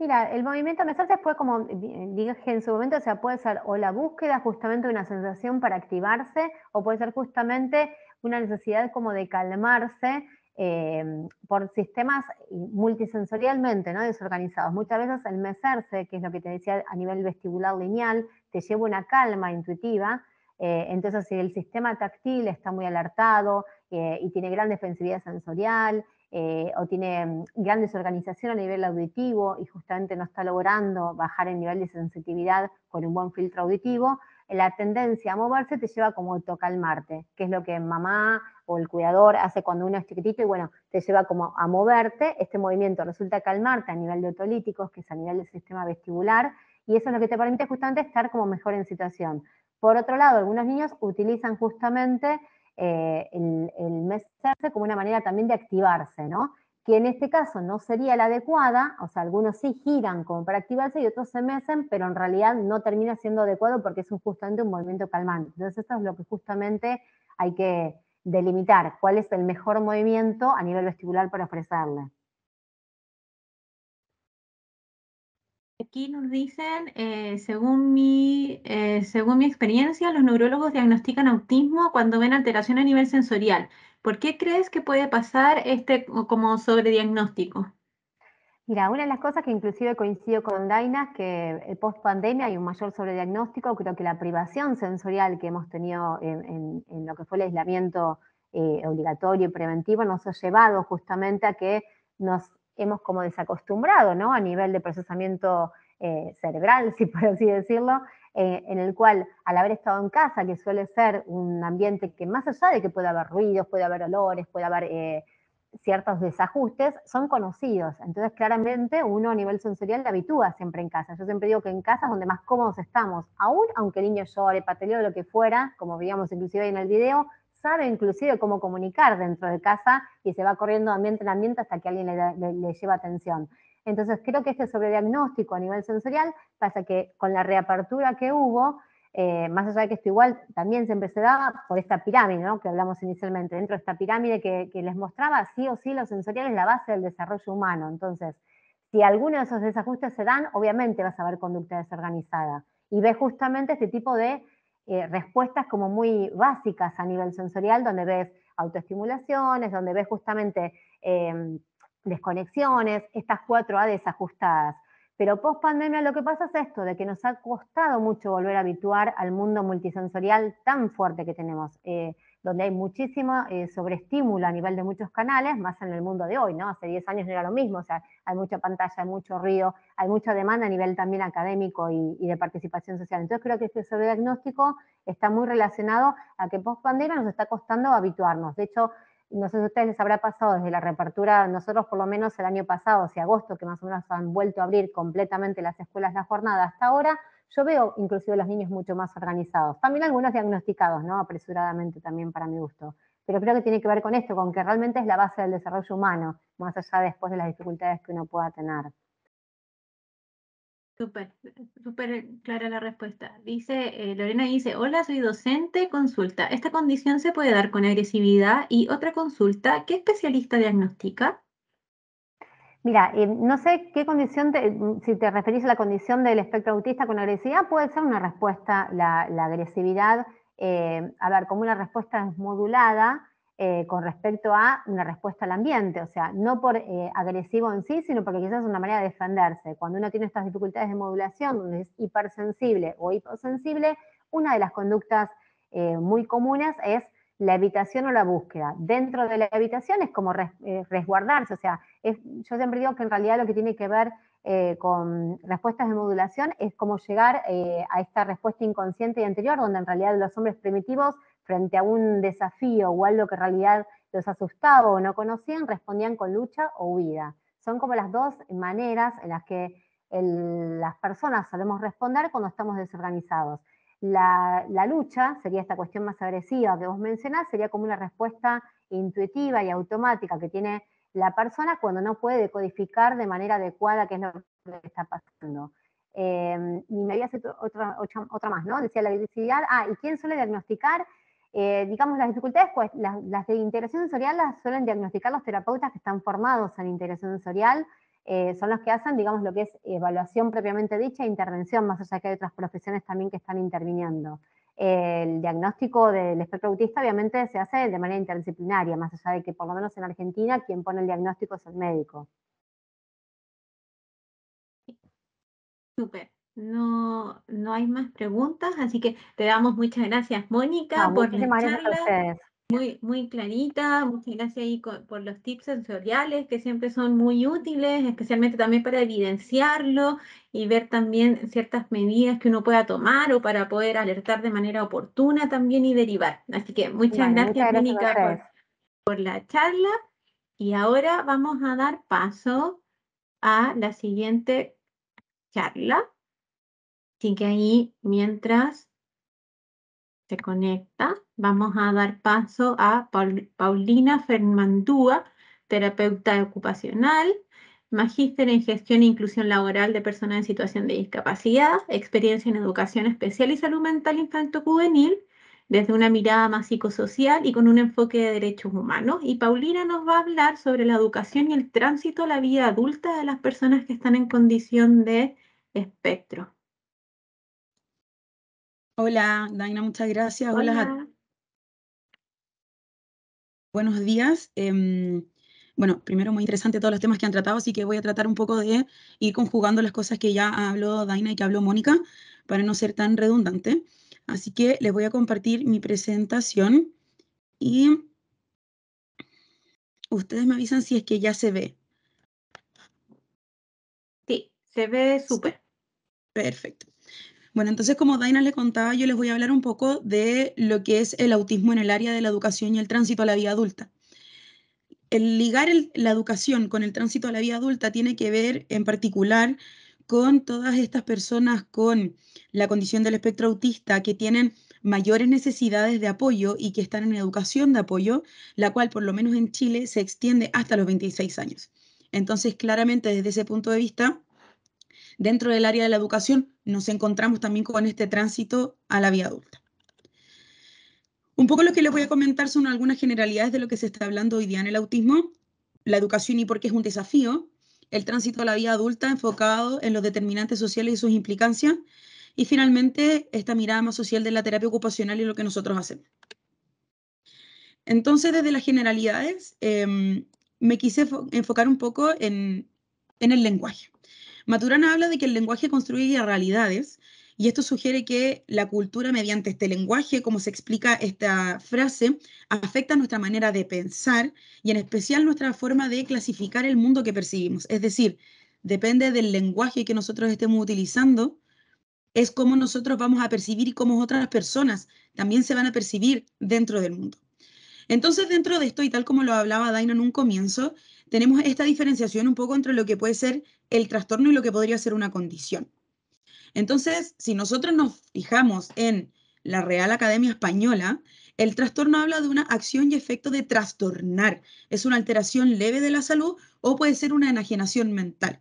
Mira, el movimiento de mecerse ser como dije en su momento, o sea, puede ser o la búsqueda justamente de una sensación para activarse, o puede ser justamente una necesidad como de calmarse em, por sistemas multisensorialmente ¿no? desorganizados. Muchas veces el mecerse, que es lo que te decía a nivel vestibular lineal, te lleva una calma intuitiva, eh, entonces, si el sistema táctil está muy alertado eh, y tiene gran defensividad sensorial eh, o tiene mm, gran desorganización a nivel auditivo y justamente no está logrando bajar el nivel de sensitividad con un buen filtro auditivo, la tendencia a moverse te lleva como autocalmarte, que es lo que mamá o el cuidador hace cuando uno es chiquitito y bueno, te lleva como a moverte, este movimiento resulta calmarte a nivel de otolíticos, que es a nivel del sistema vestibular, y eso es lo que te permite justamente estar como mejor en situación. Por otro lado, algunos niños utilizan justamente eh, el, el como una manera también de activarse, ¿no? Que en este caso no sería la adecuada, o sea, algunos sí giran como para activarse y otros se mecen, pero en realidad no termina siendo adecuado porque es justamente un movimiento calmante. Entonces, esto es lo que justamente hay que delimitar, cuál es el mejor movimiento a nivel vestibular para ofrecerle. aquí nos dicen, eh, según, mi, eh, según mi experiencia, los neurólogos diagnostican autismo cuando ven alteración a nivel sensorial. ¿Por qué crees que puede pasar este como sobrediagnóstico? Mira, una de las cosas que inclusive coincido con Daina es que eh, post pandemia hay un mayor sobrediagnóstico. Creo que la privación sensorial que hemos tenido en, lo que fue el aislamiento obligatorio y preventivo nos ha llevado justamente a que nos hemos como desacostumbrado, ¿no? A nivel de procesamiento eh, cerebral, si por así decirlo, eh, en el cual al haber estado en casa, que suele ser un ambiente que más allá de que puede haber ruidos, puede haber olores, puede haber eh, ciertos desajustes, son conocidos. Entonces, claramente uno a nivel sensorial la habitúa siempre en casa. Yo siempre digo que en casa es donde más cómodos estamos, aún aunque el niño llore, pateleo, o lo que fuera, como veíamos inclusive ahí en el video, inclusive cómo comunicar dentro de casa y se va corriendo ambiente en ambiente hasta que alguien le, lleva atención. Entonces creo que este sobrediagnóstico a nivel sensorial pasa que con la reapertura que hubo, eh, más allá de que esto igual también siempre se daba por esta pirámide que hablamos inicialmente, dentro de esta pirámide que, les mostraba, sí o sí lo sensorial es la base del desarrollo humano. Entonces, si alguno de esos desajustes se dan, obviamente vas a ver conducta desorganizada. Y ves justamente este tipo de eh, respuestas como muy básicas a nivel sensorial, donde ves autoestimulaciones, donde ves justamente em, desconexiones, estas cuatro a desajustadas. Pero post pandemia lo que pasa es esto, de que nos ha costado mucho volver a habituar al mundo multisensorial tan fuerte que tenemos. Eh, donde hay muchísimo eh, sobreestímulo a nivel de muchos canales, más en el mundo de hoy, ¿no? Hace 10 años no era lo mismo, o sea, hay mucha pantalla, hay mucho ruido, hay mucha demanda a nivel también académico y, de participación social. Entonces creo que este sobrediagnóstico está muy relacionado a que post pandemia nos está costando habituarnos. De hecho, no sé si a ustedes les habrá pasado desde la reapertura, nosotros por lo menos el año pasado, hacia agosto, que más o menos han vuelto a abrir completamente las escuelas la jornada hasta ahora, yo veo inclusive los niños mucho más organizados, también algunos diagnosticados, ¿no? Apresuradamente también para mi gusto. Pero creo que tiene que ver con esto, con que realmente es la base del desarrollo humano, más allá después de las dificultades que uno pueda tener. Súper, súper clara la respuesta. Dice, eh, Lorena dice, hola, soy docente, consulta. ¿Esta condición se puede dar con agresividad? Y otra consulta, ¿qué especialista diagnostica? Mira, eh, no sé qué condición, si te referís a la condición del espectro autista con agresividad, puede ser una respuesta, la, agresividad, eh, a ver, como una respuesta modulada eh, con respecto a una respuesta al ambiente, o sea, no por agresivo en sí, sino porque quizás es una manera de defenderse. Cuando uno tiene estas dificultades de modulación, donde es hipersensible o hiposensible, una de las conductas muy comunes es la evitación o la búsqueda. Dentro de la evitación es como eh, resguardarse, o sea, yo siempre digo que en realidad lo que tiene que ver eh, con respuestas de modulación es como llegar eh, a esta respuesta inconsciente y anterior, donde en realidad los hombres primitivos, frente a un desafío o algo que en realidad los asustaba o no conocían, respondían con lucha o huida. Son como las dos maneras en las que las personas sabemos responder cuando estamos desorganizados. La, lucha sería esta cuestión más agresiva que vos mencionás, sería como una respuesta intuitiva y automática que tiene la persona cuando no puede decodificar de manera adecuada qué es lo que está pasando. Eh, y me había hecho otra, más, ¿no? Decía la visibilidad, ah, ¿y quién suele diagnosticar? Eh, digamos, las dificultades, pues, las, de integración sensorial las suelen diagnosticar los terapeutas que están formados en integración sensorial, eh, son los que hacen, digamos, lo que es evaluación propiamente dicha e intervención, más allá que hay otras profesiones también que están interviniendo. El diagnóstico del espectro autista obviamente se hace de manera interdisciplinaria, más allá de que por lo menos en Argentina quien pone el diagnóstico es el médico. Súper. No, no hay más preguntas, así que te damos muchas gracias, Mónica, por la charla. Muy, muy clarita, muchas gracias por los tips sensoriales que siempre son muy útiles, especialmente también para evidenciarlo y ver también ciertas medidas que uno pueda tomar o para poder alertar de manera oportuna también y derivar. Así que muchas gracias, Mónica, por, por la charla. Y ahora vamos a dar paso a la siguiente charla. Así que ahí, mientras se conecta vamos a dar paso a Paulina Fernandúa, terapeuta ocupacional, magíster en gestión e inclusión laboral de personas en situación de discapacidad, experiencia en educación especial y salud mental infanto-juvenil, desde una mirada más psicosocial y con un enfoque de derechos humanos. Y Paulina nos va a hablar sobre la educación y el tránsito a la vida adulta de las personas que están en condición de espectro. Hola, Daina, muchas gracias. Hola, Hola buenos días. Em, bueno, primero muy interesante todos los temas que han tratado, así que voy a tratar un poco de ir conjugando las cosas que ya habló Daina y que habló Mónica para no ser tan redundante. Así que les voy a compartir mi presentación y ustedes me avisan si es que ya se ve. Sí, se ve súper. Perfecto. Bueno, entonces como Daina le contaba, yo les voy a hablar un poco de lo que es el autismo en el área de la educación y el tránsito a la vida adulta. El ligar la educación con el tránsito a la vida adulta tiene que ver en particular con todas estas personas con la condición del espectro autista que tienen mayores necesidades de apoyo y que están en educación de apoyo, la cual por lo menos en Chile se extiende hasta los 26 años. Entonces, claramente desde ese punto de vista, Dentro del área de la educación nos encontramos también con este tránsito a la vida adulta. Un poco lo que les voy a comentar son algunas generalidades de lo que se está hablando hoy día en el autismo, la educación y por qué es un desafío, el tránsito a la vida adulta enfocado en los determinantes sociales y sus implicancias, y finalmente esta mirada más social de la terapia ocupacional y lo que nosotros hacemos. Entonces, desde las generalidades, em, me quise enfocar un poco en el lenguaje. Maturana habla de que el lenguaje construye realidades y esto sugiere que la cultura mediante este lenguaje, como se explica esta frase, afecta nuestra manera de pensar y en especial nuestra forma de clasificar el mundo que percibimos. Es decir, depende del lenguaje que nosotros estemos utilizando, es como nosotros vamos a percibir y cómo otras personas también se van a percibir dentro del mundo. Entonces, dentro de esto, y tal como lo hablaba Daina en un comienzo, tenemos esta diferenciación un poco entre lo que puede ser el trastorno y lo que podría ser una condición. Entonces, si nosotros nos fijamos en la Real Academia Española, el trastorno habla de una acción y efecto de trastornar. Es una alteración leve de la salud o puede ser una enajenación mental.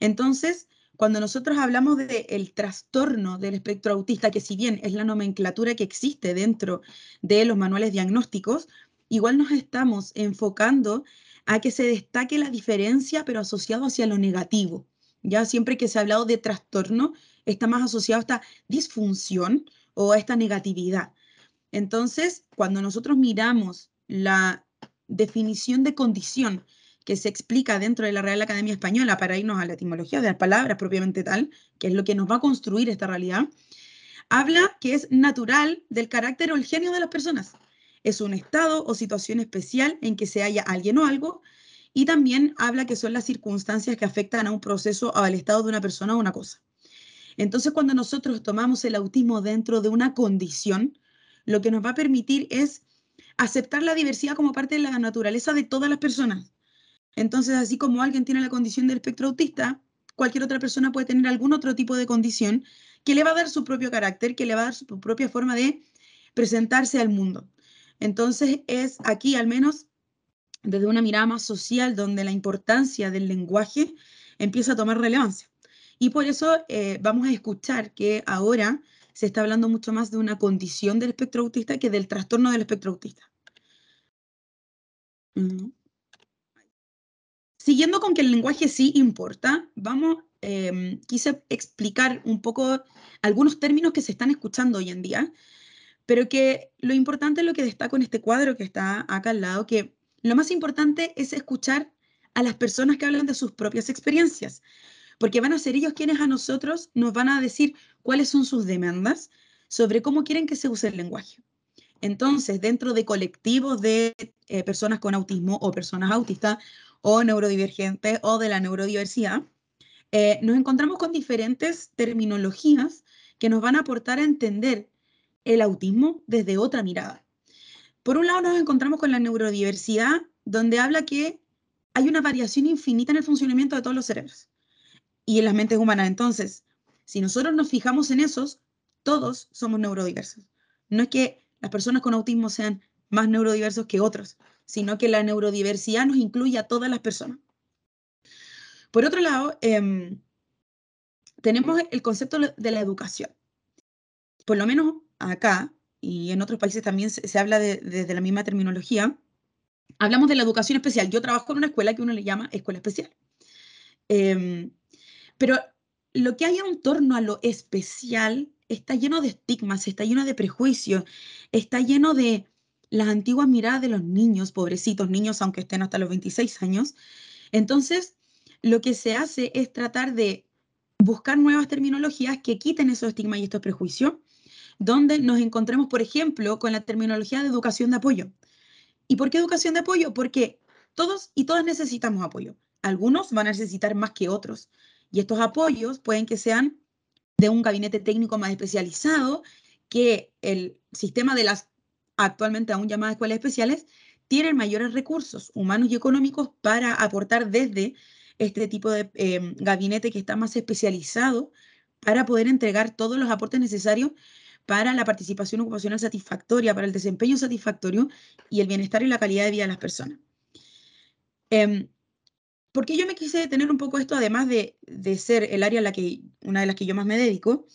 Entonces, cuando nosotros hablamos del el trastorno del espectro autista, que si bien es la nomenclatura que existe dentro de los manuales diagnósticos, igual nos estamos enfocando a que se destaque la diferencia, pero asociado hacia lo negativo. Ya siempre que se ha hablado de trastorno, está más asociado a esta disfunción o a esta negatividad. Entonces, cuando nosotros miramos la definición de condición que se explica dentro de la Real Academia Española para irnos a la etimología de las palabras propiamente tal, que es lo que nos va a construir esta realidad, habla que es natural del carácter o el genio de las personas es un estado o situación especial en que se halla alguien o algo, y también habla que son las circunstancias que afectan a un proceso o al estado de una persona o una cosa. Entonces, cuando nosotros tomamos el autismo dentro de una condición, lo que nos va a permitir es aceptar la diversidad como parte de la naturaleza de todas las personas. Entonces, así como alguien tiene la condición del espectro autista, cualquier otra persona puede tener algún otro tipo de condición que le va a dar su propio carácter, que le va a dar su propia forma de presentarse al mundo. Entonces es aquí, al menos desde una mirada más social, donde la importancia del lenguaje empieza a tomar relevancia. Y por eso eh, vamos a escuchar que ahora se está hablando mucho más de una condición del espectro autista que del trastorno del espectro autista. Siguiendo con que el lenguaje sí importa, vamos, em, quise explicar un poco algunos términos que se están escuchando hoy en día pero que lo importante es lo que destaco en este cuadro que está acá al lado, que lo más importante es escuchar a las personas que hablan de sus propias experiencias, porque van a ser ellos quienes a nosotros nos van a decir cuáles son sus demandas sobre cómo quieren que se use el lenguaje. Entonces, dentro de colectivos de eh, personas con autismo o personas autistas o neurodivergentes o de la neurodiversidad, eh, nos encontramos con diferentes terminologías que nos van a aportar a entender el autismo desde otra mirada. Por un lado nos encontramos con la neurodiversidad, donde habla que hay una variación infinita en el funcionamiento de todos los cerebros y en las mentes humanas. Entonces, si nosotros nos fijamos en esos, todos somos neurodiversos. No es que las personas con autismo sean más neurodiversos que otros, sino que la neurodiversidad nos incluye a todas las personas. Por otro lado, em, tenemos el concepto de la educación. Por lo menos acá y en otros países también se, habla desde de, la misma terminología, hablamos de la educación especial. Yo trabajo en una escuela que uno le llama escuela especial. Em, pero lo que hay en torno a lo especial está lleno de estigmas, está lleno de prejuicios, está lleno de las antiguas miradas de los niños, pobrecitos niños, aunque estén hasta los 26 años. Entonces, lo que se hace es tratar de buscar nuevas terminologías que quiten esos estigmas y estos prejuicios donde nos encontremos, por ejemplo, con la terminología de educación de apoyo. ¿Y por qué educación de apoyo? Porque todos y todas necesitamos apoyo. Algunos van a necesitar más que otros. Y estos apoyos pueden que sean de un gabinete técnico más especializado que el sistema de las actualmente aún llamadas escuelas especiales tienen mayores recursos humanos y económicos para aportar desde este tipo de em, gabinete que está más especializado para poder entregar todos los aportes necesarios para la participación ocupacional satisfactoria, para el desempeño satisfactorio y el bienestar y la calidad de vida de las personas. Em, ¿Por qué yo me quise detener un poco esto, además de, ser el área a la que, una de las que yo más me dedico?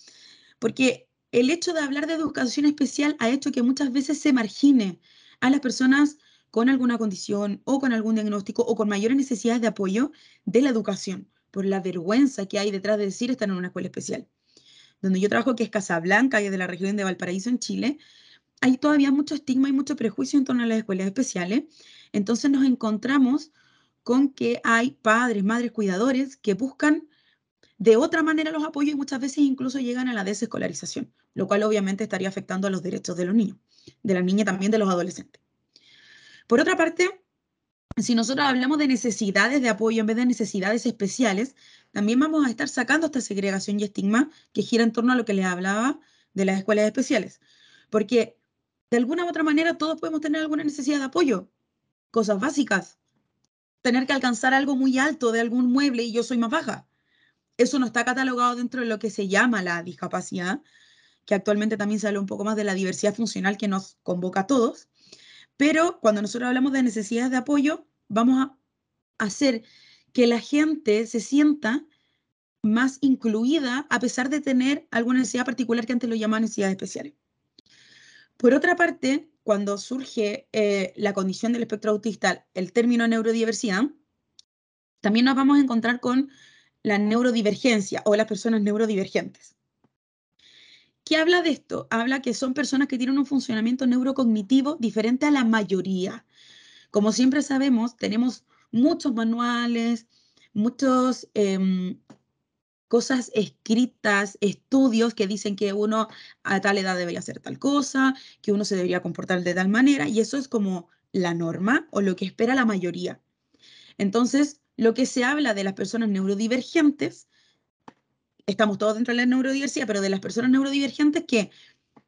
Porque el hecho de hablar de educación especial ha hecho que muchas veces se margine a las personas con alguna condición o con algún diagnóstico o con mayores necesidades de apoyo de la educación, por la vergüenza que hay detrás de decir estar en una escuela especial donde yo trabajo, que es Casablanca y es de la región de Valparaíso en Chile, hay todavía mucho estigma y mucho prejuicio en torno a las escuelas especiales. Entonces nos encontramos con que hay padres, madres, cuidadores que buscan de otra manera los apoyos y muchas veces incluso llegan a la desescolarización, lo cual obviamente estaría afectando a los derechos de los niños, de la niña también de los adolescentes. Por otra parte, si nosotros hablamos de necesidades de apoyo en vez de necesidades especiales, también vamos a estar sacando esta segregación y estigma que gira en torno a lo que les hablaba de las escuelas especiales. Porque de alguna u otra manera todos podemos tener alguna necesidad de apoyo, cosas básicas. Tener que alcanzar algo muy alto de algún mueble y yo soy más baja. Eso no está catalogado dentro de lo que se llama la discapacidad, que actualmente también se habla un poco más de la diversidad funcional que nos convoca a todos. Pero cuando nosotros hablamos de necesidades de apoyo, vamos a hacer que la gente se sienta más incluida a pesar de tener alguna necesidad particular que antes lo llamaban necesidades especiales. Por otra parte, cuando surge eh, la condición del espectro autista, el término neurodiversidad, también nos vamos a encontrar con la neurodivergencia o las personas neurodivergentes. ¿Qué habla de esto? Habla que son personas que tienen un funcionamiento neurocognitivo diferente a la mayoría. Como siempre sabemos, tenemos muchos manuales, muchas em, cosas escritas, estudios que dicen que uno a tal edad debería hacer tal cosa, que uno se debería comportar de tal manera, y eso es como la norma o lo que espera la mayoría. Entonces, lo que se habla de las personas neurodivergentes estamos todos dentro de la neurodiversidad, pero de las personas neurodivergentes que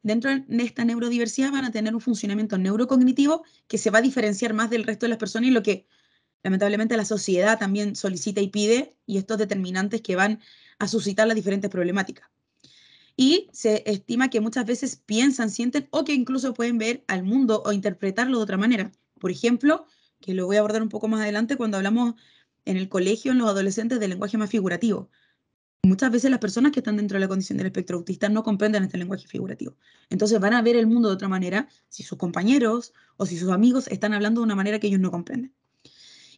dentro de esta neurodiversidad van a tener un funcionamiento neurocognitivo que se va a diferenciar más del resto de las personas y lo que lamentablemente la sociedad también solicita y pide, y estos determinantes que van a suscitar las diferentes problemáticas. Y se estima que muchas veces piensan, sienten o que incluso pueden ver al mundo o interpretarlo de otra manera. Por ejemplo, que lo voy a abordar un poco más adelante cuando hablamos en el colegio, en los adolescentes, del lenguaje más figurativo muchas veces las personas que están dentro de la condición del espectro autista no comprenden este lenguaje figurativo. Entonces van a ver el mundo de otra manera si sus compañeros o si sus amigos están hablando de una manera que ellos no comprenden.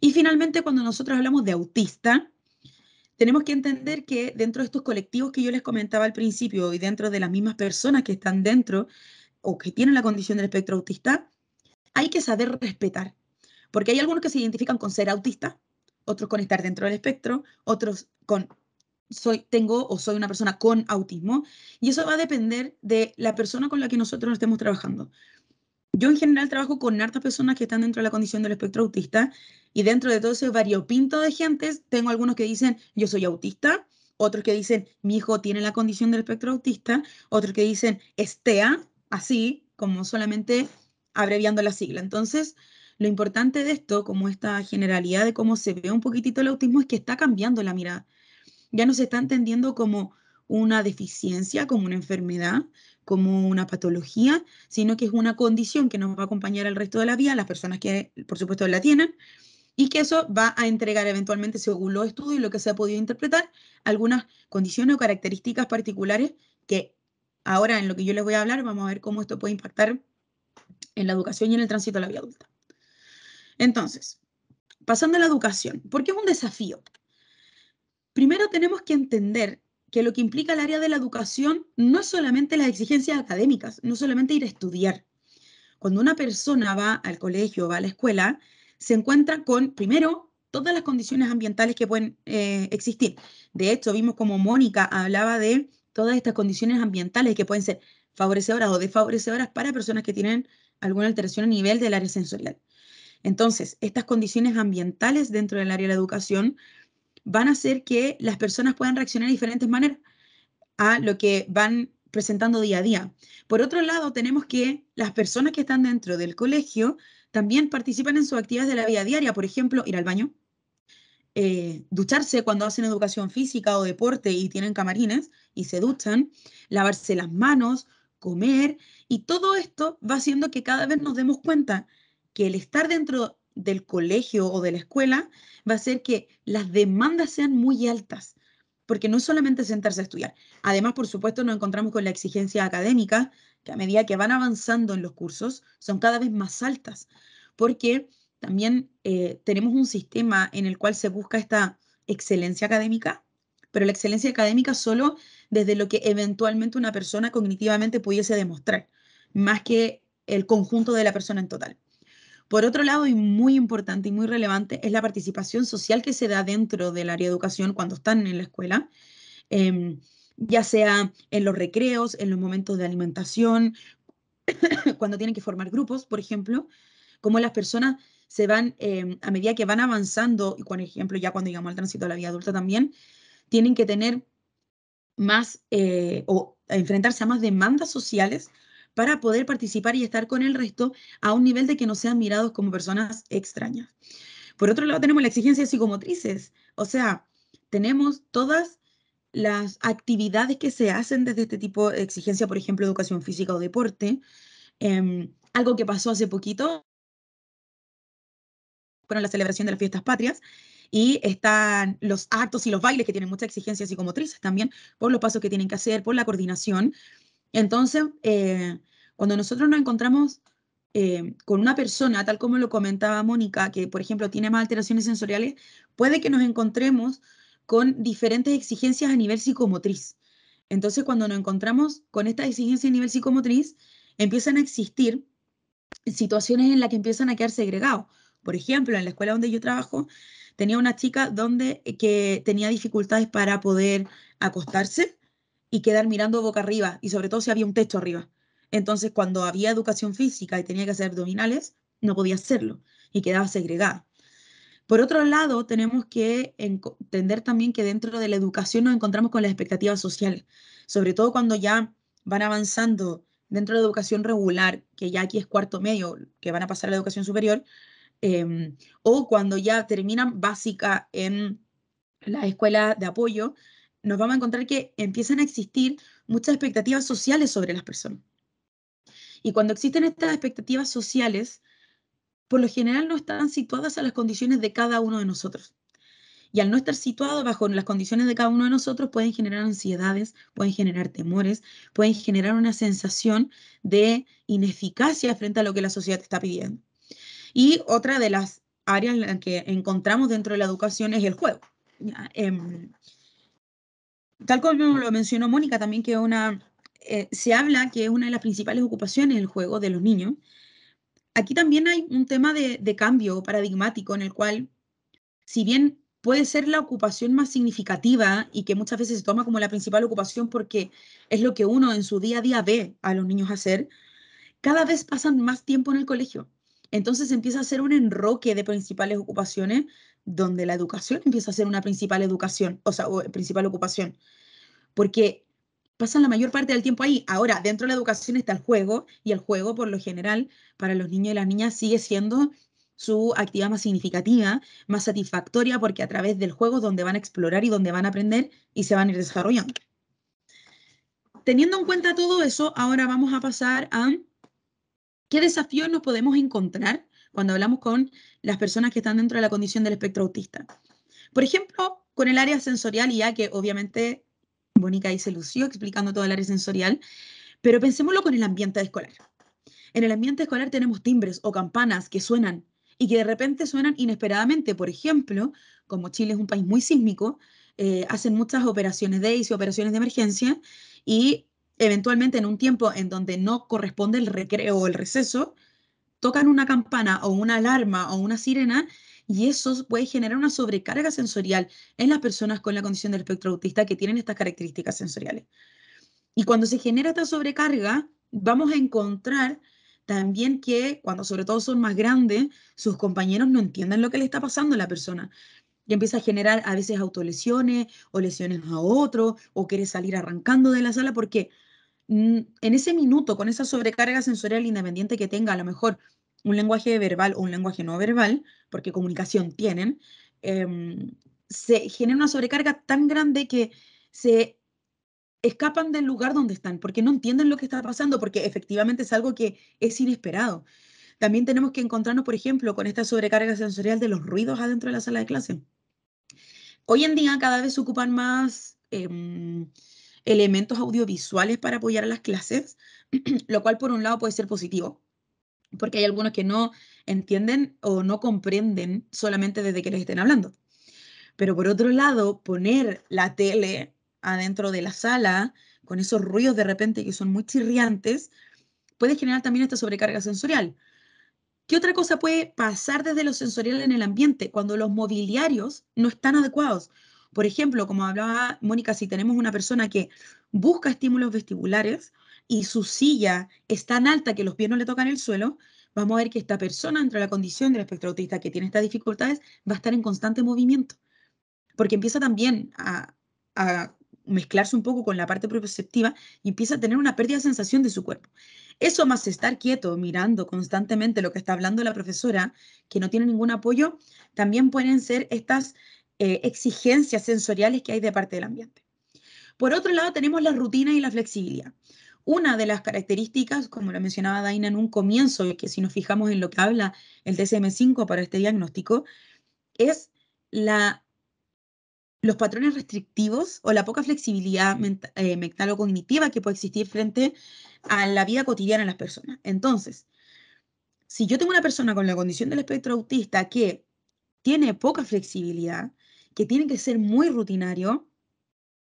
Y finalmente, cuando nosotros hablamos de autista, tenemos que entender que dentro de estos colectivos que yo les comentaba al principio y dentro de las mismas personas que están dentro o que tienen la condición del espectro autista, hay que saber respetar. Porque hay algunos que se identifican con ser autista, otros con estar dentro del espectro, otros con soy, tengo o soy una persona con autismo y eso va a depender de la persona con la que nosotros estemos trabajando. Yo en general trabajo con hartas personas que están dentro de la condición del espectro autista y dentro de todo ese variopinto de gentes tengo algunos que dicen yo soy autista, otros que dicen mi hijo tiene la condición del espectro autista, otros que dicen estea, así como solamente abreviando la sigla. Entonces, lo importante de esto, como esta generalidad de cómo se ve un poquitito el autismo, es que está cambiando la mirada ya no se está entendiendo como una deficiencia, como una enfermedad, como una patología, sino que es una condición que nos va a acompañar el resto de la vida, las personas que por supuesto la tienen, y que eso va a entregar eventualmente, según los estudios y lo que se ha podido interpretar, algunas condiciones o características particulares que ahora en lo que yo les voy a hablar vamos a ver cómo esto puede impactar en la educación y en el tránsito a la vida adulta. Entonces, pasando a la educación, ¿por qué es un desafío? Primero tenemos que entender que lo que implica el área de la educación no es solamente las exigencias académicas, no solamente ir a estudiar. Cuando una persona va al colegio, va a la escuela, se encuentra con, primero, todas las condiciones ambientales que pueden eh, existir. De hecho, vimos como Mónica hablaba de todas estas condiciones ambientales que pueden ser favorecedoras o desfavorecedoras para personas que tienen alguna alteración a nivel del área sensorial. Entonces, estas condiciones ambientales dentro del área de la educación van a hacer que las personas puedan reaccionar de diferentes maneras a lo que van presentando día a día. Por otro lado, tenemos que las personas que están dentro del colegio también participan en sus actividades de la vida diaria, por ejemplo, ir al baño, eh, ducharse cuando hacen educación física o deporte y tienen camarines y se duchan, lavarse las manos, comer, y todo esto va haciendo que cada vez nos demos cuenta que el estar dentro del colegio o de la escuela va a ser que las demandas sean muy altas, porque no es solamente sentarse a estudiar. Además, por supuesto, nos encontramos con la exigencia académica, que a medida que van avanzando en los cursos, son cada vez más altas, porque también eh, tenemos un sistema en el cual se busca esta excelencia académica, pero la excelencia académica solo desde lo que eventualmente una persona cognitivamente pudiese demostrar, más que el conjunto de la persona en total. Por otro lado, y muy importante y muy relevante, es la participación social que se da dentro del área de educación cuando están en la escuela. Em, ya sea en los recreos, en los momentos de alimentación, cuando tienen que formar grupos, por ejemplo, como las personas se van, em, a medida que van avanzando, y por ejemplo ya cuando llegamos al tránsito a la vida adulta también, tienen que tener más eh, o enfrentarse a más demandas sociales para poder participar y estar con el resto a un nivel de que no sean mirados como personas extrañas. Por otro lado, tenemos la exigencia psicomotrices, o sea, tenemos todas las actividades que se hacen desde este tipo de exigencia, por ejemplo, educación física o deporte. Em, algo que pasó hace poquito fueron la celebración de las fiestas patrias y están los actos y los bailes que tienen mucha exigencia psicomotrices también por los pasos que tienen que hacer, por la coordinación entonces, eh, cuando nosotros nos encontramos eh, con una persona, tal como lo comentaba Mónica, que por ejemplo tiene más alteraciones sensoriales, puede que nos encontremos con diferentes exigencias a nivel psicomotriz. Entonces, cuando nos encontramos con estas exigencias a nivel psicomotriz, empiezan a existir situaciones en las que empiezan a quedar segregados. Por ejemplo, en la escuela donde yo trabajo, tenía una chica donde, eh, que tenía dificultades para poder acostarse y quedar mirando boca arriba, y sobre todo si había un techo arriba. Entonces, cuando había educación física y tenía que hacer abdominales, no podía hacerlo y quedaba segregada. Por otro lado, tenemos que entender también que dentro de la educación nos encontramos con las expectativas sociales, sobre todo cuando ya van avanzando dentro de la educación regular, que ya aquí es cuarto medio, que van a pasar a la educación superior, em, o cuando ya terminan básica en la escuela de apoyo, nos vamos a encontrar que empiezan a existir muchas expectativas sociales sobre las personas. Y cuando existen estas expectativas sociales, por lo general no están situadas a las condiciones de cada uno de nosotros. Y al no estar situado bajo las condiciones de cada uno de nosotros, pueden generar ansiedades, pueden generar temores, pueden generar una sensación de ineficacia frente a lo que la sociedad está pidiendo. Y otra de las áreas en que encontramos dentro de la educación es el juego tal como ah. lo mencionó Mónica también, que una, eh, se habla que es una de las principales ocupaciones el juego de los niños. Aquí también hay un tema de cambio paradigmático en el cual, si bien puede ser la ocupación más significativa y que muchas veces se toma como la principal ocupación porque es lo que uno en su día a día ve a los niños hacer, cada vez pasan más tiempo en el colegio. Entonces empieza a ser un enroque de principales ocupaciones donde la educación empieza a ser una principal educación, o sea, eh, principal ocupación, porque pasan la mayor parte del tiempo ahí. Ahora, dentro de la educación está el juego, y el juego, por lo general, para los niños y las niñas sigue siendo su actividad más significativa, más satisfactoria, porque a través del juego es donde van a explorar y donde van a aprender y se van a ir desarrollando. Teniendo en cuenta todo eso, ahora vamos a pasar a qué desafíos nos podemos encontrar cuando hablamos con las personas que están dentro de la condición del espectro autista. Por ejemplo, con el área sensorial, y ya que obviamente Bonica ahí se lució explicando todo el área sensorial, pero pensémoslo con el ambiente escolar. En el ambiente escolar tenemos timbres o campanas que suenan y que de repente suenan inesperadamente. Por ejemplo, como Chile es un país muy sísmico, eh, hacen muchas operaciones de y e, operaciones de emergencia, y eventualmente en un tiempo en donde no corresponde el recreo o el receso, tocan una campana o una alarma o una sirena y eso puede generar una sobrecarga sensorial en las personas con la condición del espectro autista que tienen estas características sensoriales. Y cuando se genera esta sobrecarga, vamos a encontrar también que cuando sobre todo son más grandes, sus compañeros no entienden lo que le está pasando a la persona. Y empieza a generar a veces autolesiones o lesiones a otro, o quiere salir arrancando de la sala. Porque Mm, en ese minuto, con esa sobrecarga sensorial independiente que tenga, a lo mejor un lenguaje verbal o un lenguaje no verbal, porque comunicación tienen, em, se genera una sobrecarga tan grande que se escapan del lugar donde están, porque no entienden lo que está pasando, porque efectivamente es algo que es inesperado. También tenemos que encontrarnos, por ejemplo, con esta sobrecarga sensorial de los ruidos adentro de la sala de clase. Hoy en día cada vez se ocupan más em, elementos audiovisuales para apoyar a las clases, lo cual por un lado puede ser positivo, porque hay algunos que no entienden o no comprenden solamente desde que les estén hablando. Pero por otro lado, poner la tele adentro de la sala con esos ruidos de repente que son muy chirriantes, puede generar también esta sobrecarga sensorial. ¿Qué otra cosa puede pasar desde lo sensorial en el ambiente cuando los mobiliarios no están adecuados? Por ejemplo, como hablaba Mónica, si tenemos una persona que busca estímulos vestibulares y su silla es tan alta que los pies no le tocan el suelo, vamos a ver que esta persona, entre la condición del espectro autista que tiene estas dificultades, va a estar en constante movimiento, porque empieza también a, a mezclarse un poco con la parte proprioceptiva y empieza a tener una pérdida de sensación de su cuerpo. Eso más estar quieto, mirando constantemente lo que está hablando la profesora, que no tiene ningún apoyo, también pueden ser estas eh, exigencias sensoriales que hay de parte del ambiente. Por otro lado, tenemos la rutina y la flexibilidad. Una de las características, como lo mencionaba Daina en un comienzo, que si nos fijamos en lo que habla el DSM-5 para este diagnóstico, es la los patrones restrictivos o la poca flexibilidad eh, mental o cognitiva que puede existir frente a la vida cotidiana de las personas. Entonces, si yo tengo una persona con la condición del espectro autista que tiene poca flexibilidad, que tiene que ser muy rutinario.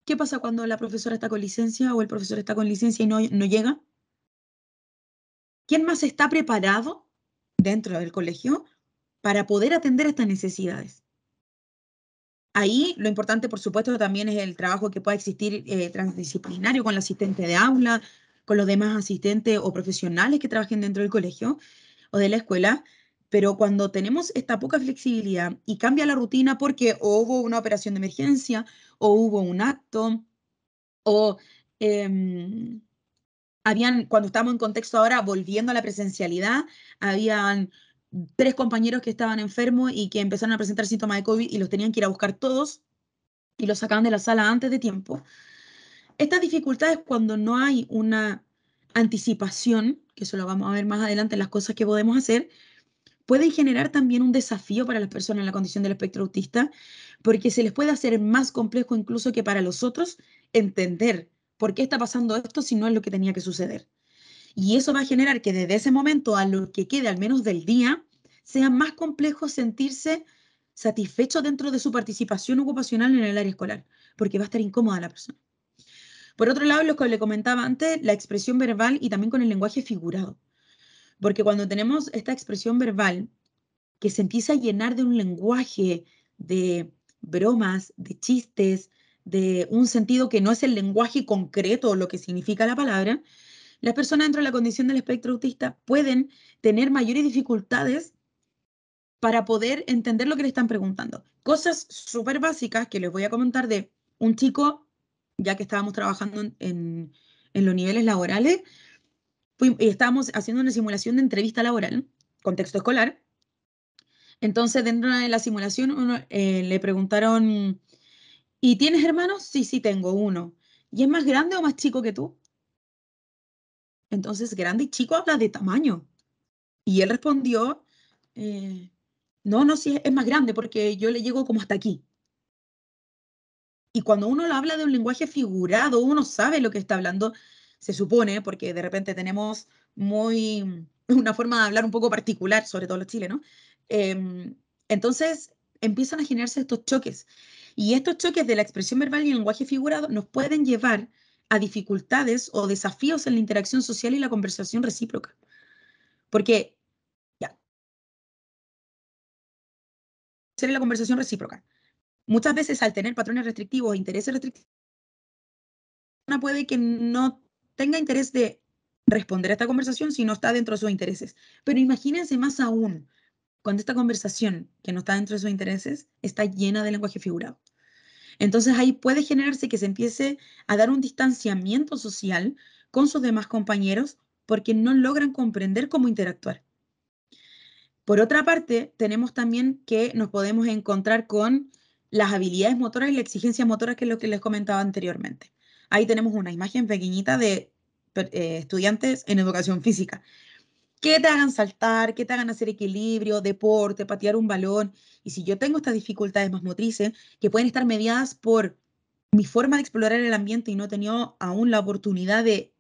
¿Qué pasa cuando la profesora está con licencia o el profesor está con licencia y no, no llega? ¿Quién más está preparado dentro del colegio para poder atender estas necesidades? Ahí lo importante, por supuesto, también es el trabajo que pueda existir eh, transdisciplinario con el asistente de aula, con los demás asistentes o profesionales que trabajen dentro del colegio o de la escuela, pero cuando tenemos esta poca flexibilidad y cambia la rutina porque o hubo una operación de emergencia o hubo un acto o em, habían, cuando estamos en contexto ahora, volviendo a la presencialidad, habían tres compañeros que estaban enfermos y que empezaron a presentar síntomas de COVID y los tenían que ir a buscar todos y los sacaban de la sala antes de tiempo. Estas dificultades cuando no hay una anticipación, que eso lo vamos a ver más adelante en las cosas que podemos hacer, puede generar también un desafío para las personas en la condición del espectro autista, porque se les puede hacer más complejo incluso que para los otros entender por qué está pasando esto si no es lo que tenía que suceder. Y eso va a generar que desde ese momento a lo que quede al menos del día, sea más complejo sentirse satisfecho dentro de su participación ocupacional en el área escolar, porque va a estar incómoda la persona. Por otro lado, lo que le comentaba antes, la expresión verbal y también con el lenguaje figurado. Porque cuando tenemos esta expresión verbal que se empieza a llenar de un lenguaje de bromas, de chistes, de un sentido que no es el lenguaje concreto o lo que significa la palabra, las personas dentro de la condición del espectro autista pueden tener mayores dificultades para poder entender lo que le están preguntando. Cosas súper básicas que les voy a comentar de un chico, ya que estábamos trabajando en los niveles laborales, estábamos haciendo una simulación de entrevista laboral, contexto escolar. Entonces, dentro de la simulación, eh, le preguntaron, ¿y tienes hermanos? Sí, sí, tengo uno. ¿Y es más grande o más chico que tú? Entonces, grande y chico habla de tamaño. Y él respondió, eh, no, no, sí, es más grande porque yo le llego como hasta aquí. Y cuando uno habla de un lenguaje figurado, uno sabe lo que está hablando se supone, porque de repente tenemos muy mm, una forma de hablar un poco particular, sobre todo los chilenos, eh, entonces empiezan a generarse estos choques. Y estos choques de la expresión verbal y el lenguaje figurado nos pueden llevar a dificultades o desafíos en la interacción social y la conversación recíproca. Porque, ya, en la conversación recíproca. Muchas veces al tener patrones restrictivos, intereses restrictivos, una puede que no tenga interés de responder a esta conversación si no está dentro de sus intereses. Pero imagínense más aún, cuando esta conversación que no está dentro de sus intereses está llena de lenguaje figurado. Entonces ahí puede generarse que se empiece a dar un distanciamiento social con sus demás compañeros porque no logran comprender cómo interactuar. Por otra parte, tenemos también que nos podemos encontrar con las habilidades motoras y la exigencia motora, que es lo que les comentaba anteriormente. Ahí tenemos una imagen pequeñita de eh, estudiantes en educación física. Que te hagan saltar, que te hagan hacer equilibrio, deporte, patear un balón. Y si yo tengo estas dificultades más motrices, que pueden estar mediadas por mi forma de explorar el ambiente y no he tenido aún la oportunidad de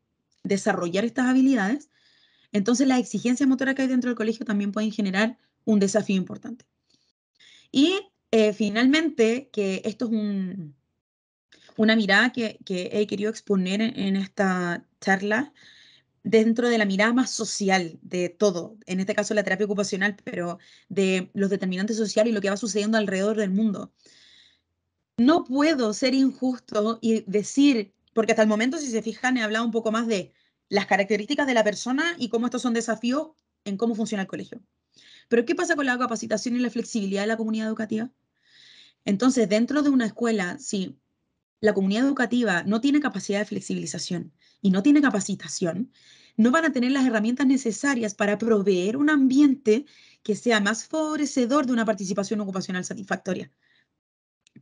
desarrollar estas habilidades, entonces la exigencia motora que hay dentro del colegio también pueden generar un desafío importante. Y eh, finalmente, que esto es un, una mirada que, he querido exponer en, esta charla dentro de la mirada más social de todo, en este caso la terapia ocupacional, pero de los determinantes sociales y lo que va sucediendo alrededor del mundo. No puedo ser injusto y decir, porque hasta el momento, si se fijan, he hablado un poco más de las características de la persona y cómo estos son desafíos en cómo funciona el colegio. Pero ¿qué pasa con la capacitación y la flexibilidad de la comunidad educativa? Entonces, dentro de una escuela, si la comunidad educativa no tiene capacidad de flexibilización y no tiene capacitación, no van a tener las herramientas necesarias para proveer un ambiente que sea más favorecedor de una participación ocupacional satisfactoria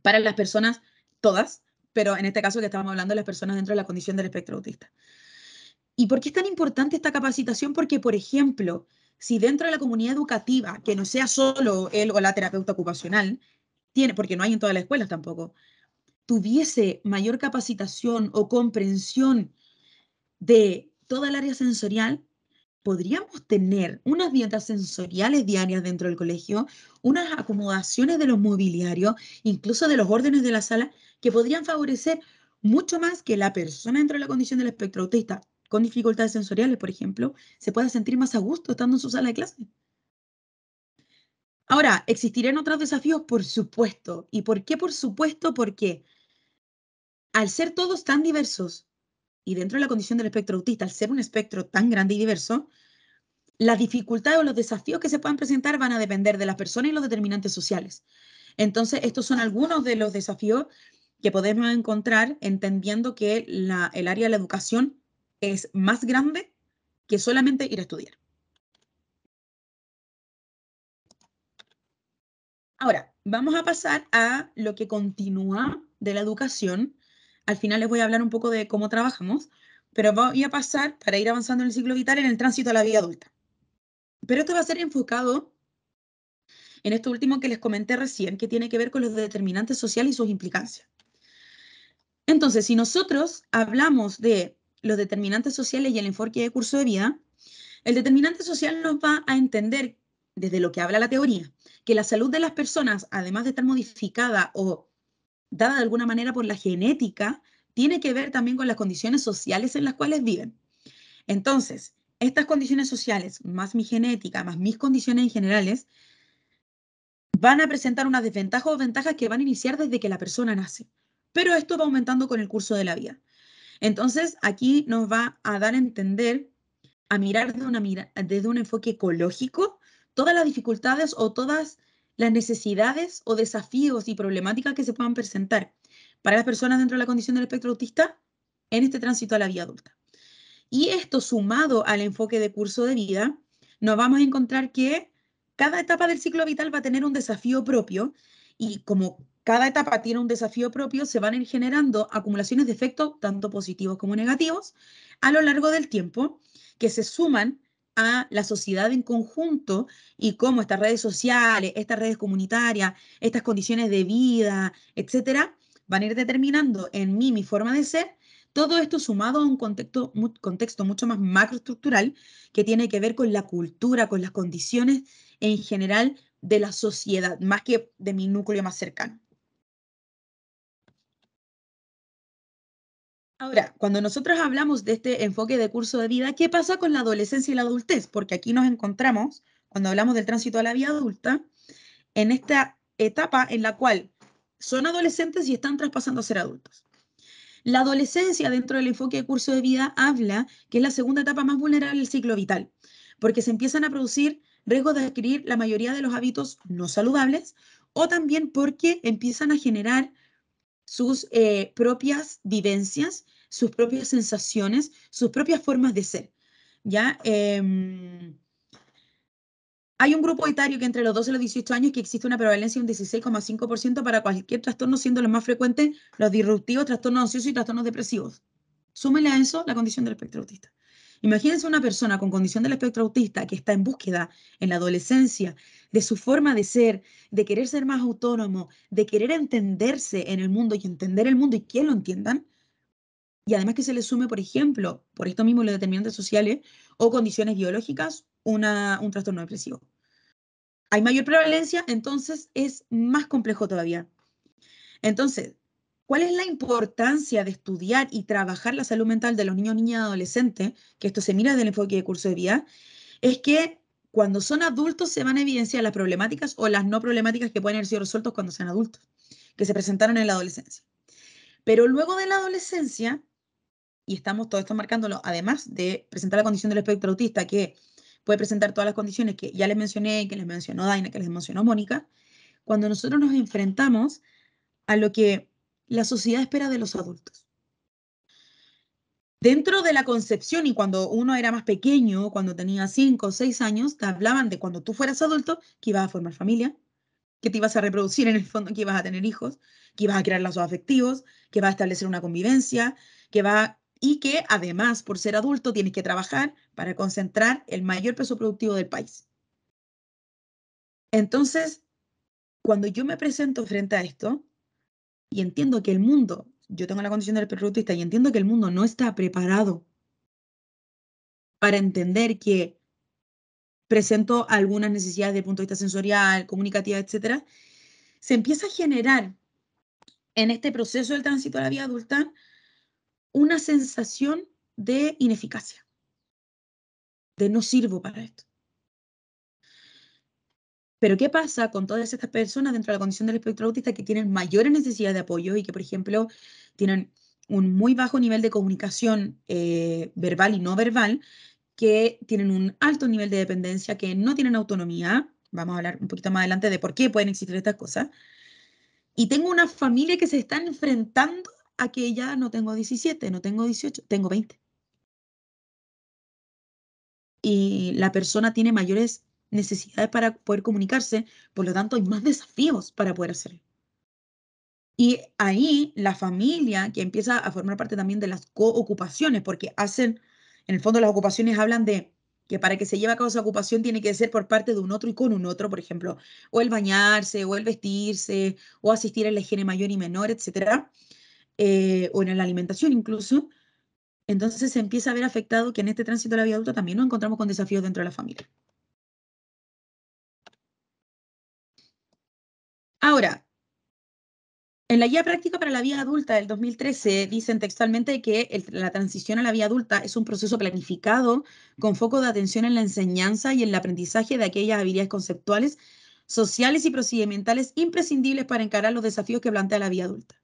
para las personas todas, pero en este caso que estábamos hablando de las personas dentro de la condición del espectro autista. ¿Y por qué es tan importante esta capacitación? Porque, por ejemplo, si dentro de la comunidad educativa, que no sea solo él o la terapeuta ocupacional, tiene, porque no hay en todas las escuelas tampoco, tuviese mayor capacitación o comprensión de toda el área sensorial, podríamos tener unas dietas sensoriales diarias dentro del colegio, unas acomodaciones de los mobiliarios, incluso de los órdenes de la sala, que podrían favorecer mucho más que la persona dentro de la condición del espectro autista con dificultades sensoriales, por ejemplo, se pueda sentir más a gusto estando en su sala de clase. Ahora, ¿existirán otros desafíos? Por supuesto. ¿Y por qué por supuesto? Porque al ser todos tan diversos, y dentro de la condición del espectro autista, al ser un espectro tan grande y diverso, las dificultades o los desafíos que se puedan presentar van a depender de las personas y los determinantes sociales. Entonces, estos son algunos de los desafíos que podemos encontrar entendiendo que el área de la educación es más grande que solamente ir a estudiar. Ahora, vamos a pasar a lo que continúa de la educación, al final les voy a hablar un poco de cómo trabajamos, pero voy a pasar para ir avanzando en el ciclo vital en el tránsito a la vida adulta. Pero esto va a ser enfocado en esto último que les comenté recién, que tiene que ver con los determinantes sociales y sus implicancias. Entonces, si nosotros hablamos de los determinantes sociales y el enfoque de curso de vida, el determinante social nos va a entender, desde lo que habla la teoría, que la salud de las personas, además de estar modificada o dada de alguna manera por la genética, tiene que ver también con las condiciones sociales en las cuales viven. Entonces, estas condiciones sociales, más mi genética, más mis condiciones generales, van a presentar unas desventajas o ventajas que van a iniciar desde que la persona nace. Pero esto va aumentando con el curso de la vida. Entonces, aquí nos va a dar a entender, a mirar desde, una, desde un enfoque ecológico, todas las dificultades o todas las necesidades o desafíos y problemáticas que se puedan presentar para las personas dentro de la condición del espectro autista en este tránsito a la vida adulta. Y esto sumado al enfoque de curso de vida, nos vamos a encontrar que cada etapa del ciclo vital va a tener un desafío propio y como cada etapa tiene un desafío propio, se van generando acumulaciones de efectos, tanto positivos como negativos, a lo largo del tiempo, que se suman a la sociedad en conjunto y cómo estas redes sociales, estas redes comunitarias, estas condiciones de vida, etcétera, van a ir determinando en mí mi forma de ser. Todo esto sumado a un contexto, contexto mucho más macroestructural que tiene que ver con la cultura, con las condiciones en general de la sociedad, más que de mi núcleo más cercano. Ahora, cuando nosotros hablamos de este enfoque de curso de vida, ¿qué pasa con la adolescencia y la adultez? Porque aquí nos encontramos, cuando hablamos del tránsito a la vida adulta, en esta etapa en la cual son adolescentes y están traspasando a ser adultos. La adolescencia dentro del enfoque de curso de vida habla que es la segunda etapa más vulnerable del ciclo vital, porque se empiezan a producir riesgos de adquirir la mayoría de los hábitos no saludables o también porque empiezan a generar sus eh, propias vivencias sus propias sensaciones, sus propias formas de ser. ¿ya? Em, hay un grupo etario que entre los 12 y los 18 años que existe una prevalencia de un 16,5% para cualquier trastorno, siendo los más frecuentes los disruptivos, trastornos ansiosos y trastornos depresivos. Súmele a eso la condición del espectro autista. Imagínense una persona con condición del espectro autista que está en búsqueda en la adolescencia de su forma de ser, de querer ser más autónomo, de querer entenderse en el mundo y entender el mundo y que lo entiendan, y además que se le sume, por ejemplo, por esto mismo los determinantes sociales o condiciones biológicas, un trastorno depresivo. Hay mayor prevalencia, entonces es más complejo todavía. Entonces, ¿cuál es la importancia de estudiar y trabajar la salud mental de los niños, niñas y adolescentes? Que esto se mira desde el enfoque de curso de vida. Es que cuando son adultos se van a evidenciar las problemáticas o las no problemáticas que pueden haber sido resueltos cuando sean adultos, que se presentaron en la adolescencia. Pero luego de la adolescencia y estamos todo esto marcándolo, además de presentar la condición del espectro autista, que puede presentar todas las condiciones que ya les mencioné, que les mencionó Daina, que les mencionó Mónica, cuando nosotros nos enfrentamos a lo que la sociedad espera de los adultos. Dentro de la concepción, y cuando uno era más pequeño, cuando tenía 5 o 6 años, te hablaban de cuando tú fueras adulto que ibas a formar familia, que te ibas a reproducir en el fondo, que ibas a tener hijos, que ibas a crear lazos afectivos, que ibas a establecer una convivencia, que va y que además, por ser adulto, tienes que trabajar para concentrar el mayor peso productivo del país. Entonces, cuando yo me presento frente a esto y entiendo que el mundo, yo tengo la condición del periodista y entiendo que el mundo no está preparado para entender que presento algunas necesidades desde el punto de vista sensorial, comunicativa, etcétera, se empieza a generar en este proceso del tránsito a la vida adulta una sensación de ineficacia, de no sirvo para esto. Pero ¿qué pasa con todas estas personas dentro de la condición del espectro autista que tienen mayores necesidades de apoyo y que, por ejemplo, tienen un muy bajo nivel de comunicación eh, verbal y no verbal, que tienen un alto nivel de dependencia, que no tienen autonomía? Vamos a hablar un poquito más adelante de por qué pueden existir estas cosas. Y tengo una familia que se está enfrentando a ya no tengo 17, no tengo 18, tengo 20. Y la persona tiene mayores necesidades para poder comunicarse, por lo tanto hay más desafíos para poder hacerlo. Y ahí la familia, que empieza a formar parte también de las coocupaciones, porque hacen, en el fondo las ocupaciones hablan de que para que se lleve a cabo esa ocupación tiene que ser por parte de un otro y con un otro, por ejemplo, o el bañarse, o el vestirse, o asistir a la higiene mayor y menor, etcétera. Eh, o en la alimentación incluso, entonces se empieza a ver afectado que en este tránsito de la vida adulta también nos encontramos con desafíos dentro de la familia. Ahora, en la guía práctica para la vida adulta del 2013 dicen textualmente que la transición a la vida adulta es un proceso planificado con foco de atención en la enseñanza y en el aprendizaje de aquellas habilidades conceptuales, sociales y procedimentales imprescindibles para encarar los desafíos que plantea la vida adulta.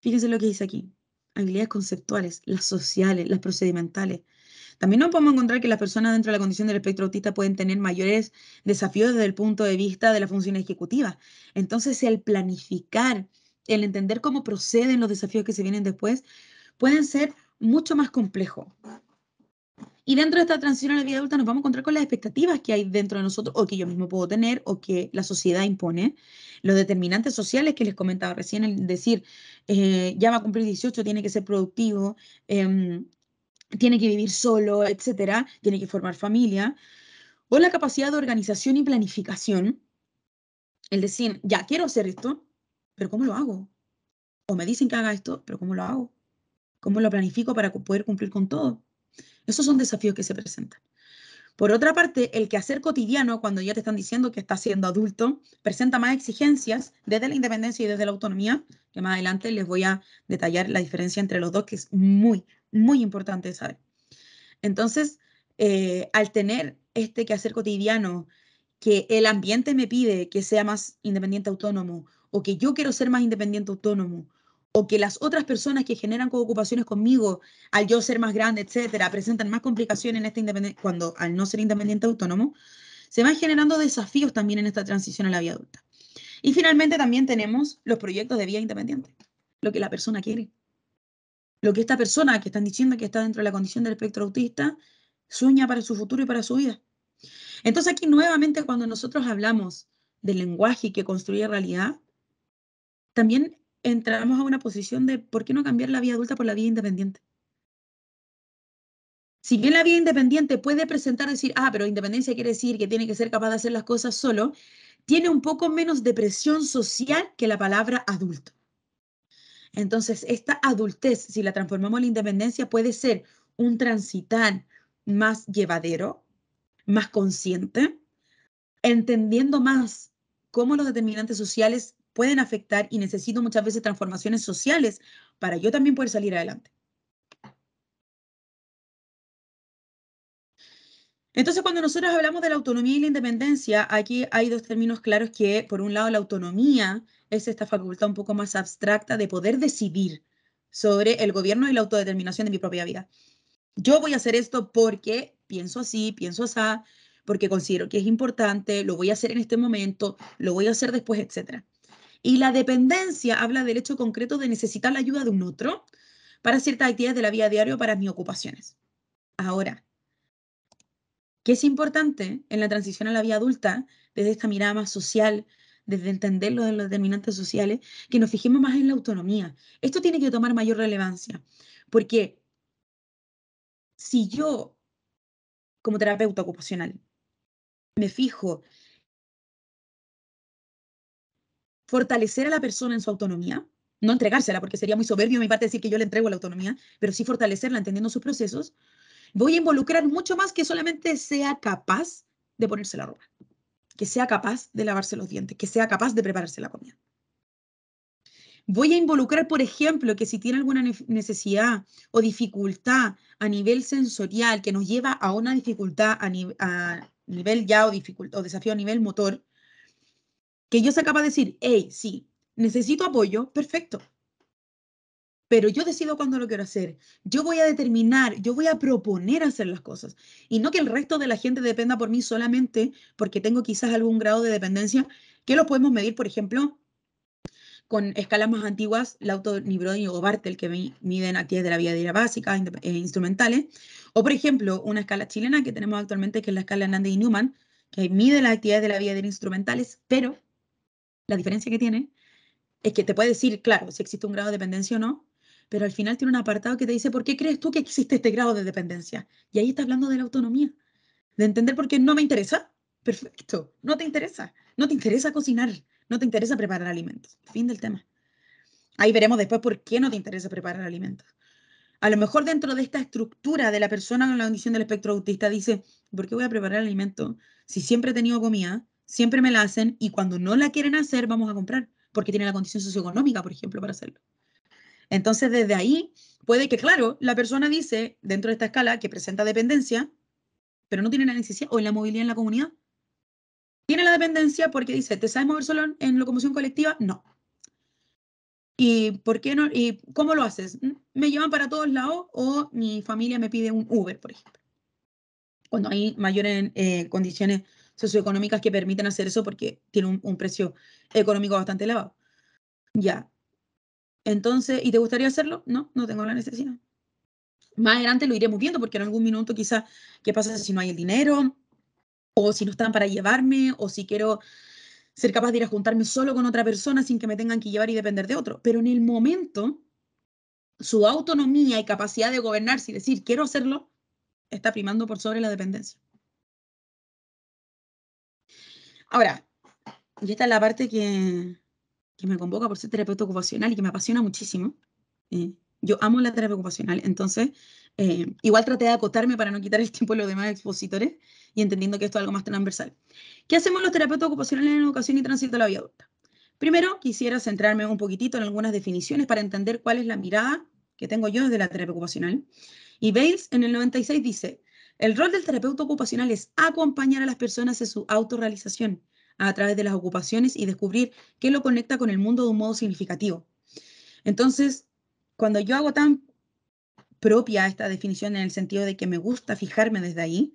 Fíjense lo que dice aquí. Habilidades conceptuales, las sociales, las procedimentales. También nos podemos encontrar que las personas dentro de la condición del espectro autista pueden tener mayores desafíos desde el punto de vista de la función ejecutiva. Entonces, el planificar, el entender cómo proceden los desafíos que se vienen después, pueden ser mucho más complejos. Y dentro de esta transición a la vida adulta nos vamos a encontrar con las expectativas que hay dentro de nosotros o que yo mismo puedo tener o que la sociedad impone. Los determinantes sociales que les comentaba recién, el decir, eh, ya va a cumplir 18, tiene que ser productivo, em, tiene que vivir solo, etcétera, tiene que formar familia. O la capacidad de organización y planificación. El decir, ya quiero hacer esto, pero ¿cómo lo hago? O me dicen que haga esto, pero ¿cómo lo hago? ¿Cómo lo planifico para poder cumplir con todo? Esos son desafíos que se presentan. Por otra parte, el quehacer cotidiano, cuando ya te están diciendo que estás siendo adulto, presenta más exigencias desde la independencia y desde la autonomía, que más adelante les voy a detallar la diferencia entre los dos, que es muy, muy importante saber. Entonces, eh, al tener este quehacer cotidiano, que el ambiente me pide que sea más independiente autónomo, o que yo quiero ser más independiente autónomo, o que las otras personas que generan ocupaciones conmigo, al yo ser más grande, etcétera, presentan más complicaciones en esta cuando al no ser independiente autónomo, se van generando desafíos también en esta transición a la vida adulta. Y finalmente también tenemos los proyectos de vida independiente, lo que la persona quiere. Lo que esta persona que están diciendo que está dentro de la condición del espectro autista sueña para su futuro y para su vida. Entonces aquí nuevamente cuando nosotros hablamos del lenguaje que construye realidad, también entramos a una posición de por qué no cambiar la vida adulta por la vida independiente. Si bien la vida independiente puede presentar decir, ah, pero independencia quiere decir que tiene que ser capaz de hacer las cosas solo, tiene un poco menos de presión social que la palabra adulto. Entonces, esta adultez, si la transformamos en la independencia, puede ser un transitar más llevadero, más consciente, entendiendo más cómo los determinantes sociales pueden afectar y necesito muchas veces transformaciones sociales para yo también poder salir adelante. Entonces, cuando nosotros hablamos de la autonomía y la independencia, aquí hay dos términos claros que, por un lado, la autonomía es esta facultad un poco más abstracta de poder decidir sobre el gobierno y la autodeterminación de mi propia vida. Yo voy a hacer esto porque pienso así, pienso así, porque considero que es importante, lo voy a hacer en este momento, lo voy a hacer después, etc. Y la dependencia habla del hecho concreto de necesitar la ayuda de un otro para ciertas actividades de la vida diaria o para mis ocupaciones. Ahora, ¿qué es importante en la transición a la vida adulta desde esta mirada más social, desde entender los, los determinantes sociales, que nos fijemos más en la autonomía? Esto tiene que tomar mayor relevancia, porque si yo, como terapeuta ocupacional, me fijo fortalecer a la persona en su autonomía, no entregársela, porque sería muy soberbio de mi parte decir que yo le entrego la autonomía, pero sí fortalecerla entendiendo sus procesos, voy a involucrar mucho más que solamente sea capaz de ponerse la ropa, que sea capaz de lavarse los dientes, que sea capaz de prepararse la comida. Voy a involucrar, por ejemplo, que si tiene alguna necesidad o dificultad a nivel sensorial que nos lleva a una dificultad a, nivel ya o, o desafío a nivel motor, que yo sea acaba de decir, hey, sí, necesito apoyo, perfecto. Pero yo decido cuándo lo quiero hacer. Yo voy a determinar, yo voy a proponer hacer las cosas. Y no que el resto de la gente dependa por mí solamente porque tengo quizás algún grado de dependencia, que lo podemos medir, por ejemplo, con escalas más antiguas, la autonibroni o Bartel, que miden actividades de la vida diaria básica eh, instrumentales. O, por ejemplo, una escala chilena que tenemos actualmente, que es la escala Hernández y Newman, que mide las actividades de la vida diaria instrumentales, pero la diferencia que tiene es que te puede decir, claro, si existe un grado de dependencia o no, pero al final tiene un apartado que te dice, ¿por qué crees tú que existe este grado de dependencia? Y ahí está hablando de la autonomía, de entender por qué no me interesa. Perfecto, no te interesa, no te interesa cocinar, no te interesa preparar alimentos. Fin del tema. Ahí veremos después por qué no te interesa preparar alimentos. A lo mejor dentro de esta estructura de la persona con la condición del espectro autista dice, ¿por qué voy a preparar alimentos si siempre he tenido comida? siempre me la hacen y cuando no la quieren hacer vamos a comprar porque tiene la condición socioeconómica, por ejemplo, para hacerlo. Entonces, desde ahí puede que, claro, la persona dice dentro de esta escala que presenta dependencia, pero no tiene la necesidad o la movilidad en la comunidad. Tiene la dependencia porque dice, ¿te sabes mover solo en, locomoción colectiva? No. ¿Y por qué no? ¿Y cómo lo haces? Mm, ¿Me llevan para todos lados o mi familia me pide un Uber, por ejemplo? Cuando hay mayores eh, condiciones socioeconómicas que permiten hacer eso porque tiene un, precio económico bastante elevado. Ya. Entonces, ¿y te gustaría hacerlo? No, no tengo la necesidad. Más adelante lo iremos viendo porque en algún minuto quizás, ¿qué pasa si no hay el dinero? O si no están para llevarme, o si quiero ser capaz de ir a juntarme solo con otra persona sin que me tengan que llevar y depender de otro. Pero en el momento, su autonomía y capacidad de gobernarse y decir, quiero hacerlo, está primando por sobre la dependencia. Ahora, y esta es la parte que, que me convoca por ser terapeuta ocupacional y que me apasiona muchísimo. Eh, yo amo la terapia ocupacional, entonces eh, igual traté de acotarme para no quitar el tiempo de los demás expositores y entendiendo que esto es algo más transversal. ¿Qué hacemos los terapeutas ocupacionales en educación y tránsito a la vida adulta? Primero, quisiera centrarme un poquitito en algunas definiciones para entender cuál es la mirada que tengo yo desde la terapia ocupacional. Y Bales en el 96 dice, el rol del terapeuta ocupacional es acompañar a las personas en su autorrealización a través de las ocupaciones y descubrir qué lo conecta con el mundo de un modo significativo. Entonces, cuando yo hago tan propia esta definición en el sentido de que me gusta fijarme desde ahí,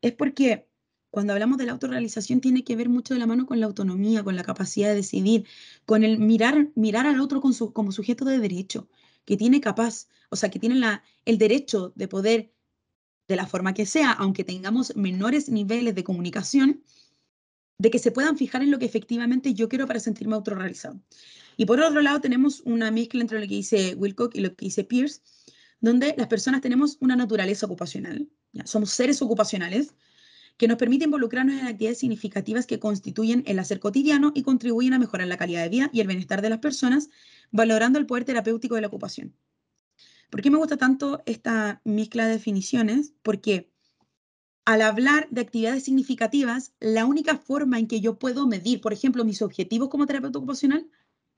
es porque cuando hablamos de la autorrealización tiene que ver mucho de la mano con la autonomía, con la capacidad de decidir, con el mirar, mirar al otro como sujeto de derecho, que tiene capaz, o sea, que tiene el derecho de poder de la forma que sea, aunque tengamos menores niveles de comunicación, de que se puedan fijar en lo que efectivamente yo quiero para sentirme autorrealizado. Y por otro lado, tenemos una mezcla entre lo que dice Wilcock y lo que dice Pierce, donde las personas tenemos una naturaleza ocupacional, somos seres ocupacionales, que nos permiten involucrarnos en actividades significativas que constituyen el hacer cotidiano y contribuyen a mejorar la calidad de vida y el bienestar de las personas, valorando el poder terapéutico de la ocupación. ¿Por qué me gusta tanto esta mezcla de definiciones? Porque al hablar de actividades significativas, la única forma en que yo puedo medir, por ejemplo, mis objetivos como terapeuta ocupacional,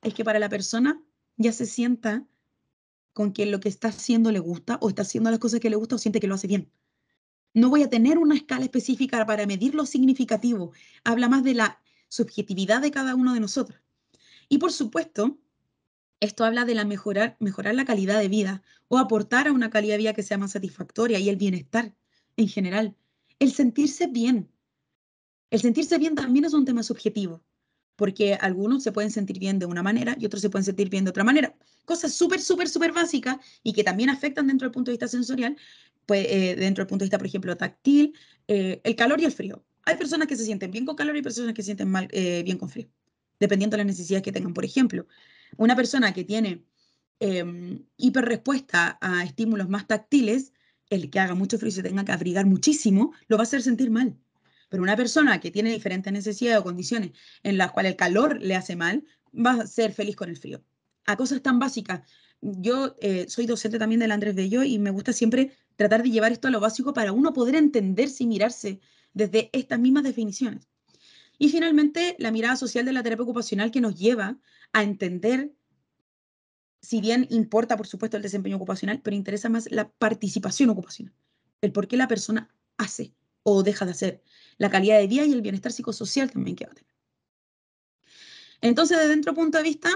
es que para la persona ya se sienta con que lo que está haciendo le gusta o está haciendo las cosas que le gusta o siente que lo hace bien. No voy a tener una escala específica para medir lo significativo. Habla más de la subjetividad de cada uno de nosotros. Y por supuesto, esto habla de la mejorar, la calidad de vida o aportar a una calidad de vida que sea más satisfactoria y el bienestar en general. El sentirse bien. El sentirse bien también es un tema subjetivo, porque algunos se pueden sentir bien de una manera y otros se pueden sentir bien de otra manera. Cosas súper, súper, súper básicas y que también afectan dentro del punto de vista sensorial, pues, eh, dentro del punto de vista, por ejemplo, táctil, eh, el calor y el frío. Hay personas que se sienten bien con calor y personas que se sienten mal, eh, bien con frío, dependiendo de las necesidades que tengan, por ejemplo. Una persona que tiene em, hiperrespuesta a estímulos más táctiles, el que haga mucho frío y se tenga que abrigar muchísimo, lo va a hacer sentir mal. Pero una persona que tiene diferentes necesidades o condiciones en las cuales el calor le hace mal, va a ser feliz con el frío. A cosas tan básicas. Yo eh, soy docente también del Andrés Bello y me gusta siempre tratar de llevar esto a lo básico para uno poder entenderse y mirarse desde estas mismas definiciones. Y finalmente, la mirada social de la terapia ocupacional que nos lleva a entender, si bien importa, por supuesto, el desempeño ocupacional, pero interesa más la participación ocupacional, el por qué la persona hace o deja de hacer, la calidad de vida y el bienestar psicosocial también que va a tener. Entonces, desde otro punto de vista,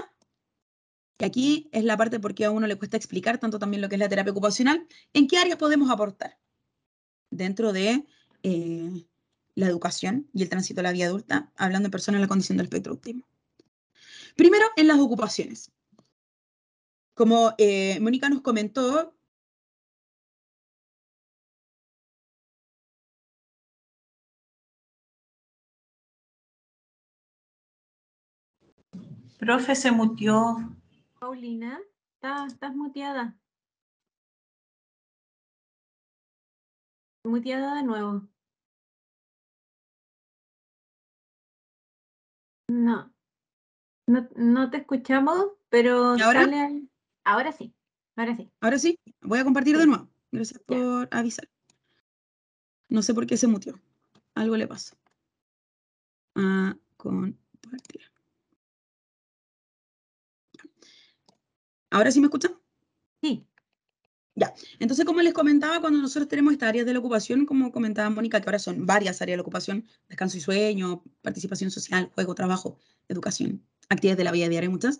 que aquí es la parte por qué a uno le cuesta explicar tanto también lo que es la terapia ocupacional, ¿en qué áreas podemos aportar? Dentro de eh, la educación y el tránsito a la vida adulta, hablando de personas en la condición del espectro autismo. Primero, en las ocupaciones. Como eh, Mónica nos comentó, Profe, se mutió. Paulina, estás, estás muteada. Muteada de nuevo. No, no, te escuchamos, pero ahora? sí, ahora sí. Ahora sí, voy a compartir de nuevo. Gracias por avisar. No sé por qué se mutió. Algo le pasó. A ah, compartir. ¿Ahora sí me escuchan? Sí entonces como les comentaba, cuando nosotros tenemos esta área de la ocupación, como comentaba Mónica, que ahora son varias áreas de la ocupación, descanso y sueño, participación social, juego, trabajo, educación, actividades de la vida diaria, muchas,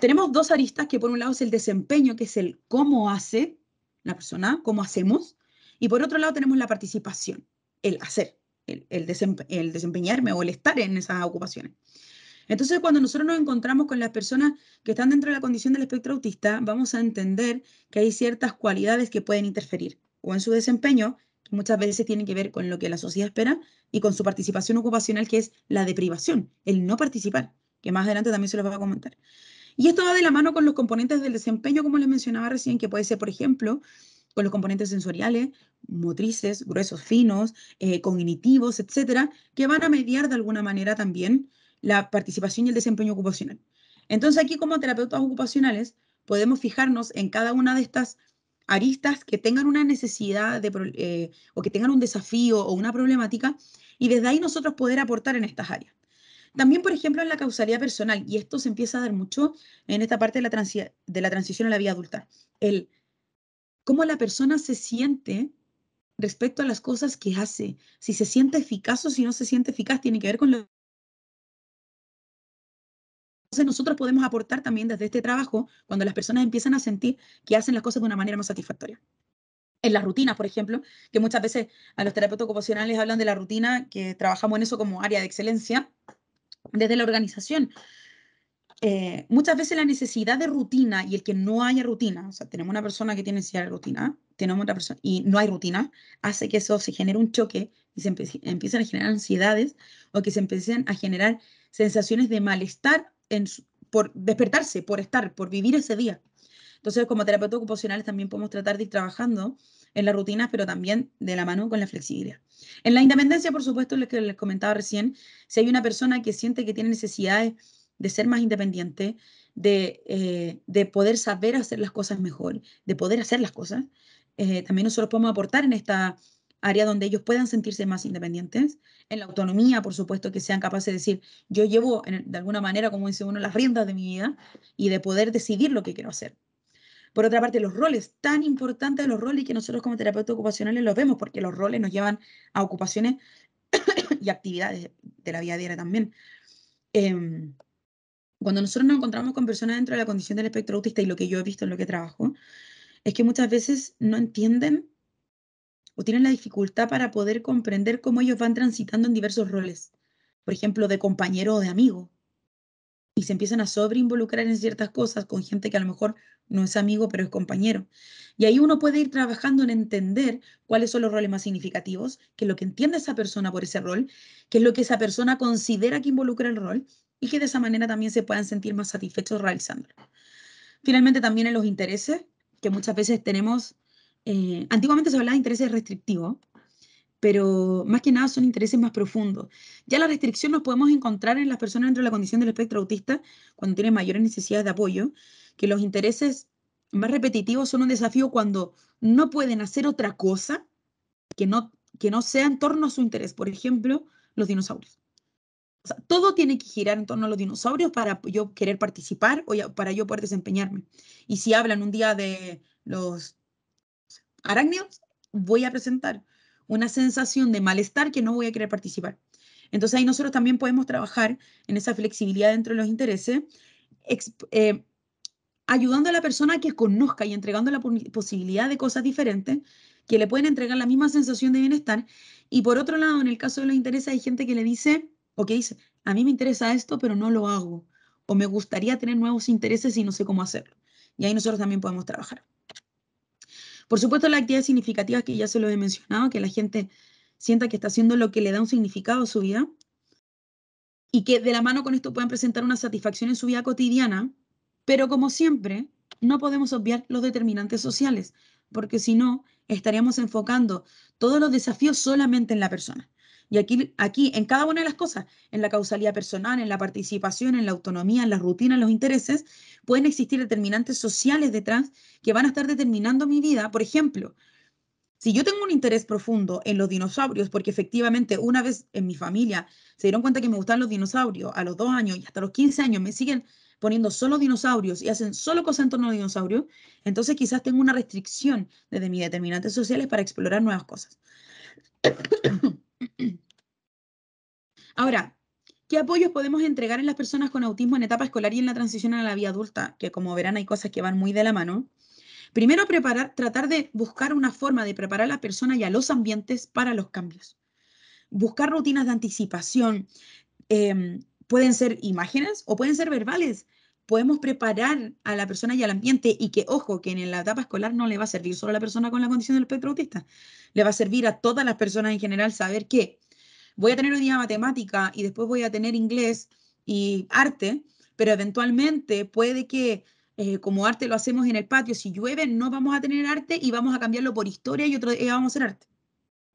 tenemos dos aristas que por un lado es el desempeño, que es el cómo hace la persona, cómo hacemos, y por otro lado tenemos la participación, el hacer, el, el desempeñarme o el estar en esas ocupaciones. Entonces, cuando nosotros nos encontramos con las personas que están dentro de la condición del espectro autista, vamos a entender que hay ciertas cualidades que pueden interferir o en su desempeño, muchas veces tienen que ver con lo que la sociedad espera, y con su participación ocupacional, que es la deprivación, el no participar, que más adelante también se los va a comentar. Y esto va de la mano con los componentes del desempeño, como les mencionaba recién, que puede ser, por ejemplo, con los componentes sensoriales, motrices, gruesos, finos, eh, cognitivos, etcétera, que van a mediar de alguna manera también la participación y el desempeño ocupacional. Entonces aquí como terapeutas ocupacionales podemos fijarnos en cada una de estas aristas que tengan una necesidad eh, o que tengan un desafío o una problemática y desde ahí nosotros poder aportar en estas áreas. También, por ejemplo, en la causalidad personal, y esto se empieza a dar mucho en esta parte de la, de la transición a la vida adulta, el cómo la persona se siente respecto a las cosas que hace, si se siente eficaz o si no se siente eficaz, tiene que ver con lo entonces nosotros podemos aportar también desde este trabajo cuando las personas empiezan a sentir que hacen las cosas de una manera más satisfactoria. En las rutinas, por ejemplo, que muchas veces a los terapeutas ocupacionales hablan de la rutina, que trabajamos en eso como área de excelencia, desde la organización. Eh, muchas veces la necesidad de rutina y el que no haya rutina, o sea, tenemos una persona que tiene necesidad de rutina, tenemos otra persona y no hay rutina, hace que eso se genere un choque y se empiecen a generar ansiedades o que se empiecen a generar sensaciones de malestar por despertarse, por estar, por vivir ese día. Entonces, como terapeutas ocupacionales también podemos tratar de ir trabajando en las rutinas, pero también de la mano con la flexibilidad. En la independencia, por supuesto, lo que les comentaba recién, si hay una persona que siente que tiene necesidades de ser más independiente, de, eh, poder saber hacer las cosas mejor, de poder hacer las cosas, eh, también nosotros podemos aportar en esta área donde ellos puedan sentirse más independientes, en la autonomía, por supuesto, que sean capaces de decir, yo llevo de alguna manera, como dice uno, las riendas de mi vida y de poder decidir lo que quiero hacer. Por otra parte, los roles, tan importantes los roles que nosotros como terapeutas ocupacionales los vemos, porque los roles nos llevan a ocupaciones y actividades de la vida diaria también. Em, cuando nosotros nos encontramos con personas dentro de la condición del espectro autista y lo que yo he visto en lo que trabajo, es que muchas veces no entienden o tienen la dificultad para poder comprender cómo ellos van transitando en diversos roles, por ejemplo, de compañero o de amigo, y se empiezan a sobreinvolucrar en ciertas cosas con gente que a lo mejor no es amigo, pero es compañero. Y ahí uno puede ir trabajando en entender cuáles son los roles más significativos, qué es lo que entiende esa persona por ese rol, qué es lo que esa persona considera que involucra el rol y que de esa manera también se puedan sentir más satisfechos realizándolo. Finalmente, también en los intereses, que muchas veces tenemos eh, antiguamente se hablaba de intereses restrictivos, pero más que nada son intereses más profundos. Ya la restricción nos podemos encontrar en las personas dentro de la condición del espectro autista cuando tienen mayores necesidades de apoyo, que los intereses más repetitivos son un desafío cuando no pueden hacer otra cosa que no, que no sea en torno a su interés. Por ejemplo, los dinosaurios. todo tiene que girar en torno a los dinosaurios para yo querer participar o para yo poder desempeñarme. Y si hablan un día de los arácnidos, voy a presentar una sensación de malestar que no voy a querer participar. Entonces ahí nosotros también podemos trabajar en esa flexibilidad dentro de los intereses, eh, ayudando a la persona que conozca y entregando la posibilidad de cosas diferentes que le pueden entregar la misma sensación de bienestar. Y por otro lado, en el caso de los intereses, hay gente que le dice, o que dice, a mí me interesa esto, pero no lo hago, o me gustaría tener nuevos intereses y no sé cómo hacerlo. Y ahí nosotros también podemos trabajar. Por supuesto, las actividades significativas que ya se lo he mencionado, que la gente sienta que está haciendo lo que le da un significado a su vida y que de la mano con esto puedan presentar una satisfacción en su vida cotidiana, pero como siempre, no podemos obviar los determinantes sociales, porque si no, estaríamos enfocando todos los desafíos solamente en la persona. Y aquí, aquí, en cada una de las cosas, en la causalidad personal, en la participación, en la autonomía, en la rutina, en los intereses, pueden existir determinantes sociales detrás que van a estar determinando mi vida. Por ejemplo, si yo tengo un interés profundo en los dinosaurios, porque efectivamente una vez en mi familia se dieron cuenta que me gustan los dinosaurios, a los dos años y hasta los 15 años me siguen poniendo solo dinosaurios y hacen solo cosas en torno a dinosaurios, entonces quizás tengo una restricción desde mis determinantes sociales para explorar nuevas cosas. Ahora, ¿qué apoyos podemos entregar en las personas con autismo en etapa escolar y en la transición a la vida adulta? Que como verán hay cosas que van muy de la mano. Primero, tratar de buscar una forma de preparar a la persona y a los ambientes para los cambios. Buscar rutinas de anticipación. Em, pueden ser imágenes o pueden ser verbales podemos preparar a la persona y al ambiente y que, ojo, que en la etapa escolar no le va a servir solo a la persona con la condición del espectro autista, le va a servir a todas las personas en general saber que voy a tener hoy día matemática y después voy a tener inglés y arte, pero eventualmente puede que eh, como arte lo hacemos en el patio, si llueve no vamos a tener arte y vamos a cambiarlo por historia y otro día vamos a hacer arte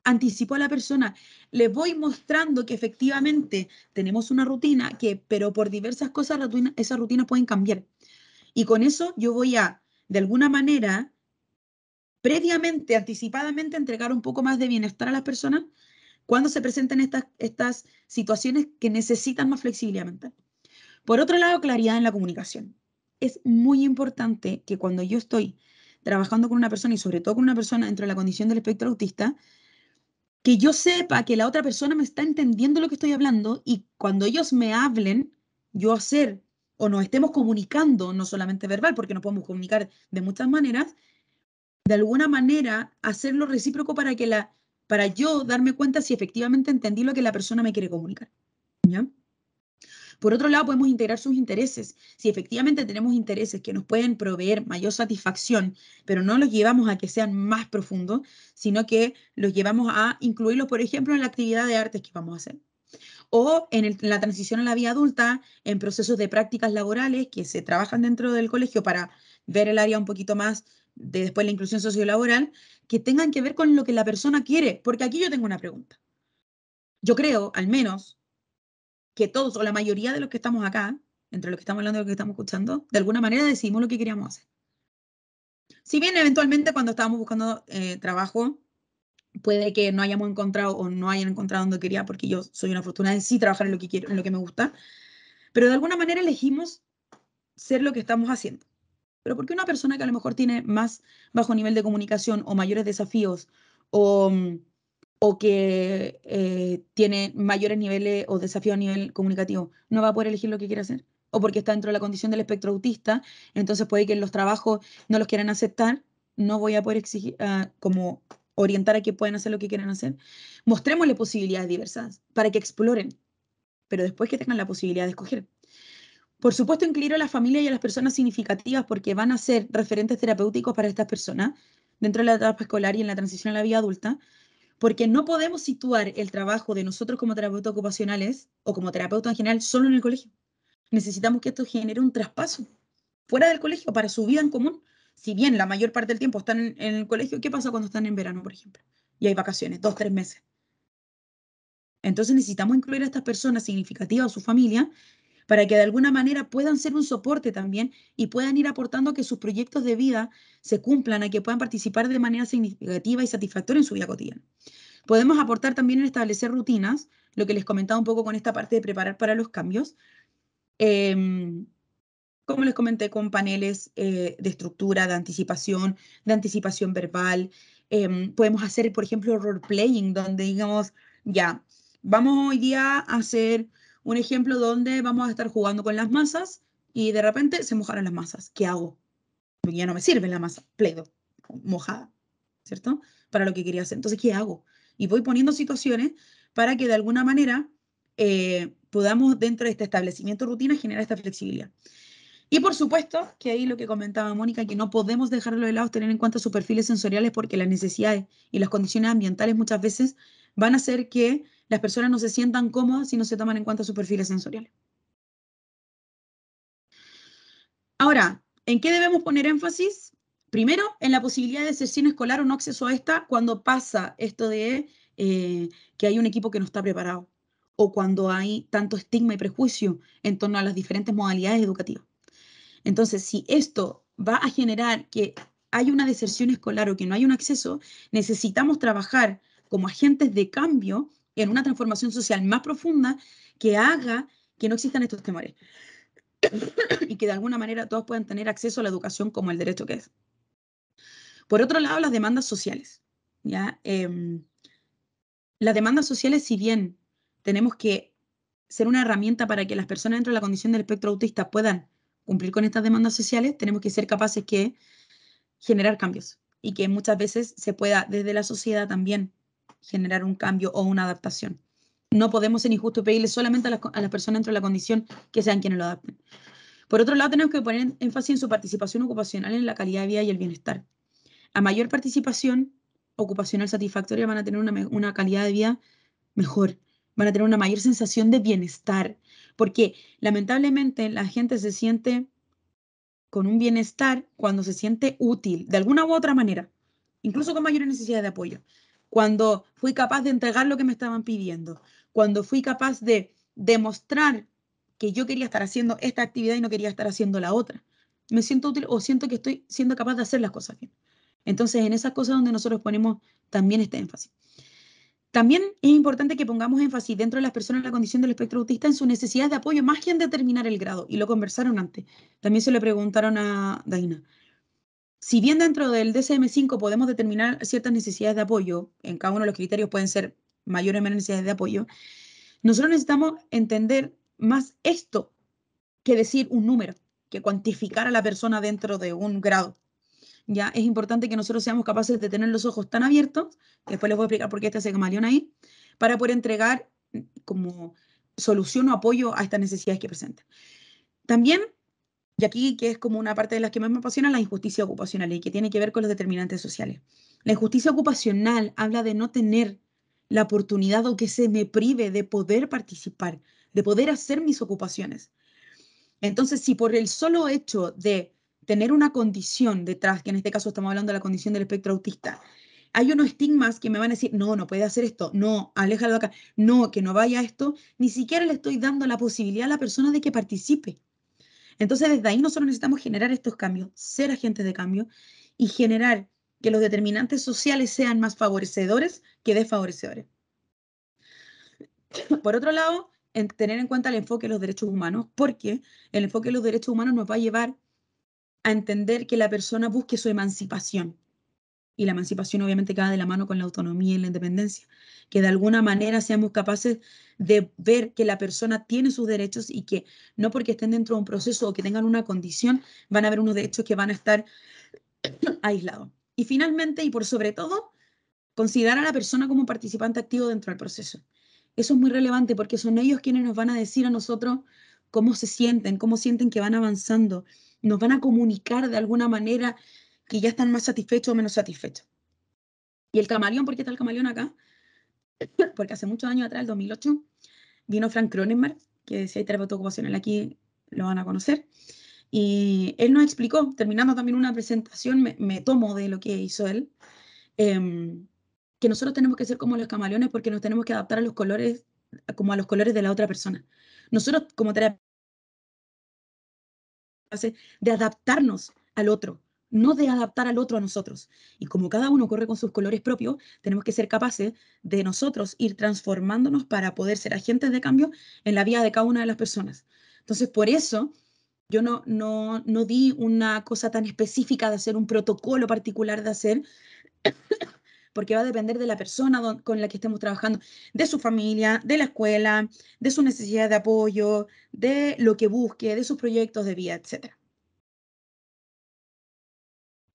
anticipo a la persona, le voy mostrando que efectivamente tenemos una rutina, que, pero por diversas cosas rutina, esas rutinas pueden cambiar. Y con eso yo voy a, de alguna manera, previamente, anticipadamente, entregar un poco más de bienestar a las personas cuando se presenten estas, estas situaciones que necesitan más flexibilidad mental. Por otro lado, claridad en la comunicación. Es muy importante que cuando yo estoy trabajando con una persona y sobre todo con una persona dentro de la condición del espectro autista, que yo sepa que la otra persona me está entendiendo lo que estoy hablando y cuando ellos me hablen, yo hacer o nos estemos comunicando, no solamente verbal, porque nos podemos comunicar de muchas maneras, de alguna manera hacerlo recíproco para que la para yo darme cuenta si efectivamente entendí lo que la persona me quiere comunicar. ¿Ya? Por otro lado, podemos integrar sus intereses. Si efectivamente tenemos intereses que nos pueden proveer mayor satisfacción, pero no los llevamos a que sean más profundos, sino que los llevamos a incluirlos, por ejemplo, en la actividad de artes que vamos a hacer o en, la transición a la vida adulta, en procesos de prácticas laborales que se trabajan dentro del colegio para ver el área un poquito más de después la inclusión sociolaboral, que tengan que ver con lo que la persona quiere. Porque aquí yo tengo una pregunta. Yo creo, al menos, que todos o la mayoría de los que estamos acá, entre los que estamos hablando y los que estamos escuchando, de alguna manera decidimos lo que queríamos hacer. Si bien eventualmente cuando estábamos buscando eh, trabajo, puede que no hayamos encontrado o no hayan encontrado donde quería, porque yo soy una fortuna de sí trabajar en lo que quiero, en lo que me gusta, pero de alguna manera elegimos ser lo que estamos haciendo. Pero porque una persona que a lo mejor tiene más bajo nivel de comunicación o mayores desafíos o mm, o que eh, tiene mayores niveles o desafíos a nivel comunicativo, no va a poder elegir lo que quiere hacer. O porque está dentro de la condición del espectro autista, entonces puede que los trabajos no los quieran aceptar, no voy a poder exigir, ah, como orientar a que puedan hacer lo que quieran hacer. Mostrémosle posibilidades diversas para que exploren, pero después que tengan la posibilidad de escoger. Por supuesto, incluir a la familia y a las personas significativas porque van a ser referentes terapéuticos para estas personas dentro de la etapa escolar y en la transición a la vida adulta, porque no podemos situar el trabajo de nosotros como terapeutas ocupacionales o como terapeutas en general solo en el colegio. Necesitamos que esto genere un traspaso fuera del colegio para su vida en común. Si bien la mayor parte del tiempo están en, el colegio, ¿qué pasa cuando están en verano, por ejemplo? Y hay vacaciones, dos, tres meses. Entonces necesitamos incluir a estas personas significativas o su familia para que de alguna manera puedan ser un soporte también y puedan ir aportando a que sus proyectos de vida se cumplan, a que puedan participar de manera significativa y satisfactoria en su vida cotidiana. Podemos aportar también en establecer rutinas, lo que les comentaba un poco con esta parte de preparar para los cambios. Em, como les comenté, con paneles eh, de estructura, de anticipación, de anticipación verbal. Em, podemos hacer, por ejemplo, role-playing, donde digamos, ya, vamos hoy día a hacer un ejemplo donde vamos a estar jugando con las masas y de repente se mojaron las masas. ¿Qué hago? ya no me sirve la masa, pledo, mojada, ¿cierto? Para lo que quería hacer. Entonces, ¿qué hago? Y voy poniendo situaciones para que de alguna manera eh, podamos dentro de este establecimiento rutina generar esta flexibilidad. Y por supuesto, que ahí lo que comentaba Mónica, que no podemos dejarlo de lado, tener en cuenta sus perfiles sensoriales porque las necesidades y las condiciones ambientales muchas veces van a hacer que las personas no se sientan cómodas si no se toman en cuenta sus perfiles sensoriales. Ahora, ¿en qué debemos poner énfasis? Primero, en la posibilidad de deserción escolar o no acceso a esta cuando pasa esto de eh, que hay un equipo que no está preparado o cuando hay tanto estigma y prejuicio en torno a las diferentes modalidades educativas. Entonces, si esto va a generar que hay una deserción escolar o que no hay un acceso, necesitamos trabajar como agentes de cambio en una transformación social más profunda que haga que no existan estos temores y que de alguna manera todos puedan tener acceso a la educación como el derecho que es. Por otro lado, las demandas sociales. ¿ya? Em, las demandas sociales, si bien tenemos que ser una herramienta para que las personas dentro de la condición del espectro autista puedan cumplir con estas demandas sociales, tenemos que ser capaces de generar cambios y que muchas veces se pueda desde la sociedad también generar un cambio o una adaptación. No podemos ser injustos pedirle solamente a las, personas dentro de la condición que sean quienes lo adapten. Por otro lado, tenemos que poner énfasis en su participación ocupacional en la calidad de vida y el bienestar. A mayor participación ocupacional satisfactoria van a tener una, una calidad de vida mejor, van a tener una mayor sensación de bienestar, porque lamentablemente la gente se siente con un bienestar cuando se siente útil, de alguna u otra manera, incluso con mayor necesidad de apoyo cuando fui capaz de entregar lo que me estaban pidiendo, cuando fui capaz de demostrar que yo quería estar haciendo esta actividad y no quería estar haciendo la otra. Me siento útil o siento que estoy siendo capaz de hacer las cosas bien. Entonces, en esas cosas donde nosotros ponemos también este énfasis. También es importante que pongamos énfasis dentro de las personas en la condición del espectro autista en su necesidad de apoyo más que en determinar el grado. Y lo conversaron antes. También se le preguntaron a Daina si bien dentro del DSM 5 podemos determinar ciertas necesidades de apoyo, en cada uno de los criterios pueden ser mayores o necesidades de apoyo, nosotros necesitamos entender más esto que decir un número, que cuantificar a la persona dentro de un grado. Ya es importante que nosotros seamos capaces de tener los ojos tan abiertos, después les voy a explicar por qué está ese camaleón ahí, para poder entregar mm, como solución o apoyo a estas necesidades que presenta. También y aquí que es como una parte de las que más me apasiona, la injusticia ocupacional y que tiene que ver con los determinantes sociales. La injusticia ocupacional habla de no tener la oportunidad o que se me prive de poder participar, de poder hacer mis ocupaciones. Entonces, si por el solo hecho de tener una condición detrás, que en este caso estamos hablando de la condición del espectro autista, hay unos estigmas que me van a decir, no, no puede hacer esto, no, aléjalo de acá, no, que no vaya a esto, ni siquiera le estoy dando la posibilidad a la persona de que participe. Entonces, desde ahí nosotros necesitamos generar estos cambios, ser agentes de cambio y generar que los determinantes sociales sean más favorecedores que desfavorecedores. Por otro lado, tener en cuenta el enfoque de los derechos humanos, porque el enfoque de los derechos humanos nos va a llevar a entender que la persona busque su emancipación, y la emancipación obviamente queda de la mano con la autonomía y la independencia, que de alguna manera seamos capaces de ver que la persona tiene sus derechos y que no porque estén dentro de un proceso o que tengan una condición, van a haber unos derechos que van a estar aislados. Y finalmente, y por sobre todo, considerar a la persona como participante activo dentro del proceso. Eso es muy relevante porque son ellos quienes nos van a decir a nosotros cómo se sienten, cómo sienten que van avanzando, nos van a comunicar de alguna manera que ya están más satisfechos o menos satisfechos. Y el camaleón, ¿por qué está el camaleón acá? Porque hace muchos años atrás, el 2008, vino Frank Cronenberg, que si hay terapeuta ocupacional aquí lo van a conocer, y él nos explicó, terminando también una presentación, me, tomo de lo que hizo él, em, que nosotros tenemos que ser como los camaleones porque nos tenemos que adaptar a los colores, como a los colores de la otra persona. Nosotros como terapeuta de adaptarnos al otro, no de adaptar al otro a nosotros. Y como cada uno corre con sus colores propios, tenemos que ser capaces de nosotros ir transformándonos para poder ser agentes de cambio en la vida de cada una de las personas. Entonces, por eso yo no, no, di una cosa tan específica de hacer un protocolo particular de hacer, porque va a depender de la persona con la que estemos trabajando, de su familia, de la escuela, de su necesidad de apoyo, de lo que busque, de sus proyectos de vida, etcétera.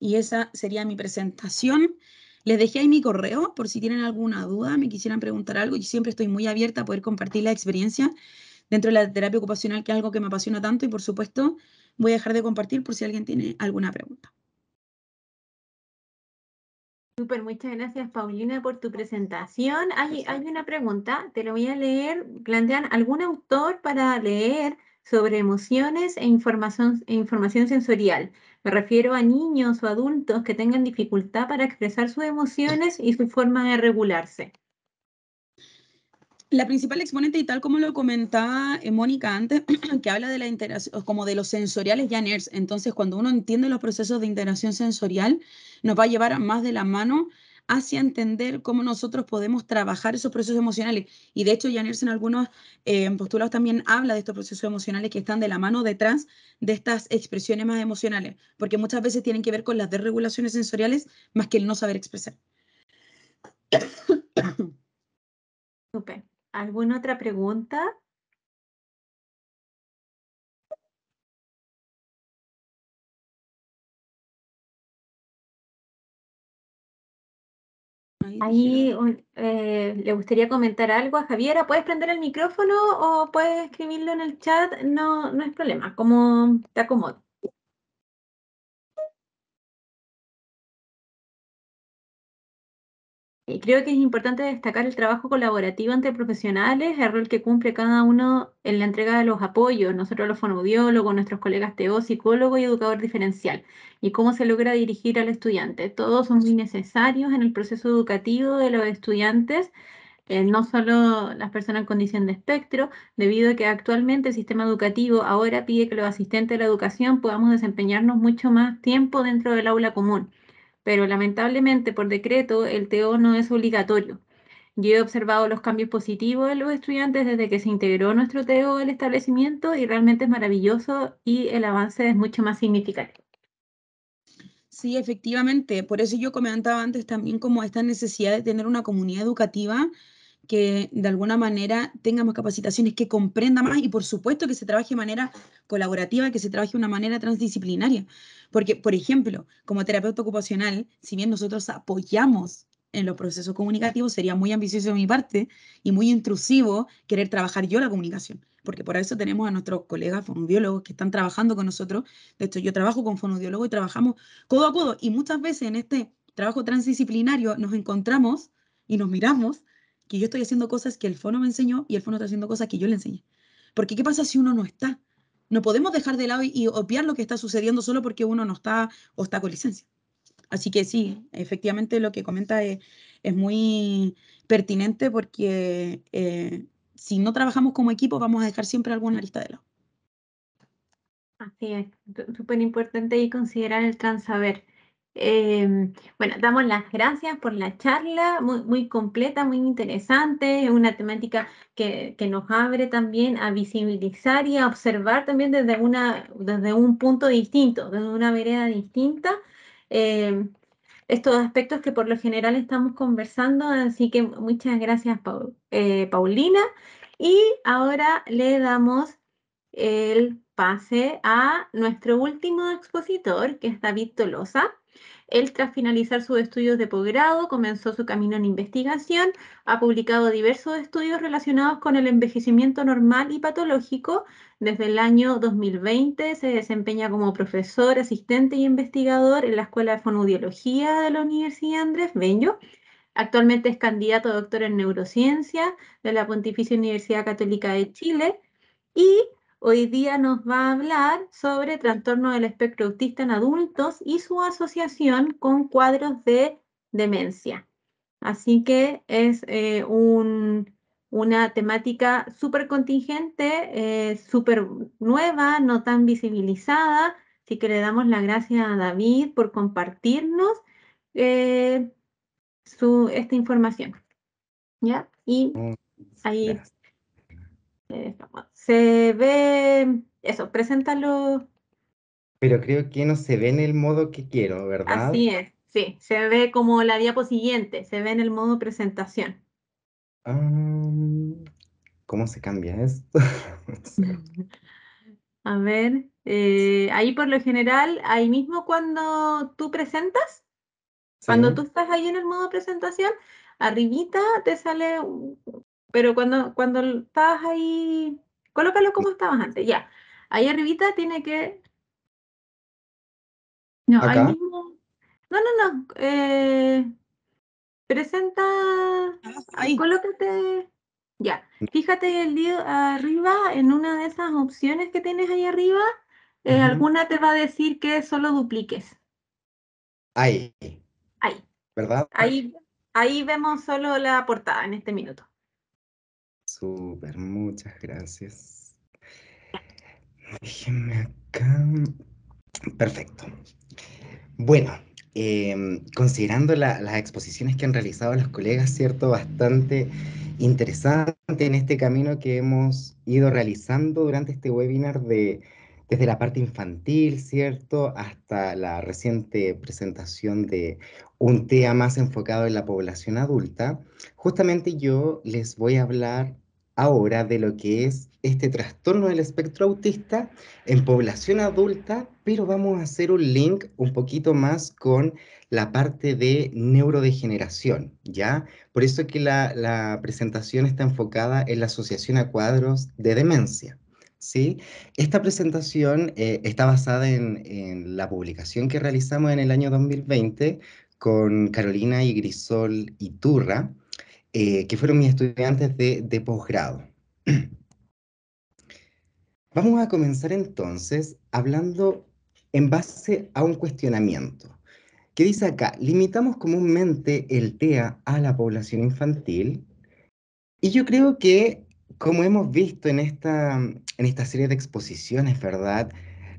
Y esa sería mi presentación. Les dejé ahí mi correo por si tienen alguna duda, me quisieran preguntar algo. Yo siempre estoy muy abierta a poder compartir la experiencia dentro de la terapia ocupacional, que es algo que me apasiona tanto. Y por supuesto, voy a dejar de compartir por si alguien tiene alguna pregunta. Super, muchas gracias Paulina por tu presentación. Hay, hay, una pregunta, te lo voy a leer. Plantean algún autor para leer sobre emociones e información, e información sensorial. Me refiero a niños o adultos que tengan dificultad para expresar sus emociones y su forma de regularse. La principal exponente, y tal como lo comentaba eh, Mónica antes, que habla de la como de los sensoriales ya Entonces, cuando uno entiende los procesos de interacción sensorial, nos va a llevar más de la mano hacia entender cómo nosotros podemos trabajar esos procesos emocionales. Y de hecho, Janers en algunos eh, postulados también habla de estos procesos emocionales que están de la mano detrás de estas expresiones más emocionales, porque muchas veces tienen que ver con las desregulaciones sensoriales más que el no saber expresar. Súper. ¿Alguna otra pregunta? Ahí eh, le gustaría comentar algo a Javiera. ¿Puedes prender el micrófono o puedes escribirlo en el chat? No, no es problema, como te Eh, creo que es importante destacar el trabajo colaborativo entre profesionales, el rol que cumple cada uno en la entrega de los apoyos, nosotros los fonoaudiólogos, nuestros colegas TEO, psicólogo y educador diferencial, y cómo se logra dirigir al estudiante. Todos son muy necesarios en el proceso educativo de los estudiantes, eh, no solo las personas en condición de espectro, debido a que actualmente el sistema educativo ahora pide que los asistentes de la educación podamos desempeñarnos mucho más tiempo dentro del aula común pero lamentablemente por decreto el TEO no es obligatorio. Yo he observado los cambios positivos de los estudiantes desde que se integró nuestro TEO al establecimiento y realmente es maravilloso y el avance es mucho más significativo. Sí, efectivamente. Por eso yo comentaba antes también como esta necesidad de tener una comunidad educativa que de alguna manera tenga más capacitaciones, que comprenda más y por supuesto que se trabaje de manera colaborativa, que se trabaje de una manera transdisciplinaria. Porque, por ejemplo, como terapeuta ocupacional, si bien nosotros apoyamos en los procesos comunicativos, sería muy ambicioso de mi parte y muy intrusivo querer trabajar yo la comunicación, porque por eso tenemos a nuestros colegas fonodiólogos que están trabajando con nosotros. De hecho, yo trabajo con fonodiólogos y trabajamos codo a codo y muchas veces en este trabajo transdisciplinario nos encontramos y nos miramos que yo estoy haciendo cosas que el fono me enseñó y el fono está haciendo cosas que yo le enseñé. Porque ¿qué pasa si uno no está? No podemos dejar de lado y, obviar lo que está sucediendo solo porque uno no está o está con licencia. Así que sí, efectivamente lo que comenta es, muy pertinente porque eh, si no trabajamos como equipo vamos a dejar siempre alguna lista de lado. Así es, súper importante y considerar el saber. Em, bueno, damos las gracias por la charla, muy, completa, muy interesante, una temática que, nos abre también a visibilizar y a observar también desde, una, desde un punto distinto, desde una vereda distinta. Em, estos aspectos que por lo general estamos conversando, así que muchas gracias, eh, Paulina. Y ahora le damos el pase a nuestro último expositor, que es David Tolosa. Él, tras finalizar sus estudios de posgrado, comenzó su camino en investigación, ha publicado diversos estudios relacionados con el envejecimiento normal y patológico. Desde el año 2020 se desempeña como profesor, asistente y investigador en la Escuela de Fonoaudiología de la Universidad Andrés Bello. Actualmente es candidato a doctor en neurociencia de la Pontificia Universidad Católica de Chile y hoy día nos va a hablar sobre trastorno del espectro autista en adultos y su asociación con cuadros de demencia. Así que es eh, una temática súper contingente, eh, súper nueva, no tan visibilizada. Así que le damos la gracias a David por compartirnos eh, su, esta información. ¿Ya? Y ahí eh, se ve, eso, preséntalo. Pero creo que no se ve en el modo que quiero, ¿verdad? Así es, sí, se ve como la diapositiva se ve en el modo presentación. ¿Cómo se cambia esto? A ver, eh, ahí por lo general, ahí mismo cuando tú presentas, cuando tú estás ahí en el modo presentación, arribita te sale pero cuando, cuando estabas ahí, colócalo como estabas antes, ya. Ahí arribita tiene que... No, ahí mismo... No, no, no. Eh, presenta... Ah, eh, ahí. Colócate... Ya. Mm. Fíjate el lío arriba en una de esas opciones que tienes ahí arriba. Eh, alguna te va a decir que solo dupliques. Ahí. Ahí. ¿Verdad? Ahí, ahí vemos solo la portada en este minuto. Súper, muchas gracias. Déjenme acá. Perfecto. Bueno, em, considerando las exposiciones que han realizado los colegas, ¿cierto? Bastante interesante en este camino que hemos ido realizando durante este webinar de, desde la parte infantil, ¿cierto? Hasta la reciente presentación de un tema más enfocado en la población adulta. Justamente yo les voy a hablar ahora de lo que es este trastorno del espectro autista en población adulta, pero vamos a hacer un link un poquito más con la parte de neurodegeneración, ¿ya? Por eso que la, presentación está enfocada en la asociación a cuadros de demencia. ¿sí? Esta presentación eh, está basada en, en, la publicación que realizamos en el año 2020 con Carolina y Grisol Iturra, eh, que fueron mis estudiantes de, posgrado. Vamos a comenzar entonces hablando en base a un cuestionamiento. Que dice acá? Limitamos comúnmente el TEA a la población infantil y yo creo que, como hemos visto en esta, en esta serie de exposiciones, ¿verdad?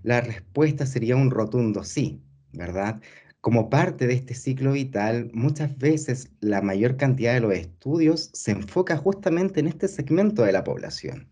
La respuesta sería un rotundo sí, ¿verdad? Como parte de este ciclo vital, muchas veces la mayor cantidad de los estudios se enfoca justamente en este segmento de la población.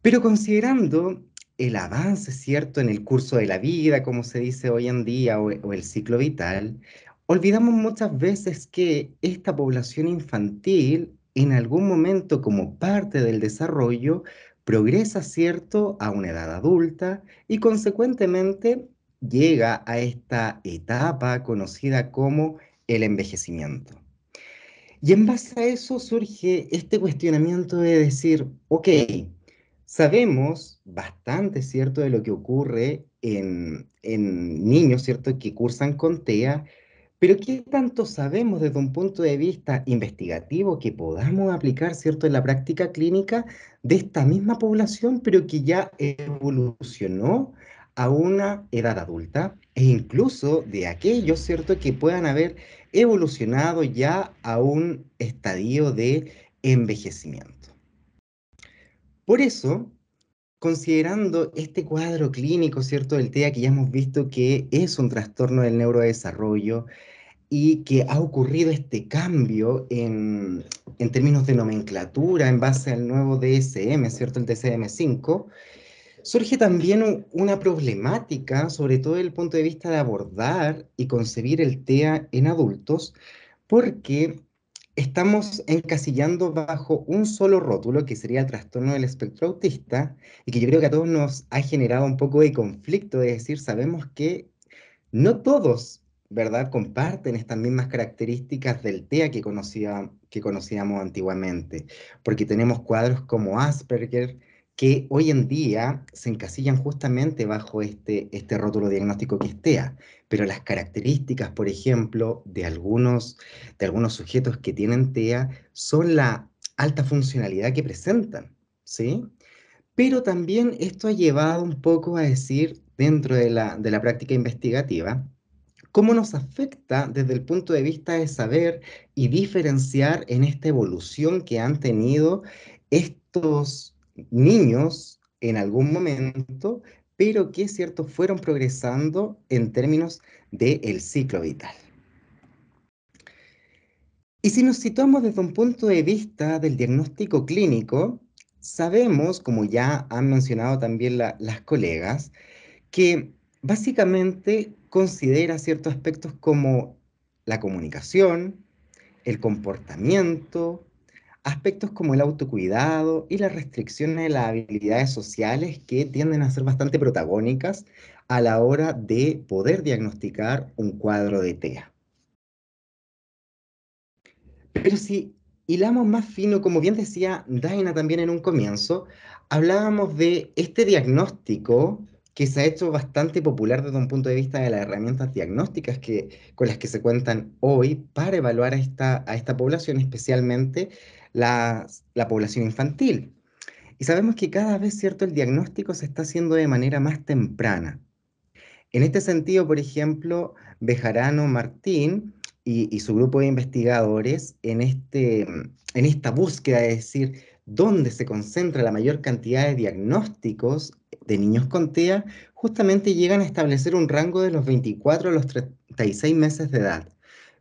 Pero considerando el avance, ¿cierto?, en el curso de la vida, como se dice hoy en día, o, el ciclo vital, olvidamos muchas veces que esta población infantil, en algún momento como parte del desarrollo, progresa, ¿cierto?, a una edad adulta y consecuentemente llega a esta etapa conocida como el envejecimiento. Y en base a eso surge este cuestionamiento de decir, ok, sabemos bastante, ¿cierto?, de lo que ocurre en, niños, ¿cierto?, que cursan con TEA, pero ¿qué tanto sabemos desde un punto de vista investigativo que podamos aplicar, ¿cierto?, en la práctica clínica de esta misma población, pero que ya evolucionó a una edad adulta e incluso de aquellos, ¿cierto?, que puedan haber evolucionado ya a un estadio de envejecimiento. Por eso, considerando este cuadro clínico, ¿cierto?, del TEA que ya hemos visto que es un trastorno del neurodesarrollo y que ha ocurrido este cambio en, términos de nomenclatura en base al nuevo DSM, ¿cierto?, el DSM-5, Surge también una problemática, sobre todo desde el punto de vista de abordar y concebir el TEA en adultos, porque estamos encasillando bajo un solo rótulo, que sería el trastorno del espectro autista, y que yo creo que a todos nos ha generado un poco de conflicto, es decir, sabemos que no todos, ¿verdad?, comparten estas mismas características del TEA que, conocía, que conocíamos antiguamente, porque tenemos cuadros como Asperger, que hoy en día se encasillan justamente bajo este, este rótulo diagnóstico que TEA, pero las características, por ejemplo, de algunos, de algunos sujetos que tienen TEA son la alta funcionalidad que presentan, ¿sí? Pero también esto ha llevado un poco a decir, dentro de la, de la práctica investigativa, cómo nos afecta desde el punto de vista de saber y diferenciar en esta evolución que han tenido estos niños en algún momento, pero que, cierto, fueron progresando en términos del ciclo vital. Y si nos situamos desde un punto de vista del diagnóstico clínico, sabemos, como ya han mencionado también las colegas, que básicamente considera ciertos aspectos como la comunicación, el comportamiento, aspectos como el autocuidado y las restricciones de las habilidades sociales que tienden a ser bastante protagónicas a la hora de poder diagnosticar un cuadro de TEA. Pero si hilamos más fino, como bien decía Daina también en un comienzo, hablábamos de este diagnóstico que se ha hecho bastante popular desde un punto de vista de las herramientas diagnósticas con las que se cuentan hoy para evaluar a esta población, especialmente la, población infantil. Y sabemos que cada vez, ¿cierto?, el diagnóstico se está haciendo de manera más temprana. En este sentido, por ejemplo, Bejarano Martín y, su grupo de investigadores en, este, en esta búsqueda de decir dónde se concentra la mayor cantidad de diagnósticos de niños con TEA, justamente llegan a establecer un rango de los 24 a los 36 meses de edad.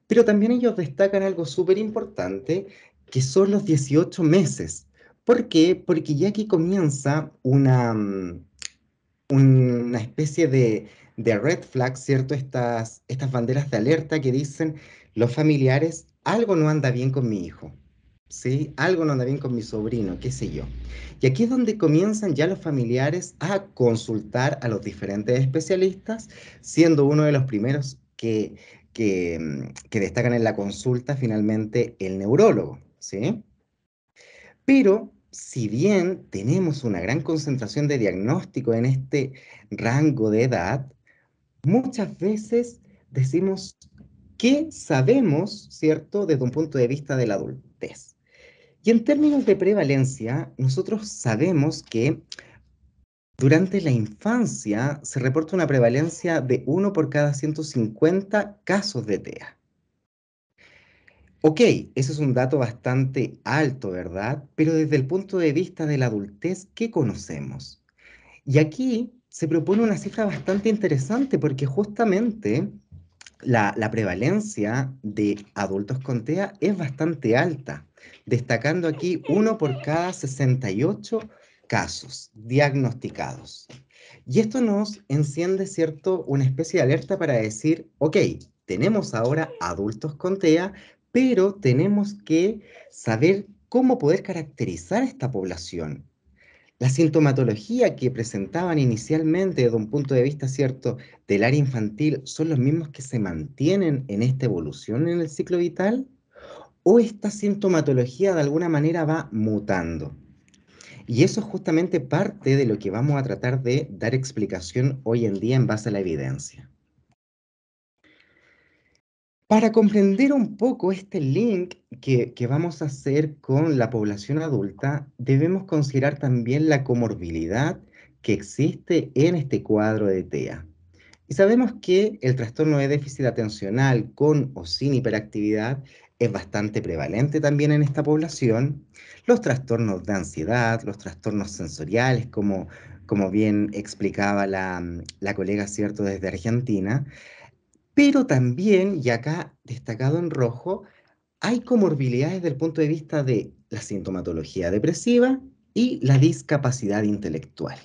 Pero también ellos destacan algo súper importante que son los 18 meses. ¿Por qué? Porque ya aquí comienza una, mm, una especie de, de red flag, ¿cierto? Estas, estas banderas de alerta que dicen los familiares, algo no anda bien con mi hijo, ¿sí? Algo no anda bien con mi sobrino, qué sé yo. Y aquí es donde comienzan ya los familiares a consultar a los diferentes especialistas, siendo uno de los primeros que, que mm, destacan en la consulta finalmente el neurólogo. ¿sí? Pero si bien tenemos una gran concentración de diagnóstico en este rango de edad, muchas veces decimos que sabemos, ¿cierto?, desde un punto de vista de la adultez. Y en términos de prevalencia, nosotros sabemos que durante la infancia se reporta una prevalencia de 1 por cada 150 casos de TEA. Ok, eso es un dato bastante alto, ¿verdad? Pero desde el punto de vista de la adultez, ¿qué conocemos? Y aquí se propone una cifra bastante interesante porque justamente la, la prevalencia de adultos con TEA es bastante alta, destacando aquí uno por cada 68 casos diagnosticados. Y esto nos enciende, ¿cierto?, una especie de alerta para decir, ok, tenemos ahora adultos con TEA, pero tenemos que saber cómo poder caracterizar esta población. La sintomatología que presentaban inicialmente desde un punto de vista cierto del área infantil son los mismos que se mantienen en esta evolución en el ciclo vital o esta sintomatología de alguna manera va mutando. Y eso es justamente parte de lo que vamos a tratar de dar explicación hoy en día en base a la evidencia. Para comprender un poco este link que, vamos a hacer con la población adulta, debemos considerar también la comorbilidad que existe en este cuadro de TEA. Y sabemos que el trastorno de déficit atencional con o sin hiperactividad es bastante prevalente también en esta población. Los trastornos de ansiedad, los trastornos sensoriales, como, como bien explicaba la, la colega, ¿cierto?, desde Argentina pero también, y acá destacado en rojo, hay comorbilidades desde el punto de vista de la sintomatología depresiva y la discapacidad intelectual.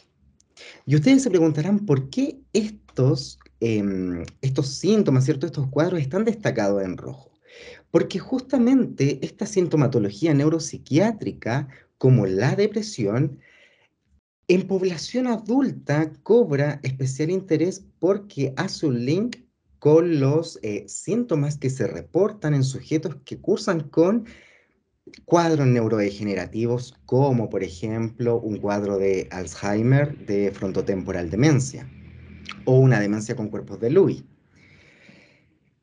Y ustedes se preguntarán por qué estos, em, estos síntomas, ¿cierto? estos cuadros están destacados en rojo. Porque justamente esta sintomatología neuropsiquiátrica, como la depresión, en población adulta cobra especial interés porque hace un link con los eh, síntomas que se reportan en sujetos que cursan con cuadros neurodegenerativos como por ejemplo un cuadro de Alzheimer de frontotemporal demencia o una demencia con cuerpos de Lewy.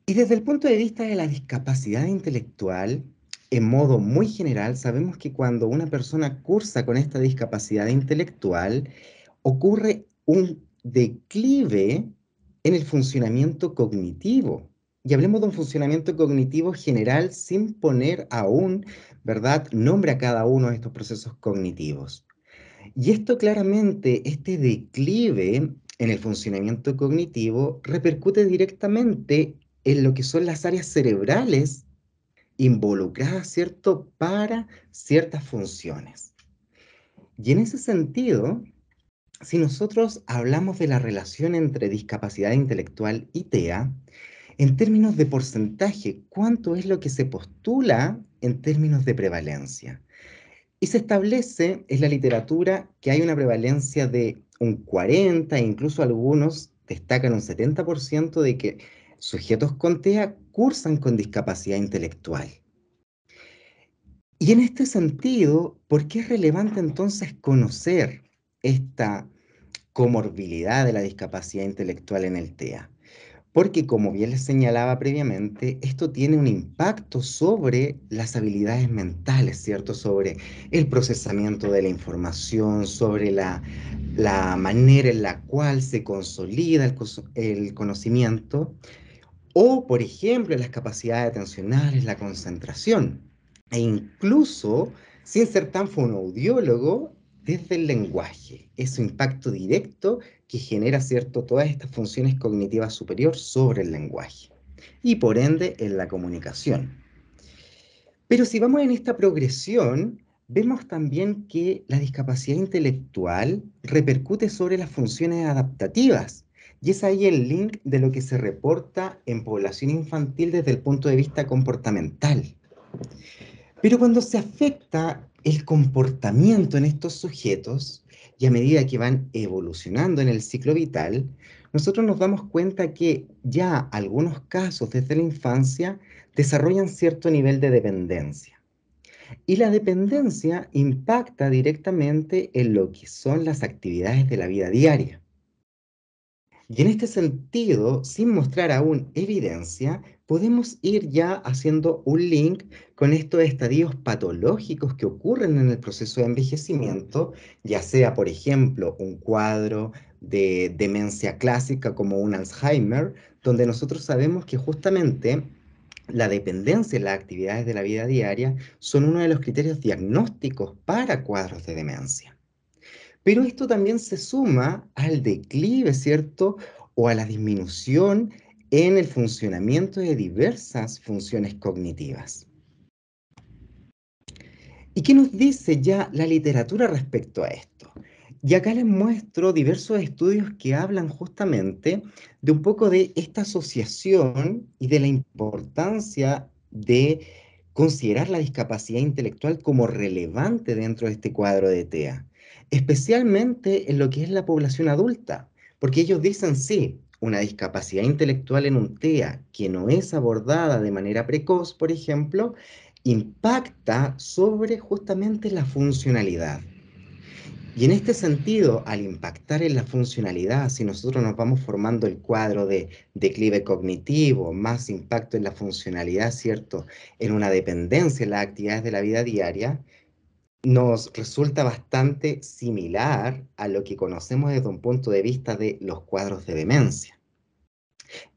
Y desde el punto de vista de la discapacidad intelectual, en modo muy general, sabemos que cuando una persona cursa con esta discapacidad intelectual, ocurre un declive en el funcionamiento cognitivo. Y hablemos de un funcionamiento cognitivo general sin poner aún, ¿verdad?, nombre a cada uno de estos procesos cognitivos. Y esto claramente, este declive en el funcionamiento cognitivo repercute directamente en lo que son las áreas cerebrales involucradas, ¿cierto?, para ciertas funciones. Y en ese sentido, si nosotros hablamos de la relación entre discapacidad intelectual y TEA, en términos de porcentaje, ¿cuánto es lo que se postula en términos de prevalencia? Y se establece en la literatura que hay una prevalencia de un 40, e incluso algunos destacan un 70% de que sujetos con TEA cursan con discapacidad intelectual. Y en este sentido, ¿por qué es relevante entonces conocer esta comorbilidad de la discapacidad intelectual en el TEA. Porque, como bien les señalaba previamente, esto tiene un impacto sobre las habilidades mentales, ¿cierto? Sobre el procesamiento de la información, sobre la, manera en la cual se consolida el, conocimiento, o, por ejemplo, las capacidades atencionales, la concentración, e incluso, sin ser tan fonoaudiólogo, desde el lenguaje, ese impacto directo que genera ¿cierto? todas estas funciones cognitivas superior sobre el lenguaje y por ende en la comunicación. Pero si vamos en esta progresión, vemos también que la discapacidad intelectual repercute sobre las funciones adaptativas. Y es ahí el link de lo que se reporta en población infantil desde el punto de vista comportamental. Pero cuando se afecta el comportamiento en estos sujetos y a medida que van evolucionando en el ciclo vital, nosotros nos damos cuenta que ya algunos casos desde la infancia desarrollan cierto nivel de dependencia. Y la dependencia impacta directamente en lo que son las actividades de la vida diaria. Y en este sentido, sin mostrar aún evidencia, podemos ir ya haciendo un link con estos estadios patológicos que ocurren en el proceso de envejecimiento, ya sea, por ejemplo, un cuadro de demencia clásica como un Alzheimer, donde nosotros sabemos que justamente la dependencia en las actividades de la vida diaria son uno de los criterios diagnósticos para cuadros de demencia. Pero esto también se suma al declive, ¿cierto? O a la disminución en el funcionamiento de diversas funciones cognitivas. ¿Y qué nos dice ya la literatura respecto a esto? Y acá les muestro diversos estudios que hablan justamente de un poco de esta asociación y de la importancia de considerar la discapacidad intelectual como relevante dentro de este cuadro de TEA, especialmente en lo que es la población adulta, porque ellos dicen, sí, una discapacidad intelectual en un TEA que no es abordada de manera precoz, por ejemplo, impacta sobre justamente la funcionalidad. Y en este sentido, al impactar en la funcionalidad, si nosotros nos vamos formando el cuadro de declive cognitivo, más impacto en la funcionalidad, ¿cierto? En una dependencia en las actividades de la vida diaria, nos resulta bastante similar a lo que conocemos desde un punto de vista de los cuadros de demencia.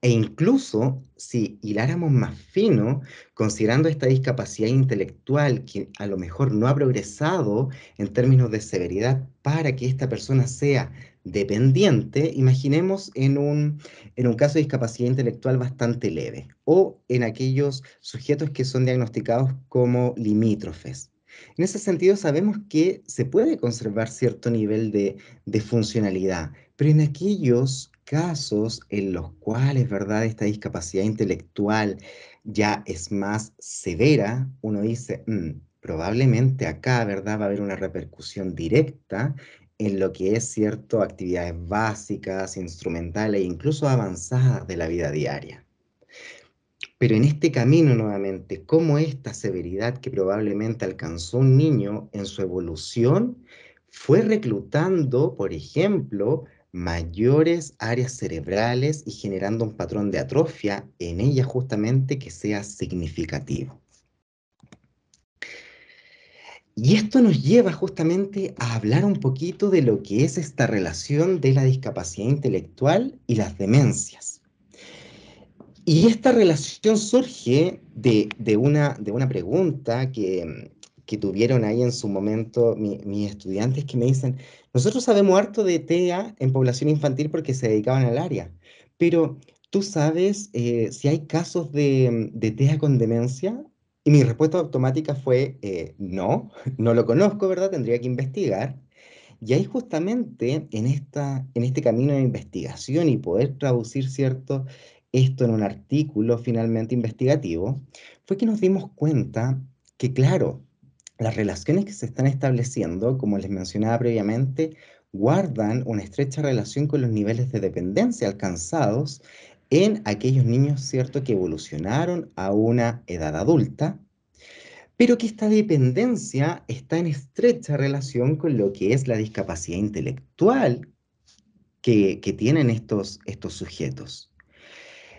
E incluso si hiláramos más fino, considerando esta discapacidad intelectual que a lo mejor no ha progresado en términos de severidad para que esta persona sea dependiente, imaginemos en un, en un caso de discapacidad intelectual bastante leve o en aquellos sujetos que son diagnosticados como limítrofes. En ese sentido, sabemos que se puede conservar cierto nivel de, funcionalidad, pero en aquellos casos en los cuales, ¿verdad?, esta discapacidad intelectual ya es más severa, uno dice, mm, probablemente acá, ¿verdad?, va a haber una repercusión directa en lo que es cierto actividades básicas, instrumentales e incluso avanzadas de la vida diaria. Pero en este camino nuevamente, cómo esta severidad que probablemente alcanzó un niño en su evolución fue reclutando, por ejemplo, mayores áreas cerebrales y generando un patrón de atrofia en ella justamente que sea significativo. Y esto nos lleva justamente a hablar un poquito de lo que es esta relación de la discapacidad intelectual y las demencias. Y esta relación surge de, una, de una pregunta que, tuvieron ahí en su momento mis estudiantes que me dicen, nosotros sabemos harto de TEA en población infantil porque se dedicaban al área, pero ¿tú sabes eh, si hay casos de, TEA con demencia? Y mi respuesta automática fue, eh, no, no lo conozco, ¿verdad? Tendría que investigar. Y ahí justamente en, esta, en este camino de investigación y poder traducir ciertos esto en un artículo finalmente investigativo, fue que nos dimos cuenta que, claro, las relaciones que se están estableciendo, como les mencionaba previamente, guardan una estrecha relación con los niveles de dependencia alcanzados en aquellos niños, ¿cierto?, que evolucionaron a una edad adulta, pero que esta dependencia está en estrecha relación con lo que es la discapacidad intelectual que, que tienen estos, estos sujetos.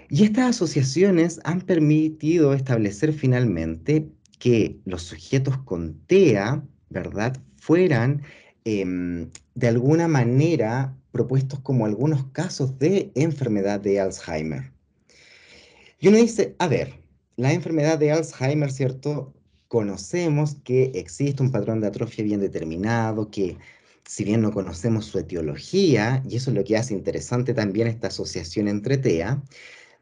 Y estas asociaciones han permitido establecer finalmente que los sujetos con TEA, ¿verdad?, fueran em, de alguna manera propuestos como algunos casos de enfermedad de Alzheimer. Y uno dice, a ver, la enfermedad de Alzheimer, ¿cierto? Conocemos que existe un patrón de atrofia bien determinado, que si bien no conocemos su etiología, y eso es lo que hace interesante también esta asociación entre TEA,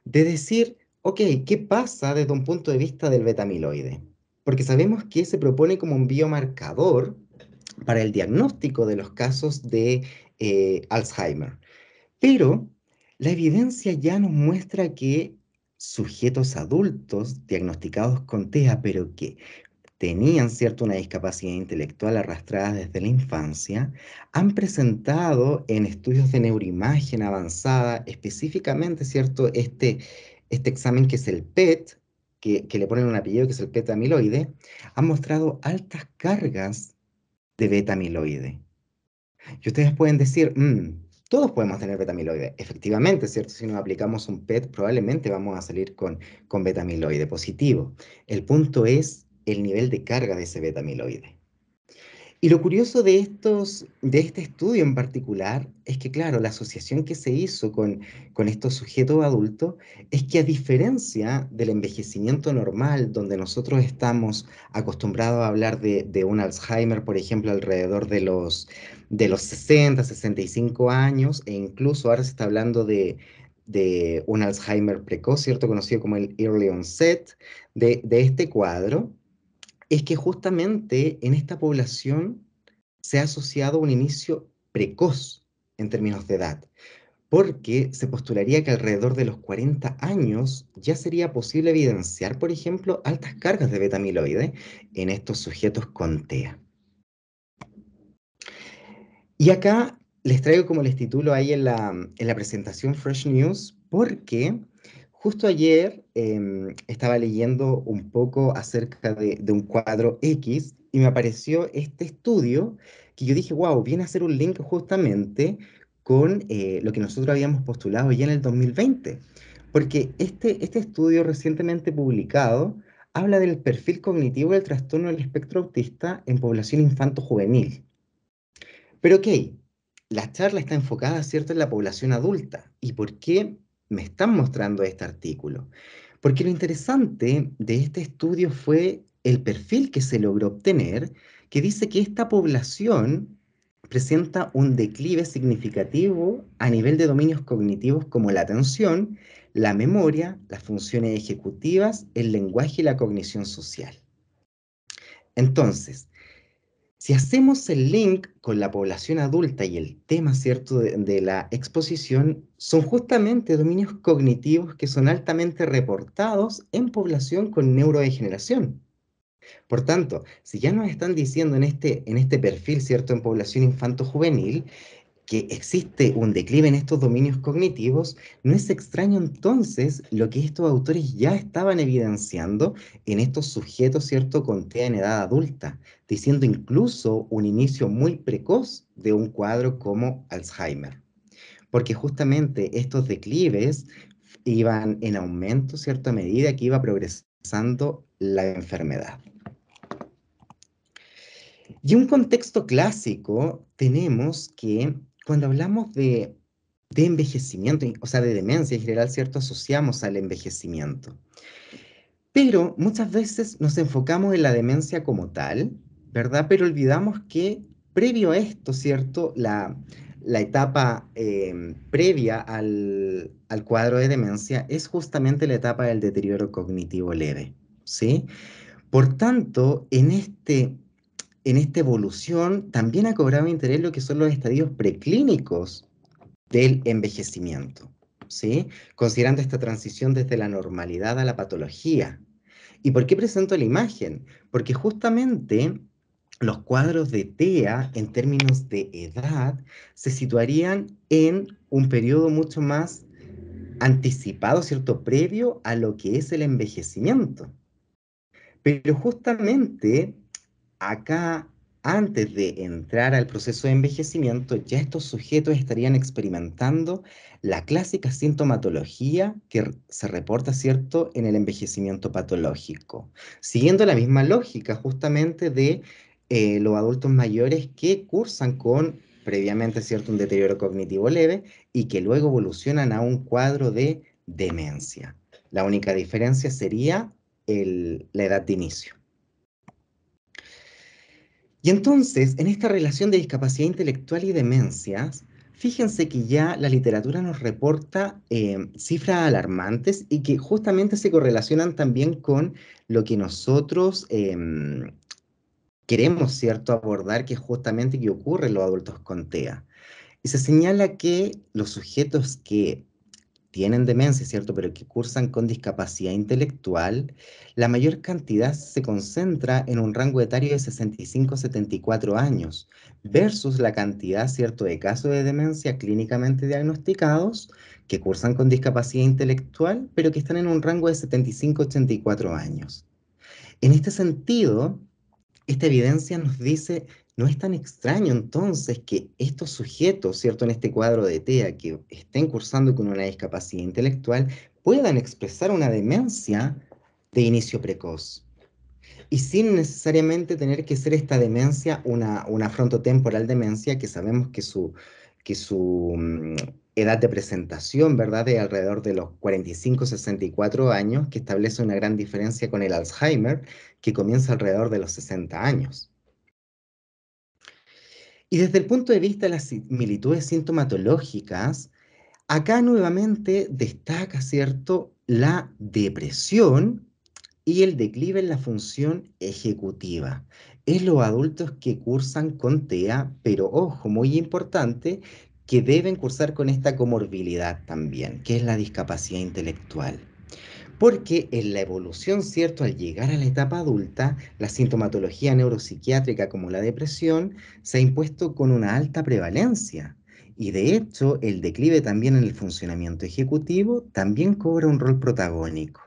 de decir, ok, ¿qué pasa desde un punto de vista del betamiloide? Porque sabemos que se propone como un biomarcador para el diagnóstico de los casos de eh, Alzheimer. Pero la evidencia ya nos muestra que sujetos adultos diagnosticados con TEA, pero que tenían cierto una discapacidad intelectual arrastrada desde la infancia, han presentado en estudios de neuroimagen avanzada específicamente cierto este, este examen que es el PET, que, le ponen un apellido que es el PET amiloide, han mostrado altas cargas de beta amiloide. Y ustedes pueden decir, mm, todos podemos tener beta amiloide. Efectivamente, ¿cierto? Si nos aplicamos un PET, probablemente vamos a salir con, con amiloide positivo. El punto es el nivel de carga de ese beta amiloide. Y lo curioso de, estos, de este estudio en particular es que, claro, la asociación que se hizo con, estos sujetos adultos es que a diferencia del envejecimiento normal, donde nosotros estamos acostumbrados a hablar de, un Alzheimer, por ejemplo, alrededor de los, de los 60, 65 años, e incluso ahora se está hablando de, un Alzheimer precoz, ¿cierto? Conocido como el early onset, de este cuadro es que justamente en esta población se ha asociado un inicio precoz en términos de edad, porque se postularía que alrededor de los 40 años ya sería posible evidenciar, por ejemplo, altas cargas de beta-amiloide en estos sujetos con TEA. Y acá les traigo como les titulo ahí en la, en la presentación Fresh News, porque Justo ayer em, estaba leyendo un poco acerca de, un cuadro X y me apareció este estudio que yo dije, wow, viene a ser un link justamente con eh, lo que nosotros habíamos postulado ya en el 2020. Porque este, este estudio recientemente publicado habla del perfil cognitivo del trastorno del espectro autista en población infanto-juvenil. Pero ok, la charla está enfocada, ¿cierto?, en la población adulta. ¿Y por qué me están mostrando este artículo. Porque lo interesante de este estudio fue el perfil que se logró obtener, que dice que esta población presenta un declive significativo a nivel de dominios cognitivos como la atención, la memoria, las funciones ejecutivas, el lenguaje y la cognición social. Entonces, si hacemos el link con la población adulta y el tema, ¿cierto?, de, la exposición, son justamente dominios cognitivos que son altamente reportados en población con neurodegeneración. Por tanto, si ya nos están diciendo en este, en este perfil, ¿cierto?, en población infanto-juvenil, que existe un declive en estos dominios cognitivos, no es extraño entonces lo que estos autores ya estaban evidenciando en estos sujetos, ¿cierto?, con TEA en edad adulta, diciendo incluso un inicio muy precoz de un cuadro como Alzheimer. Porque justamente estos declives iban en aumento, cierta a medida que iba progresando la enfermedad. Y un contexto clásico tenemos que cuando hablamos de, envejecimiento, o sea, de demencia en general, ¿cierto? Asociamos al envejecimiento. Pero muchas veces nos enfocamos en la demencia como tal, ¿verdad? Pero olvidamos que previo a esto, ¿cierto? La, etapa eh, previa al, al, cuadro de demencia es justamente la etapa del deterioro cognitivo leve, ¿sí? Por tanto, en este en esta evolución también ha cobrado interés lo que son los estadios preclínicos del envejecimiento, ¿sí? considerando esta transición desde la normalidad a la patología. ¿Y por qué presento la imagen? Porque justamente los cuadros de TEA en términos de edad se situarían en un periodo mucho más anticipado, ¿cierto? Previo a lo que es el envejecimiento. Pero justamente acá, antes de entrar al proceso de envejecimiento, ya estos sujetos estarían experimentando la clásica sintomatología que se reporta, ¿cierto?, en el envejecimiento patológico, siguiendo la misma lógica justamente de eh, los adultos mayores que cursan con previamente, ¿cierto?, un deterioro cognitivo leve y que luego evolucionan a un cuadro de demencia. La única diferencia sería la edad de inicio. Y entonces, en esta relación de discapacidad intelectual y demencias, fíjense que ya la literatura nos reporta em, cifras alarmantes y que justamente se correlacionan también con lo que nosotros em, queremos, ¿cierto?, abordar, que es justamente que ocurre en los adultos con TEA. Y se señala que los sujetos que tienen demencia, ¿cierto? Pero que cursan con discapacidad intelectual, la mayor cantidad se concentra en un rango etario de 65 74 años, versus la cantidad, ¿cierto?, de casos de demencia clínicamente diagnosticados que cursan con discapacidad intelectual, pero que están en un rango de 75 84 años. En este sentido, esta evidencia nos dice no es tan extraño entonces que estos sujetos, ¿cierto? En este cuadro de TEA que estén cursando con una discapacidad intelectual puedan expresar una demencia de inicio precoz. Y sin necesariamente tener que ser esta demencia, una, una frontotemporal demencia, que sabemos que su, que su mm, edad de presentación, ¿verdad?, de alrededor de los 45-64 años, que establece una gran diferencia con el Alzheimer, que comienza alrededor de los 60 años. Y desde el punto de vista de las similitudes sintomatológicas, acá nuevamente destaca, ¿cierto?, la depresión y el declive en la función ejecutiva. Es los adultos que cursan con TEA, pero ojo, muy importante, que deben cursar con esta comorbilidad también, que es la discapacidad intelectual. Porque en la evolución, ¿cierto? Al llegar a la etapa adulta, la sintomatología neuropsiquiátrica como la depresión se ha impuesto con una alta prevalencia. Y de hecho, el declive también en el funcionamiento ejecutivo también cobra un rol protagónico.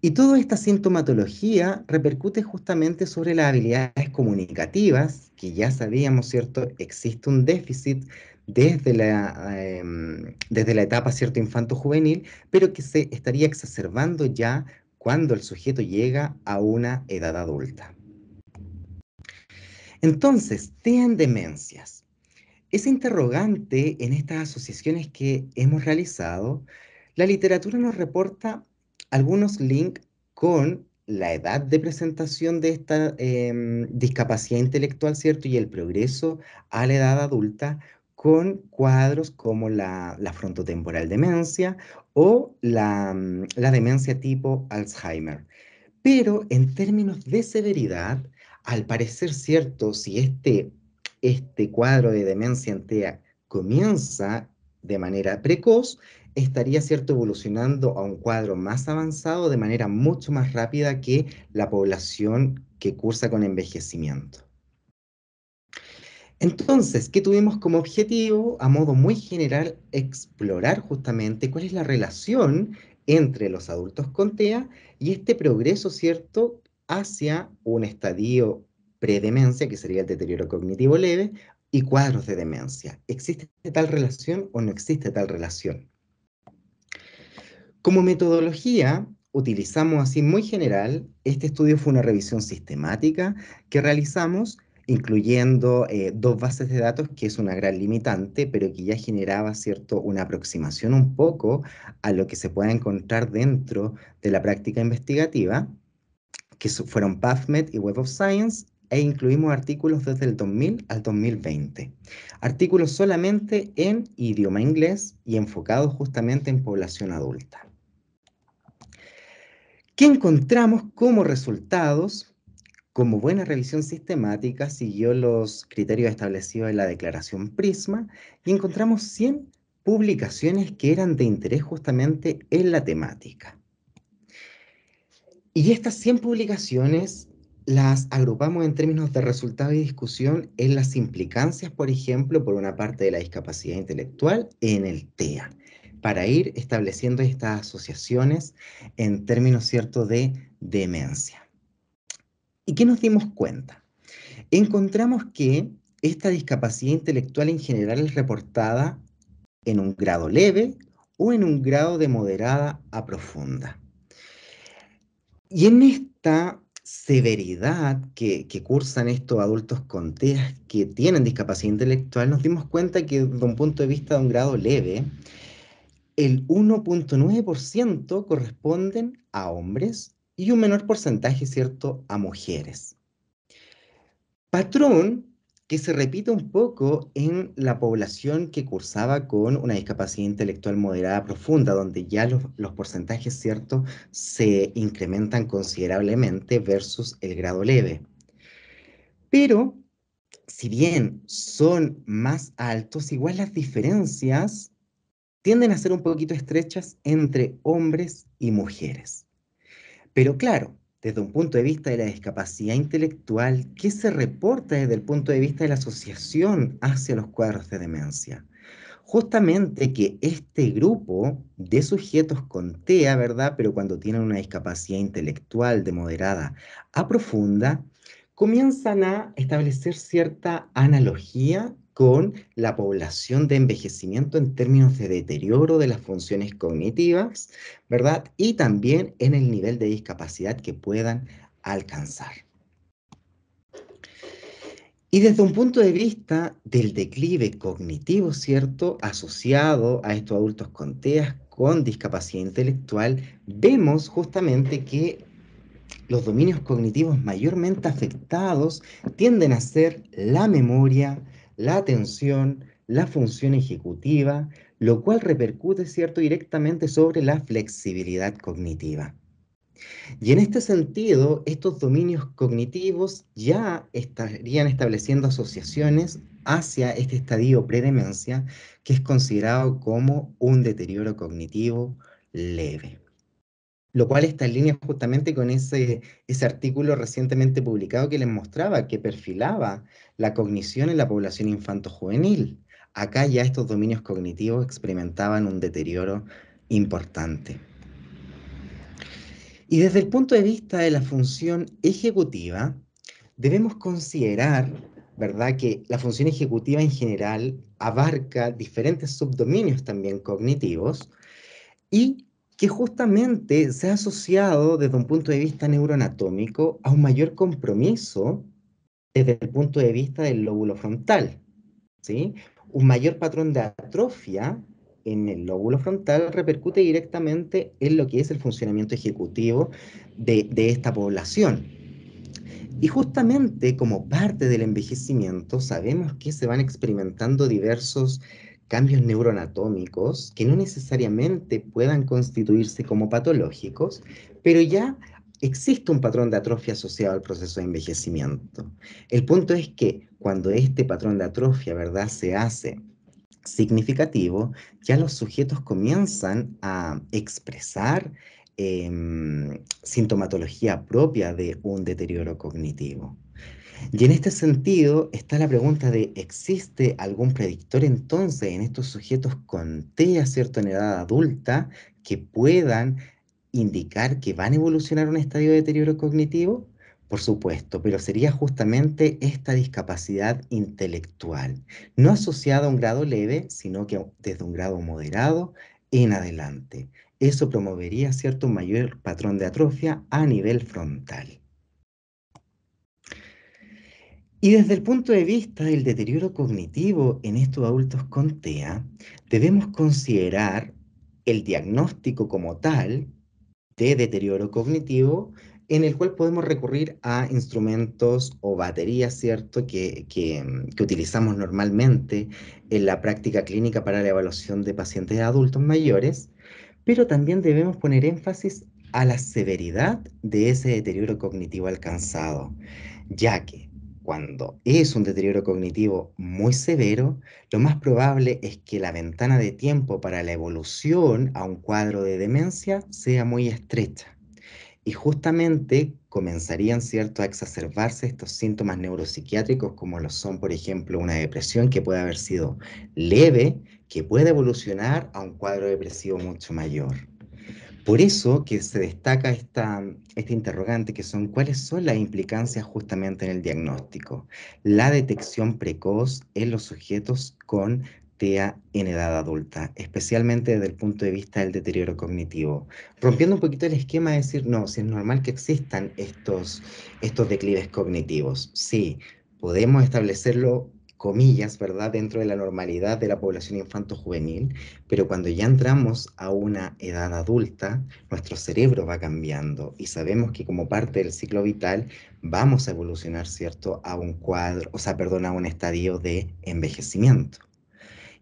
Y toda esta sintomatología repercute justamente sobre las habilidades comunicativas, que ya sabíamos, ¿cierto? Existe un déficit desde la, em, desde la etapa cierto infanto-juvenil, pero que se estaría exacerbando ya cuando el sujeto llega a una edad adulta. Entonces, tean demencias. Ese interrogante en estas asociaciones que hemos realizado, la literatura nos reporta algunos links con la edad de presentación de esta em, discapacidad intelectual, ¿cierto? Y el progreso a la edad adulta con cuadros como la, frontotemporal demencia o mm, la, demencia tipo Alzheimer. Pero en términos de severidad, al parecer cierto, si este, este cuadro de demencia entera comienza de manera precoz, estaría cierto evolucionando a un cuadro más avanzado de manera mucho más rápida que la población que cursa con envejecimiento. Entonces, ¿qué tuvimos como objetivo? A modo muy general, explorar justamente cuál es la relación entre los adultos con TEA y este progreso, ¿cierto?, hacia un estadio predemencia, que sería el deterioro cognitivo leve, y cuadros de demencia. ¿Existe tal relación o no existe tal relación? Como metodología, utilizamos así muy general, este estudio fue una revisión sistemática que realizamos incluyendo eh, dos bases de datos, que es una gran limitante, pero que ya generaba cierto, una aproximación un poco a lo que se puede encontrar dentro de la práctica investigativa, que fueron PubMed y Web of Science, e incluimos artículos desde el 2000 al 2020. Artículos solamente en idioma inglés y enfocados justamente en población adulta. ¿Qué encontramos como resultados como buena revisión sistemática, siguió los criterios establecidos en la declaración Prisma y encontramos 100 publicaciones que eran de interés justamente en la temática. Y estas 100 publicaciones las agrupamos en términos de resultado y discusión en las implicancias, por ejemplo, por una parte de la discapacidad intelectual en el TEA, para ir estableciendo estas asociaciones en términos ciertos de demencia. ¿Y qué nos dimos cuenta? Encontramos que esta discapacidad intelectual en general es reportada en un grado leve o en un grado de moderada a profunda. Y en esta severidad que, cursan estos adultos con TEA que tienen discapacidad intelectual, nos dimos cuenta que desde un punto de vista de un grado leve, el 1.9% corresponden a hombres y un menor porcentaje, ¿cierto?, a mujeres. Patrón que se repite un poco en la población que cursaba con una discapacidad intelectual moderada profunda, donde ya los, porcentajes, ¿cierto?, se incrementan considerablemente versus el grado leve. Pero, si bien son más altos, igual las diferencias tienden a ser un poquito estrechas entre hombres y mujeres. Pero claro, desde un punto de vista de la discapacidad intelectual, ¿qué se reporta desde el punto de vista de la asociación hacia los cuadros de demencia? Justamente que este grupo de sujetos con TEA, ¿verdad? Pero cuando tienen una discapacidad intelectual de moderada a profunda, comienzan a establecer cierta analogía con la población de envejecimiento en términos de deterioro de las funciones cognitivas, ¿verdad? Y también en el nivel de discapacidad que puedan alcanzar. Y desde un punto de vista del declive cognitivo, ¿cierto?, asociado a estos adultos con TEAS, con discapacidad intelectual, vemos justamente que los dominios cognitivos mayormente afectados tienden a ser la memoria, la atención, la función ejecutiva, lo cual repercute ¿cierto? directamente sobre la flexibilidad cognitiva. Y en este sentido, estos dominios cognitivos ya estarían estableciendo asociaciones hacia este estadio predemencia que es considerado como un deterioro cognitivo leve. Lo cual está en línea justamente con ese, ese artículo recientemente publicado que les mostraba, que perfilaba la cognición en la población infanto-juvenil. Acá ya estos dominios cognitivos experimentaban un deterioro importante. Y desde el punto de vista de la función ejecutiva, debemos considerar, ¿verdad?, que la función ejecutiva en general abarca diferentes subdominios también cognitivos y que justamente se ha asociado desde un punto de vista neuroanatómico a un mayor compromiso desde el punto de vista del lóbulo frontal. ¿sí? Un mayor patrón de atrofia en el lóbulo frontal repercute directamente en lo que es el funcionamiento ejecutivo de, esta población. Y justamente como parte del envejecimiento sabemos que se van experimentando diversos cambios neuroanatómicos que no necesariamente puedan constituirse como patológicos, pero ya existe un patrón de atrofia asociado al proceso de envejecimiento. El punto es que cuando este patrón de atrofia, ¿verdad?, se hace significativo, ya los sujetos comienzan a expresar em, sintomatología propia de un deterioro cognitivo. Y en este sentido está la pregunta de, ¿existe algún predictor entonces en estos sujetos con TEA, ¿cierto?, en edad adulta, que puedan indicar que van a evolucionar un estadio de deterioro cognitivo? Por supuesto, pero sería justamente esta discapacidad intelectual, no asociada a un grado leve, sino que desde un grado moderado en adelante. Eso promovería cierto mayor patrón de atrofia a nivel frontal. Y desde el punto de vista del deterioro cognitivo en estos adultos con TEA, debemos considerar el diagnóstico como tal de deterioro cognitivo, en el cual podemos recurrir a instrumentos o baterías, ¿cierto?, que, mm, que, utilizamos normalmente en la práctica clínica para la evaluación de pacientes adultos mayores, pero también debemos poner énfasis a la severidad de ese deterioro cognitivo alcanzado, ya que cuando es un deterioro cognitivo muy severo, lo más probable es que la ventana de tiempo para la evolución a un cuadro de demencia sea muy estrecha. Y justamente comenzarían ¿cierto? a exacerbarse estos síntomas neuropsiquiátricos como lo son, por ejemplo, una depresión que puede haber sido leve, que puede evolucionar a un cuadro depresivo mucho mayor. Por eso que se destaca este interrogante que son cuáles son las implicancias justamente en el diagnóstico, la detección precoz en los sujetos con TEA en edad adulta, especialmente desde el punto de vista del deterioro cognitivo. Rompiendo un poquito el esquema de decir, no, si es normal que existan estos, estos declives cognitivos, sí, podemos establecerlo comillas, ¿verdad?, dentro de la normalidad de la población infanto-juvenil, pero cuando ya entramos a una edad adulta, nuestro cerebro va cambiando y sabemos que como parte del ciclo vital vamos a evolucionar, ¿cierto?, a un cuadro, o sea, perdón, a un estadio de envejecimiento.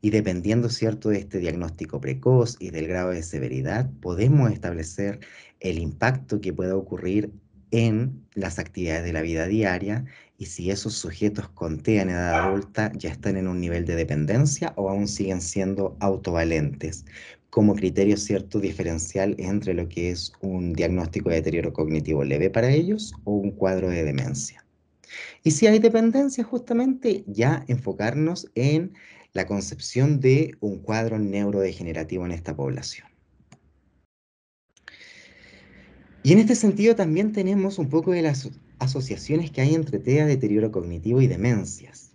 Y dependiendo, ¿cierto?, de este diagnóstico precoz y del grado de severidad, podemos establecer el impacto que pueda ocurrir en las actividades de la vida diaria y si esos sujetos con en edad adulta ya están en un nivel de dependencia o aún siguen siendo autovalentes, como criterio cierto diferencial entre lo que es un diagnóstico de deterioro cognitivo leve para ellos o un cuadro de demencia. Y si hay dependencia, justamente ya enfocarnos en la concepción de un cuadro neurodegenerativo en esta población. Y en este sentido también tenemos un poco de las asociaciones que hay entre TEA, deterioro cognitivo y demencias.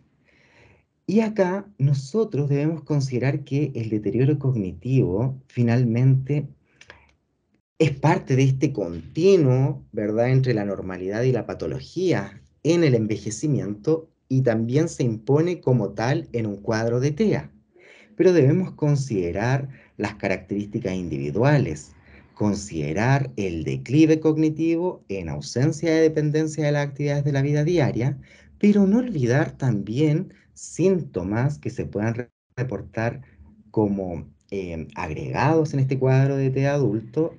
Y acá nosotros debemos considerar que el deterioro cognitivo finalmente es parte de este continuo, ¿verdad?, entre la normalidad y la patología en el envejecimiento y también se impone como tal en un cuadro de TEA. Pero debemos considerar las características individuales, considerar el declive cognitivo en ausencia de dependencia de las actividades de la vida diaria, pero no olvidar también síntomas que se puedan reportar como eh, agregados en este cuadro de TEA adulto,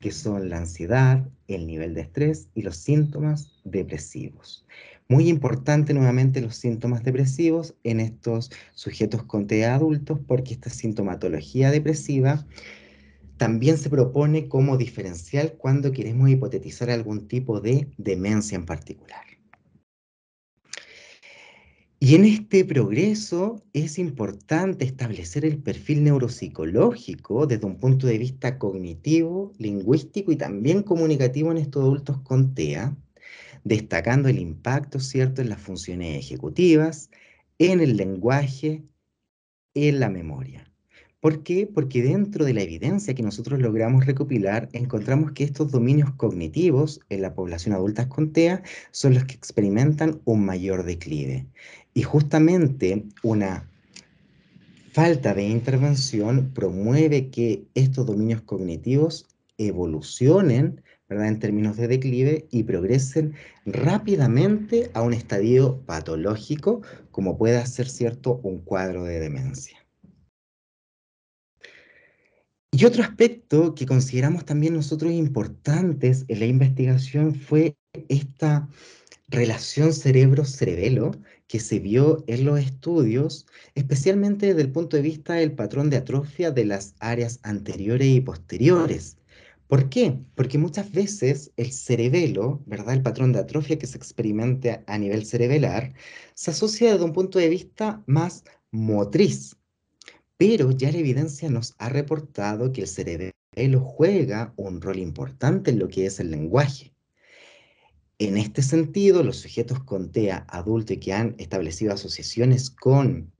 que son la ansiedad, el nivel de estrés y los síntomas depresivos. Muy importante nuevamente los síntomas depresivos en estos sujetos con TEA adultos porque esta sintomatología depresiva también se propone como diferencial cuando queremos hipotetizar algún tipo de demencia en particular. Y en este progreso es importante establecer el perfil neuropsicológico desde un punto de vista cognitivo, lingüístico y también comunicativo en estos adultos con TEA, destacando el impacto cierto en las funciones ejecutivas, en el lenguaje, en la memoria. ¿Por qué? Porque dentro de la evidencia que nosotros logramos recopilar, encontramos que estos dominios cognitivos en la población adulta con TEA son los que experimentan un mayor declive. Y justamente una falta de intervención promueve que estos dominios cognitivos evolucionen ¿verdad? en términos de declive y progresen rápidamente a un estadio patológico como pueda ser cierto un cuadro de demencia. Y otro aspecto que consideramos también nosotros importantes en la investigación fue esta relación cerebro-cerebelo que se vio en los estudios, especialmente desde el punto de vista del patrón de atrofia de las áreas anteriores y posteriores. ¿Por qué? Porque muchas veces el cerebelo, ¿verdad? El patrón de atrofia que se experimenta a nivel cerebelar se asocia desde un punto de vista más motriz, pero ya la evidencia nos ha reportado que el cerebelo juega un rol importante en lo que es el lenguaje. En este sentido, los sujetos con TEA adulto y que han establecido asociaciones con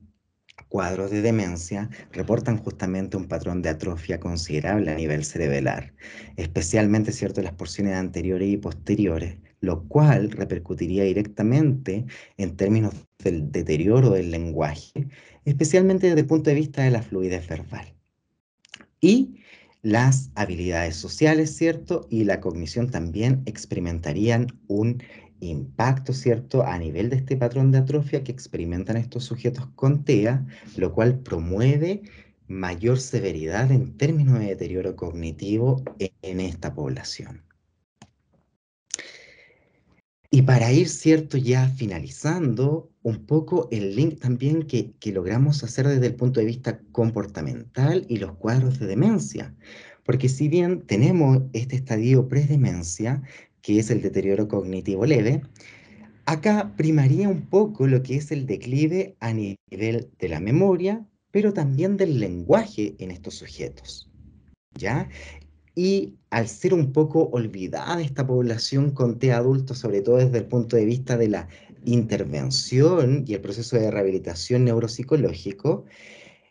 cuadros de demencia reportan justamente un patrón de atrofia considerable a nivel cerebelar, especialmente ¿cierto? en las porciones anteriores y posteriores, lo cual repercutiría directamente en términos del deterioro del lenguaje especialmente desde el punto de vista de la fluidez verbal. Y las habilidades sociales, ¿cierto? Y la cognición también experimentarían un impacto, ¿cierto?, a nivel de este patrón de atrofia que experimentan estos sujetos con TEA, lo cual promueve mayor severidad en términos de deterioro cognitivo e-, en esta población. Y para ir, ¿cierto?, ya finalizando, un poco el link también que, logramos hacer desde el punto de vista comportamental y los cuadros de demencia. Porque si bien tenemos este estadio predemencia que es el deterioro cognitivo leve, acá primaría un poco lo que es el declive a nivel de la memoria, pero también del lenguaje en estos sujetos. ¿Ya? Y al ser un poco olvidada esta población con T adulto, sobre todo desde el punto de vista de la intervención y el proceso de rehabilitación neuropsicológico,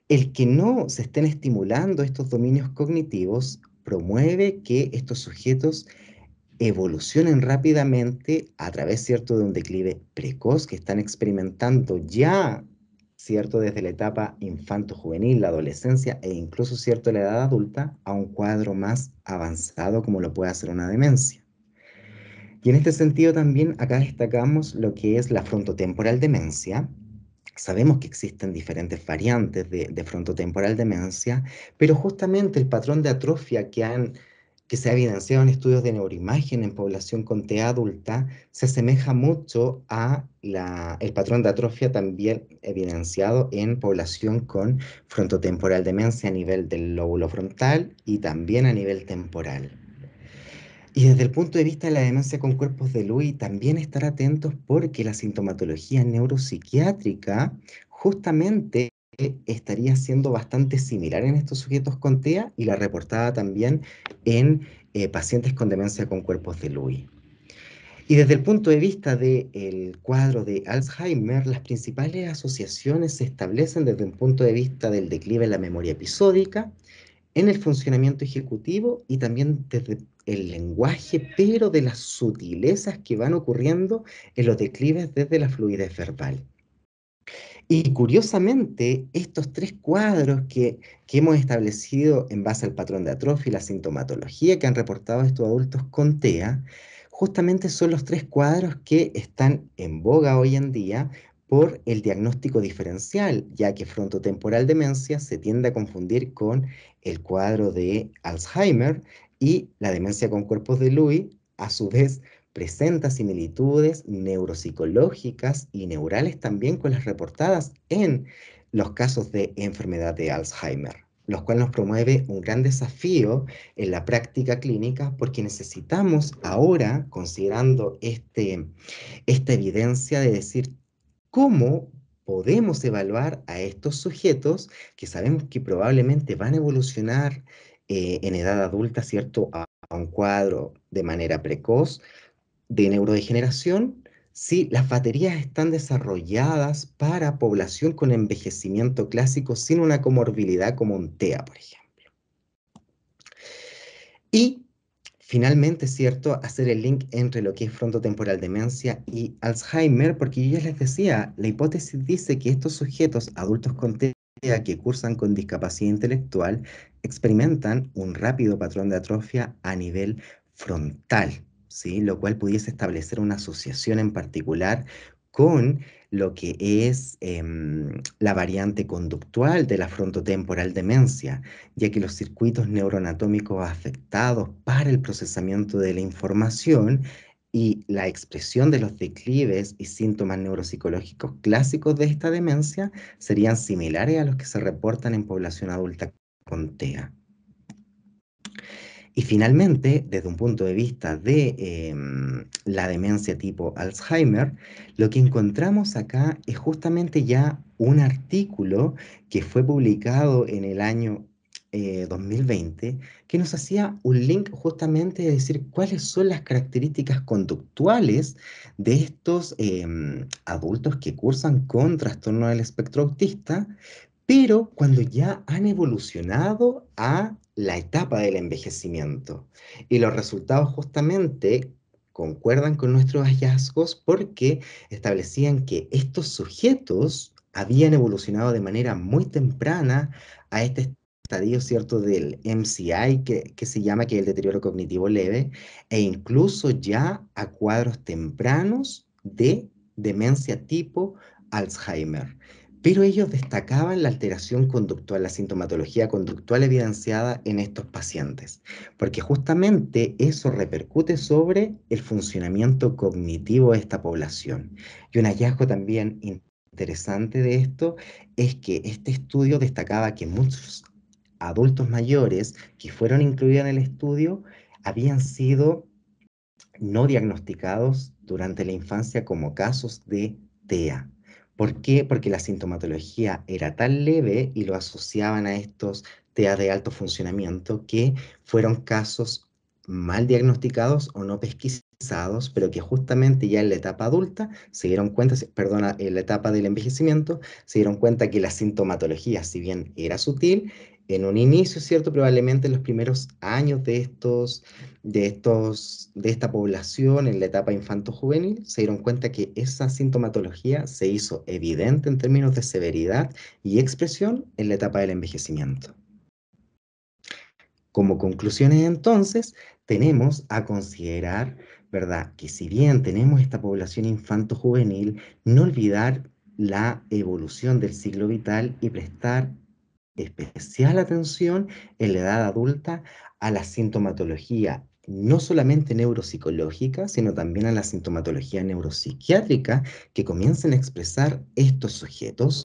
el que no se estén estimulando estos dominios cognitivos promueve que estos sujetos evolucionen rápidamente a través, cierto, de un declive precoz que están experimentando ya, cierto, desde la etapa infanto-juvenil, la adolescencia e incluso, cierto, la edad adulta, a un cuadro más avanzado como lo puede hacer una demencia. Y en este sentido también acá destacamos lo que es la frontotemporal demencia. Sabemos que existen diferentes variantes de, frontotemporal demencia, pero justamente el patrón de atrofia que se ha evidenciado en estudios de neuroimagen en población con TEA adulta, se asemeja mucho al patrón de atrofia también evidenciado en población con frontotemporal demencia a nivel del lóbulo frontal y también a nivel temporal. Y desde el punto de vista de la demencia con cuerpos de Lewy, también estar atentos porque la sintomatología neuropsiquiátrica justamente estaría siendo bastante similar en estos sujetos con TEA y la reportada también en eh, pacientes con demencia con cuerpos de Lewy. Y desde el punto de vista del cuadro de Alzheimer, las principales asociaciones se establecen desde un punto de vista del declive en la memoria episódica, en el funcionamiento ejecutivo y también desde el lenguaje, pero de las sutilezas que van ocurriendo en los declives desde la fluidez verbal. Y curiosamente, estos tres cuadros que, hemos establecido en base al patrón de atrofia y la sintomatología que han reportado estos adultos con TEA, justamente son los tres cuadros que están en boga hoy en día por el diagnóstico diferencial, ya que frontotemporal demencia se tiende a confundir con el cuadro de Alzheimer, y la demencia con cuerpos de Lewy, a su vez, presenta similitudes neuropsicológicas y neurales también con las reportadas en los casos de enfermedad de Alzheimer, Lo cual nos promueve un gran desafío en la práctica clínica porque necesitamos ahora, considerando este, esta evidencia, de decir cómo podemos evaluar a estos sujetos que sabemos que probablemente van a evolucionar eh, en edad adulta, ¿cierto?, a, un cuadro de manera precoz de neurodegeneración si las baterías están desarrolladas para población con envejecimiento clásico sin una comorbilidad como un TEA, por ejemplo. Y finalmente, ¿cierto?, hacer el link entre lo que es frontotemporal demencia y Alzheimer, porque yo ya les decía, la hipótesis dice que estos sujetos adultos con TEA que cursan con discapacidad intelectual experimentan un rápido patrón de atrofia a nivel frontal, lo cual pudiese establecer una asociación en particular con lo que es em, la variante conductual de la frontotemporal demencia, ya que los circuitos neuroanatómicos afectados para el procesamiento de la información y la expresión de los declives y síntomas neuropsicológicos clásicos de esta demencia serían similares a los que se reportan en población adulta con TEA. Y finalmente, desde un punto de vista de em, la demencia tipo Alzheimer, lo que encontramos acá es justamente ya un artículo que fue publicado en el año 2020 eh, que nos hacía un link justamente de decir cuáles son las características conductuales de estos em, adultos que cursan con trastorno del espectro autista, pero cuando ya han evolucionado a la etapa del envejecimiento. Y los resultados justamente concuerdan con nuestros hallazgos porque establecían que estos sujetos habían evolucionado de manera muy temprana a este estadio, ¿cierto?, del MCI, que, se llama, que el deterioro cognitivo leve, e incluso ya a cuadros tempranos de demencia tipo Alzheimer. Pero ellos destacaban la alteración conductual, la sintomatología conductual evidenciada en estos pacientes, porque justamente eso repercute sobre el funcionamiento cognitivo de esta población. Y un hallazgo también interesante de esto es que este estudio destacaba que muchos adultos mayores que fueron incluidos en el estudio habían sido no diagnosticados durante la infancia como casos de TEA. ¿Por qué? Porque la sintomatología era tan leve y lo asociaban a estos TEA de alto funcionamiento que fueron casos mal diagnosticados o no pesquisados, pero que justamente ya en la etapa adulta se dieron cuenta, perdona, en la etapa del envejecimiento, se dieron cuenta que la sintomatología, si bien era sutil, en un inicio, ¿cierto? Probablemente en los primeros años de, estos, de, estos, de esta población, en la etapa infanto-juvenil, se dieron cuenta que esa sintomatología se hizo evidente en términos de severidad y expresión en la etapa del envejecimiento. Como conclusiones entonces, tenemos a considerar, ¿verdad? Que si bien tenemos esta población infanto-juvenil, no olvidar la evolución del ciclo vital y prestar especial atención en la edad adulta a la sintomatología no solamente neuropsicológica, sino también a la sintomatología neuropsiquiátrica que comiencen a expresar estos sujetos,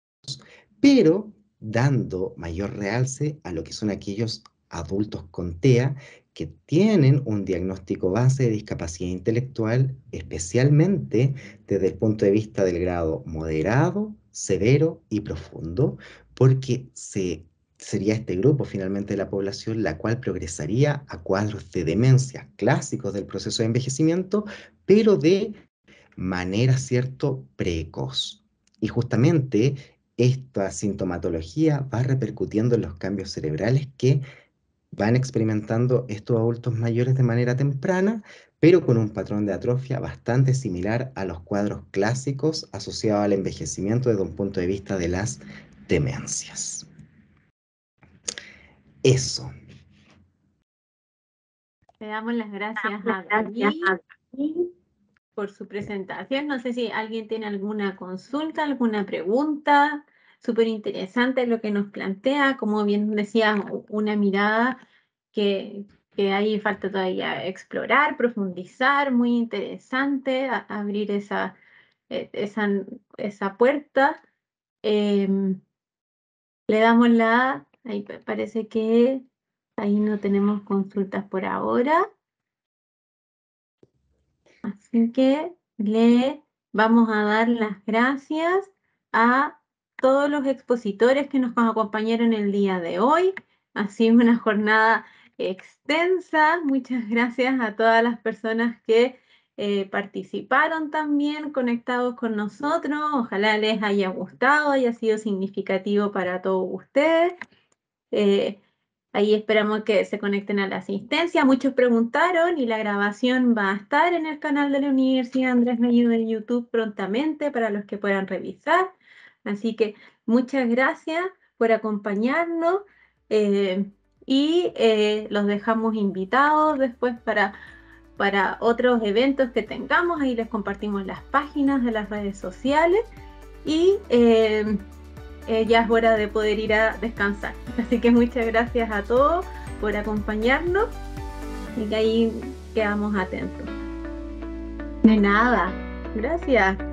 pero dando mayor realce a lo que son aquellos adultos con TEA que tienen un diagnóstico base de discapacidad intelectual, especialmente desde el punto de vista del grado moderado, severo y profundo, porque se, sería este grupo finalmente de la población la cual progresaría a cuadros de demencia clásicos del proceso de envejecimiento, pero de manera, ¿cierto?, precoz. Y justamente esta sintomatología va repercutiendo en los cambios cerebrales que van experimentando estos adultos mayores de manera temprana, pero con un patrón de atrofia bastante similar a los cuadros clásicos asociados al envejecimiento desde un punto de vista de las demencias. Eso. Le damos las gracias a David por su presentación. No sé si alguien tiene alguna consulta, alguna pregunta. Súper interesante lo que nos plantea, como bien decía, una mirada que, que ahí falta todavía explorar, profundizar, muy interesante, abrir esa, eh, esa, esa puerta. Em, le damos la ahí parece que ahí no tenemos consultas por ahora. Así que le vamos a dar las gracias a todos los expositores que nos acompañaron el día de hoy. Ha sido una jornada extensa. Muchas gracias a todas las personas que eh, participaron también conectados con nosotros. Ojalá les haya gustado, haya sido significativo para todos ustedes. Eh, ahí esperamos que se conecten a la asistencia. Muchos preguntaron y la grabación va a estar en el canal de la Universidad Andrés medio en YouTube prontamente para los que puedan revisar. Así que muchas gracias por acompañarnos eh, y los dejamos invitados después para para otros eventos que tengamos. Ahí les compartimos las páginas de las redes sociales y eh, eh, ya es hora de poder ir a descansar. Así que muchas gracias a todos por acompañarnos y que ahí quedamos atentos. De nada, gracias.